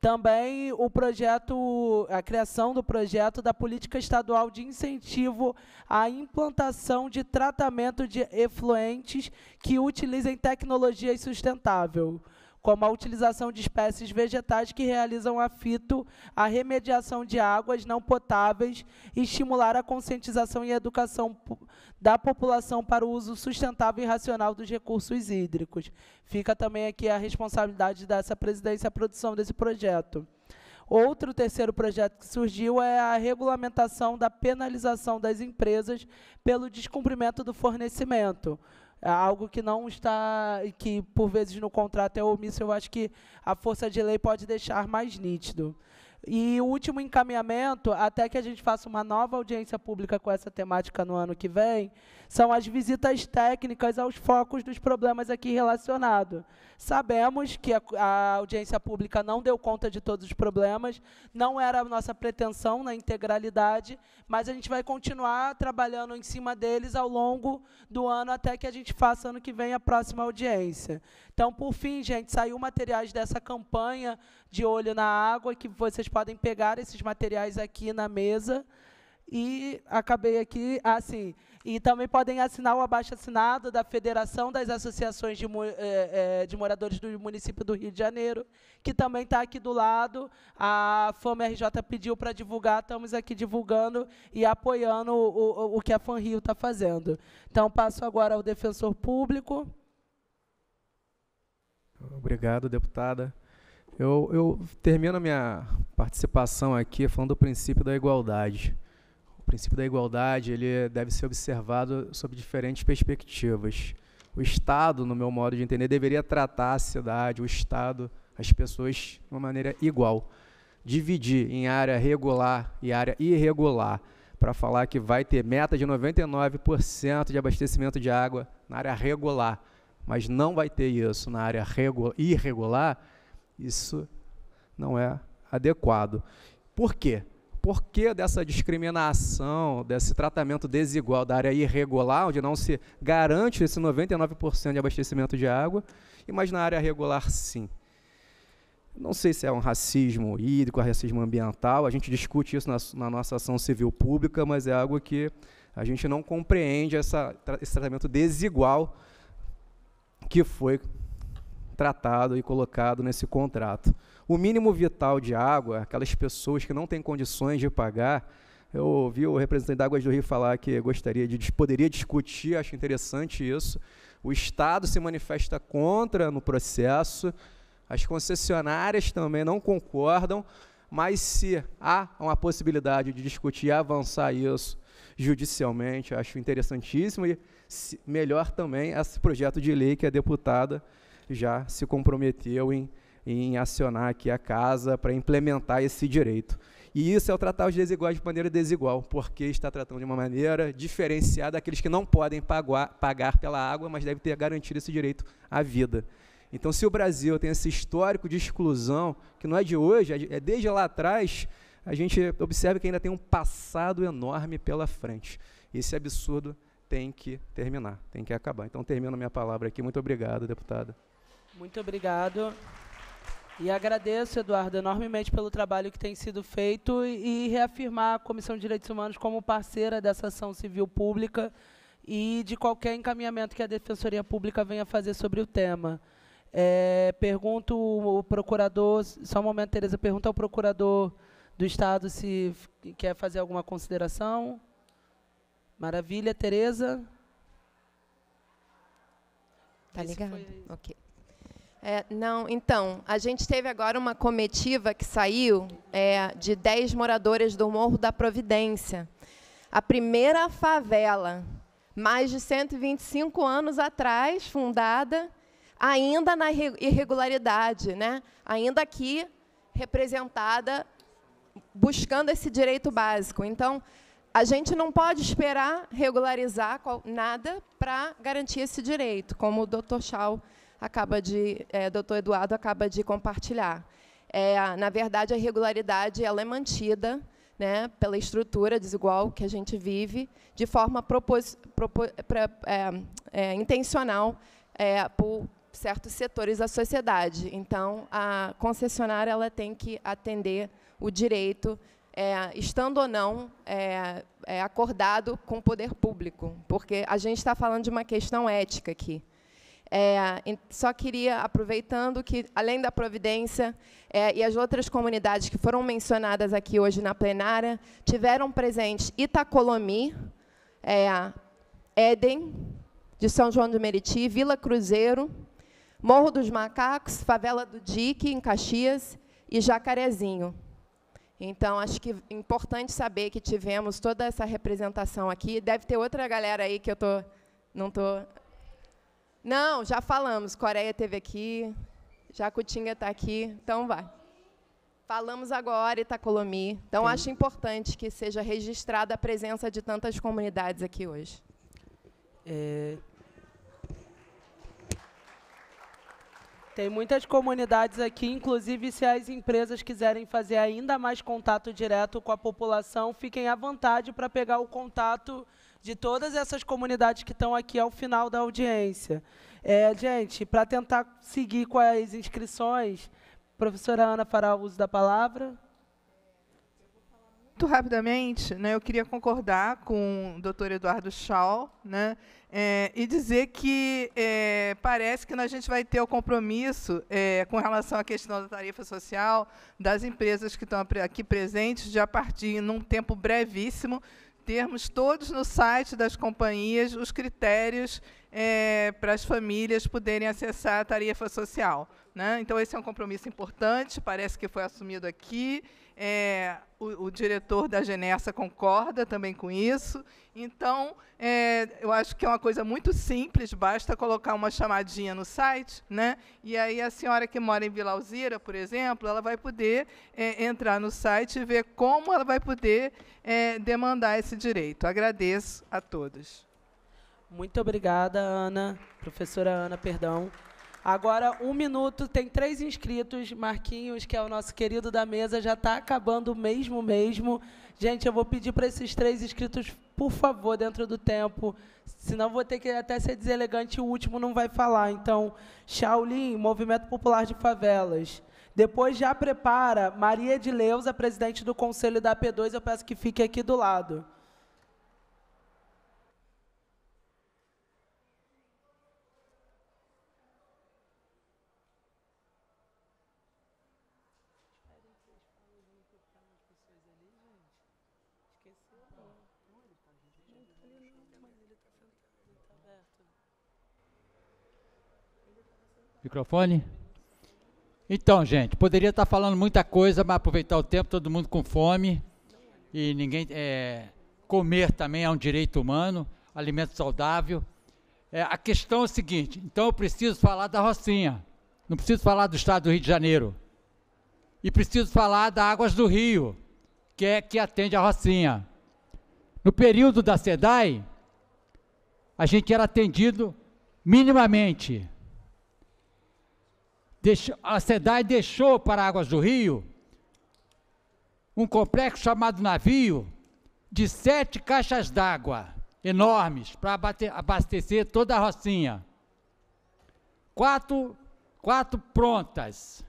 Também o projeto, a criação do projeto da política estadual de incentivo à implantação de tratamento de efluentes que utilizem tecnologias sustentáveis como a utilização de espécies vegetais que realizam a fito, a remediação de águas não potáveis, e estimular a conscientização e educação da população para o uso sustentável e racional dos recursos hídricos. Fica também aqui a responsabilidade dessa presidência a produção desse projeto. Outro terceiro projeto que surgiu é a regulamentação da penalização das empresas pelo descumprimento do fornecimento. É algo que não está, que por vezes no contrato é omisso, eu acho que a força de lei pode deixar mais nítido. E o último encaminhamento, até que a gente faça uma nova audiência pública com essa temática no ano que vem, são as visitas técnicas aos focos dos problemas aqui relacionados. Sabemos que a, a, audiência pública não deu conta de todos os problemas, não era a nossa pretensão na integralidade, mas a gente vai continuar trabalhando em cima deles ao longo do ano até que a gente faça ano que vem a próxima audiência. Então, por fim, gente, saiu materiais dessa campanha de olho na água que vocês podem pegar esses materiais aqui na mesa. E acabei aqui assim, e também podem assinar o abaixo-assinado da Federação das Associações de, eh, eh, de, Moradores do Município do Rio de Janeiro, que também está aqui do lado. A RJ pediu para divulgar, estamos aqui divulgando e apoiando o, o, que a FAMRIO está fazendo. Então, passo agora ao defensor público. Obrigado, deputada. Eu, eu termino a minha participação aqui falando do princípio da igualdade princípio da igualdade ele deve ser observado sob diferentes perspectivas. O Estado, no meu modo de entender, deveria tratar a cidade, o Estado, as pessoas de uma maneira igual. Dividir em área regular e área irregular para falar que vai ter meta de 99% de abastecimento de água na área regular, mas não vai ter isso na área irregular, isso não é adequado. Por quê? porquê dessa discriminação, desse tratamento desigual da área irregular, onde não se garante esse 99% de abastecimento de água, e mas na área regular sim. Não sei se é um racismo hídrico, um racismo ambiental, a gente discute isso na, na, nossa ação civil pública, mas é algo que a gente não compreende essa, esse tratamento desigual que foi tratado e colocado nesse contrato o mínimo vital de água, aquelas pessoas que não têm condições de pagar. Eu ouvi o representante da Águas do Rio falar que gostaria de poderia discutir, acho interessante isso. O Estado se manifesta contra no processo, as concessionárias também não concordam, mas se há uma possibilidade de discutir e avançar isso judicialmente, acho interessantíssimo e melhor também esse projeto de lei que a deputada já se comprometeu em em acionar aqui a casa para implementar esse direito. E isso é o tratar os desiguais de maneira desigual, porque está tratando de uma maneira diferenciada aqueles que não podem pagar, pagar pela água, mas devem ter garantido esse direito à vida. Então, se o Brasil tem esse histórico de exclusão, que não é de hoje, é, é desde lá atrás, a gente observa que ainda tem um passado enorme pela frente. Esse absurdo tem que terminar, tem que acabar. Então, termino minha palavra aqui. Muito obrigado, deputada. Muito obrigado. E agradeço, Eduardo, enormemente pelo trabalho que tem sido feito e, e reafirmar a Comissão de Direitos Humanos como parceira dessa ação civil pública e de qualquer encaminhamento que a Defensoria Pública venha fazer sobre o tema. É, pergunto o procurador, só um momento, Tereza, pergunta ao procurador do Estado se quer fazer alguma consideração. Maravilha, Tereza. Tá ligado? Ok. É, não, então, a gente teve agora uma comitiva que saiu é, de 10 moradores do Morro da Providência. A primeira favela, mais de 125 anos atrás, fundada, ainda na irregularidade, né? ainda aqui representada, buscando esse direito básico. Então, a gente não pode esperar regularizar nada para garantir esse direito, como o doutor Schau acaba de, é, doutor Eduardo acaba de compartilhar. É, na verdade, a irregularidade ela é mantida né, pela estrutura desigual que a gente vive, de forma propos, propos, pra, é, é intencional é, por certos setores da sociedade. Então, a concessionária ela tem que atender o direito é, estando ou não é, é acordado com o poder público, porque a gente está falando de uma questão ética aqui. É, só queria, aproveitando que, além da Providência é, e as outras comunidades que foram mencionadas aqui hoje na plenária, tiveram presentes Itacolomi, é, Éden, de São João do Meriti, Vila Cruzeiro, Morro dos Macacos, Favela do Dique, em Caxias, e Jacarezinho. Então, acho que é importante saber que tivemos toda essa representação aqui. Deve ter outra galera aí que eu tô, não estou não, já falamos. Coreia teve aqui, Jacutinga está aqui, então vai. Falamos agora Itacolomi, então Sim. acho importante que seja registrada a presença de tantas comunidades aqui hoje. É... Tem muitas comunidades aqui, inclusive se as empresas quiserem fazer ainda mais contato direto com a população, fiquem à vontade para pegar o contato de todas essas comunidades que estão aqui ao final da audiência. É, gente, para tentar seguir com as inscrições, professora Ana fará o uso da palavra. Muito rapidamente, né, eu queria concordar com o doutor Eduardo Schall né, é, e dizer que é, parece que a gente vai ter o compromisso é, com relação à questão da tarifa social das empresas que estão aqui presentes, já a partir, num tempo brevíssimo, termos todos no site das companhias os critérios é, para as famílias poderem acessar a tarifa social. Né? Então, esse é um compromisso importante, parece que foi assumido aqui, é, o, o, diretor da Genessa concorda também com isso. Então, é, eu acho que é uma coisa muito simples, basta colocar uma chamadinha no site, né? E aí a senhora que mora em Vila Alzira, por exemplo, ela vai poder é, entrar no site e ver como ela vai poder é, demandar esse direito. Agradeço a todos. Muito obrigada, Ana, professora Ana, perdão. Agora, um minuto, tem três inscritos. Marquinhos, que é o nosso querido da mesa, já está acabando mesmo, mesmo. Gente, eu vou pedir para esses três inscritos, por favor, dentro do tempo. Senão vou ter que até ser deselegante e o último não vai falar. Então, Shaolin, Movimento Popular de Favelas. Depois já prepara Maria de Leusa, presidente do Conselho da P2. Eu peço que fique aqui do lado. Microfone? Então, gente, poderia estar tá falando muita coisa, mas aproveitar o tempo, todo mundo com fome. E ninguém. É, comer também é um direito humano, alimento saudável. É, a questão é a seguinte: então eu preciso falar da Rocinha, não preciso falar do estado do Rio de Janeiro. E preciso falar da Águas do Rio, que é que atende a Rocinha. No período da SEDAI, a gente era atendido minimamente deixou, a SEDAI deixou para Águas do Rio um complexo chamado Navio, de sete caixas d'água enormes para abastecer toda a Rocinha. Quatro, quatro prontas.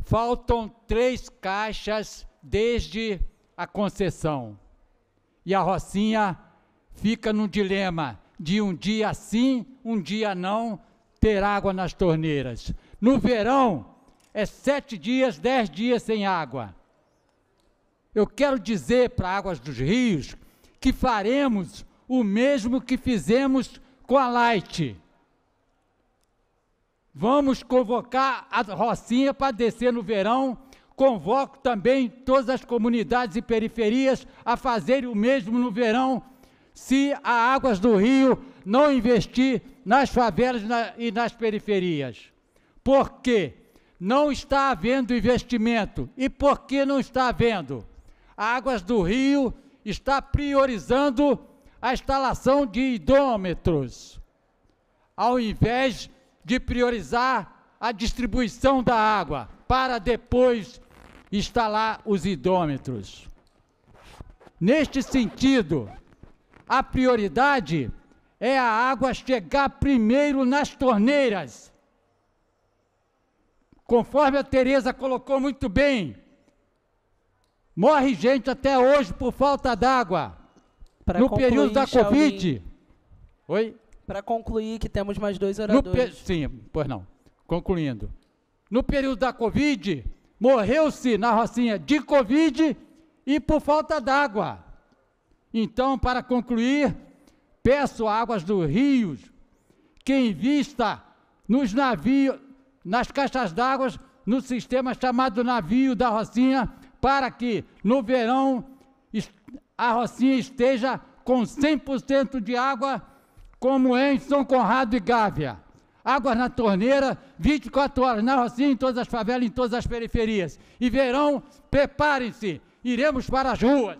Faltam três caixas desde a concessão. E a Rocinha fica num dilema de um dia sim, um dia não, ter água nas torneiras. No verão, é sete dias, dez dias sem água. Eu quero dizer para Águas dos Rios que faremos o mesmo que fizemos com a Light. Vamos convocar a Rocinha para descer no verão. Convoco também todas as comunidades e periferias a fazerem o mesmo no verão, se a Águas do Rio não investir nas favelas e nas periferias. Por quê? Não está havendo investimento. E por que não está havendo? A Águas do Rio está priorizando a instalação de hidrômetros, ao invés de priorizar a distribuição da água, para depois instalar os hidrômetros. Neste sentido, a prioridade é a água chegar primeiro nas torneiras. Conforme a Tereza colocou muito bem, morre gente até hoje por falta d'água. No concluir, período da Covid. Oi? Para concluir, que temos mais dois oradores. Sim, pois não. Concluindo. No período da Covid, morreu-se na Rocinha de Covid e por falta d'água. Então, para concluir, Peço águas dos rios, que invista nos navios, nas caixas d'água, no sistema chamado navio da Rocinha, para que no verão a Rocinha esteja com 100% de água, como é em São Conrado e Gávea. Água na torneira, 24 horas, na Rocinha, em todas as favelas, em todas as periferias. E verão, preparem-se, iremos para as ruas.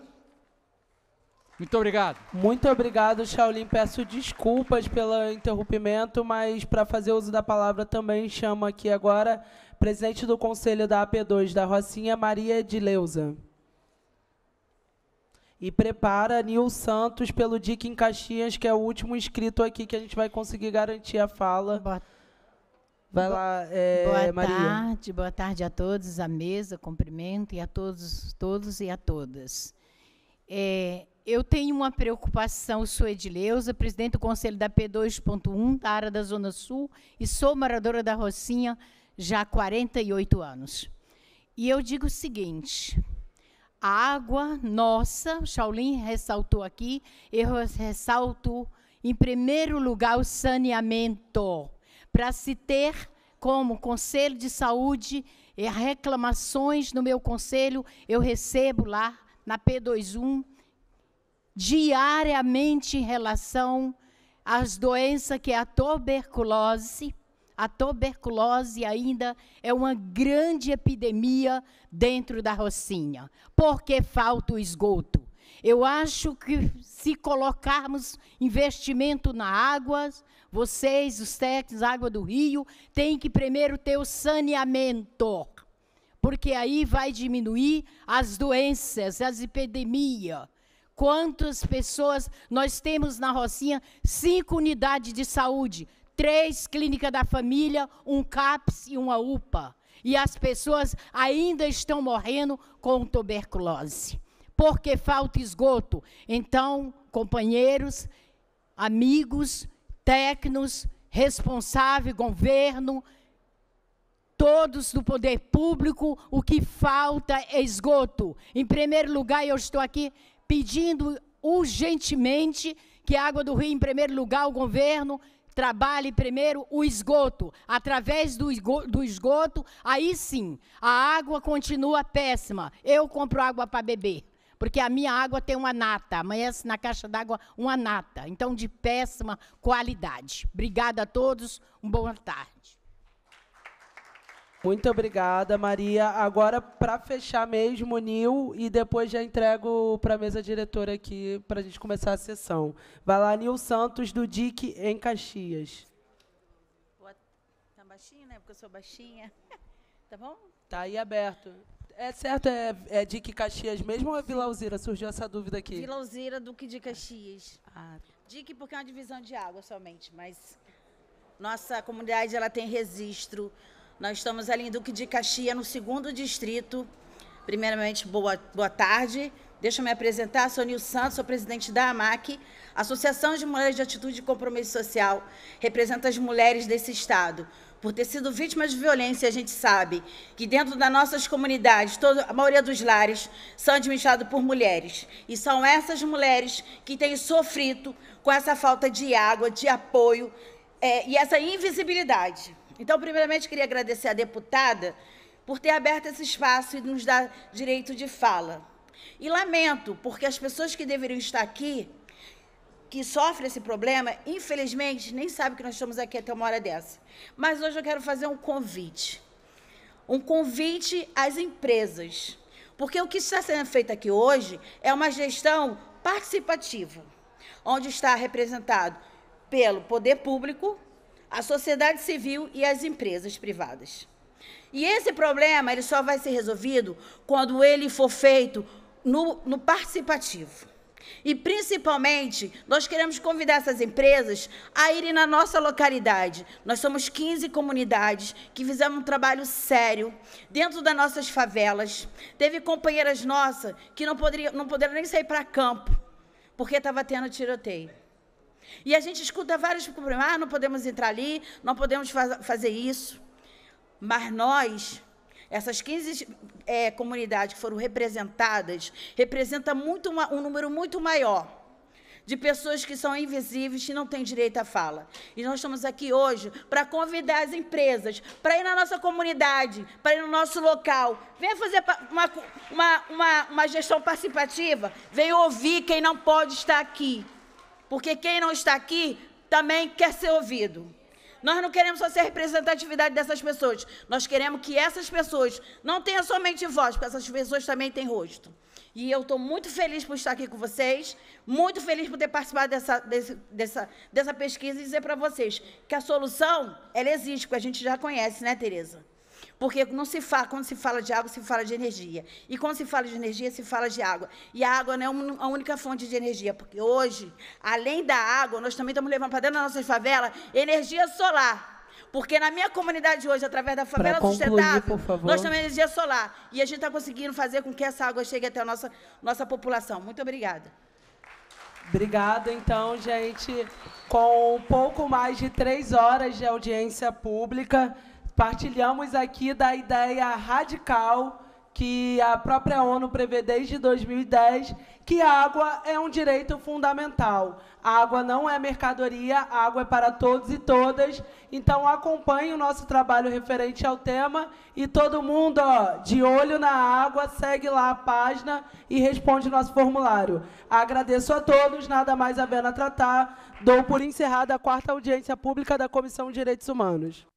Muito obrigado. Muito obrigado, Shaolin. Peço desculpas pelo interrompimento, mas para fazer uso da palavra também chamo aqui agora presidente do Conselho da AP2 da Rocinha, Maria de Leusa. E prepara Nil Santos pelo DIC em Caxias, que é o último inscrito aqui que a gente vai conseguir garantir a fala. Boa, vai lá, é, boa Maria. Boa tarde, boa tarde a todos, à mesa, cumprimento, e a todos, todos e a todas. É, eu tenho uma preocupação, sou Edileuza, presidente do Conselho da P2.1, da área da Zona Sul, e sou moradora da Rocinha já há 48 anos. E eu digo o seguinte, a água nossa, Shaolin ressaltou aqui, eu ressalto, em primeiro lugar, o saneamento, para se ter como Conselho de Saúde, reclamações no meu conselho, eu recebo lá na P21, diariamente em relação às doenças que é a tuberculose. A tuberculose ainda é uma grande epidemia dentro da Rocinha, porque falta o esgoto. Eu acho que se colocarmos investimento na água, vocês, os técnicos, água do Rio, tem que primeiro ter o saneamento, porque aí vai diminuir as doenças, as epidemias. Quantas pessoas nós temos na Rocinha? Cinco unidades de saúde, três clínicas da família, um CAPS e uma UPA. E as pessoas ainda estão morrendo com tuberculose, porque falta esgoto. Então, companheiros, amigos, técnicos, responsável, governo, todos do poder público, o que falta é esgoto. Em primeiro lugar, eu estou aqui pedindo urgentemente que a Água do Rio, em primeiro lugar, o governo trabalhe primeiro o esgoto. Através do esgoto, do esgoto, aí sim, a água continua péssima. Eu compro água para beber, porque a minha água tem uma nata. Amanhece na caixa d'água uma nata. Então, de péssima qualidade. Obrigada a todos. Um boa tarde. Muito obrigada, Maria. Agora, para fechar mesmo, Nil, e depois já entrego para a mesa diretora aqui para a gente começar a sessão. Vai lá, Nil Santos, do DIC em Caxias. Tá baixinho, né? Porque eu sou baixinha. [laughs] Tá bom? Tá aí aberto. É certo, é, é DIC Caxias mesmo ou é Vila Alzira? Surgiu essa dúvida aqui. Vila Alzira, Duque de Caxias. Ah. DIC porque é uma divisão de água somente, mas nossa comunidade ela tem registro nós estamos ali em Duque de Caxias, no segundo distrito. Primeiramente, boa, boa tarde. Deixa eu me apresentar, sou Nil Santos, sou presidente da AMAC, Associação de Mulheres de Atitude e Compromisso Social. Representa as mulheres desse estado. Por ter sido vítimas de violência, a gente sabe que dentro das nossas comunidades, toda, a maioria dos lares são administrados por mulheres. E são essas mulheres que têm sofrido com essa falta de água, de apoio é, e essa invisibilidade. Então, primeiramente, queria agradecer à deputada por ter aberto esse espaço e nos dar direito de fala. E lamento, porque as pessoas que deveriam estar aqui, que sofrem esse problema, infelizmente, nem sabem que nós estamos aqui até uma hora dessa. Mas hoje eu quero fazer um convite. Um convite às empresas. Porque o que está sendo feito aqui hoje é uma gestão participativa, onde está representado pelo poder público, a sociedade civil e as empresas privadas. E esse problema ele só vai ser resolvido quando ele for feito no, no participativo. E principalmente, nós queremos convidar essas empresas a irem na nossa localidade. Nós somos 15 comunidades que fizemos um trabalho sério dentro das nossas favelas. Teve companheiras nossas que não poderiam, não poderiam nem sair para campo, porque estava tendo tiroteio. E a gente escuta vários problemas, ah, não podemos entrar ali, não podemos fazer isso. Mas nós, essas 15 é, comunidades que foram representadas, representa muito uma, um número muito maior de pessoas que são invisíveis, e não têm direito à fala. E nós estamos aqui hoje para convidar as empresas para ir na nossa comunidade, para ir no nosso local. Venha fazer uma, uma, uma, uma gestão participativa, venha ouvir quem não pode estar aqui porque quem não está aqui também quer ser ouvido. Nós não queremos só ser representatividade dessas pessoas, nós queremos que essas pessoas não tenham somente voz, porque essas pessoas também têm rosto. E eu estou muito feliz por estar aqui com vocês, muito feliz por ter participado dessa, desse, dessa, dessa pesquisa e dizer para vocês que a solução, ela existe, porque a gente já conhece, né, Tereza? Porque não se fala, quando se fala de água, se fala de energia. E quando se fala de energia, se fala de água. E a água não é a única fonte de energia, porque hoje, além da água, nós também estamos levando para dentro das nossas favelas energia solar. Porque na minha comunidade hoje, através da favela concluir, sustentável, nós temos é energia solar. E a gente está conseguindo fazer com que essa água chegue até a nossa, nossa população. Muito obrigada. Obrigado, então, gente. Com pouco mais de três horas de audiência pública, Partilhamos aqui da ideia radical que a própria ONU prevê desde 2010, que a água é um direito fundamental. A água não é mercadoria, a água é para todos e todas. Então, acompanhe o nosso trabalho referente ao tema e todo mundo, ó, de olho na água, segue lá a página e responde o nosso formulário. Agradeço a todos, nada mais havendo a tratar. Dou por encerrada a quarta audiência pública da Comissão de Direitos Humanos.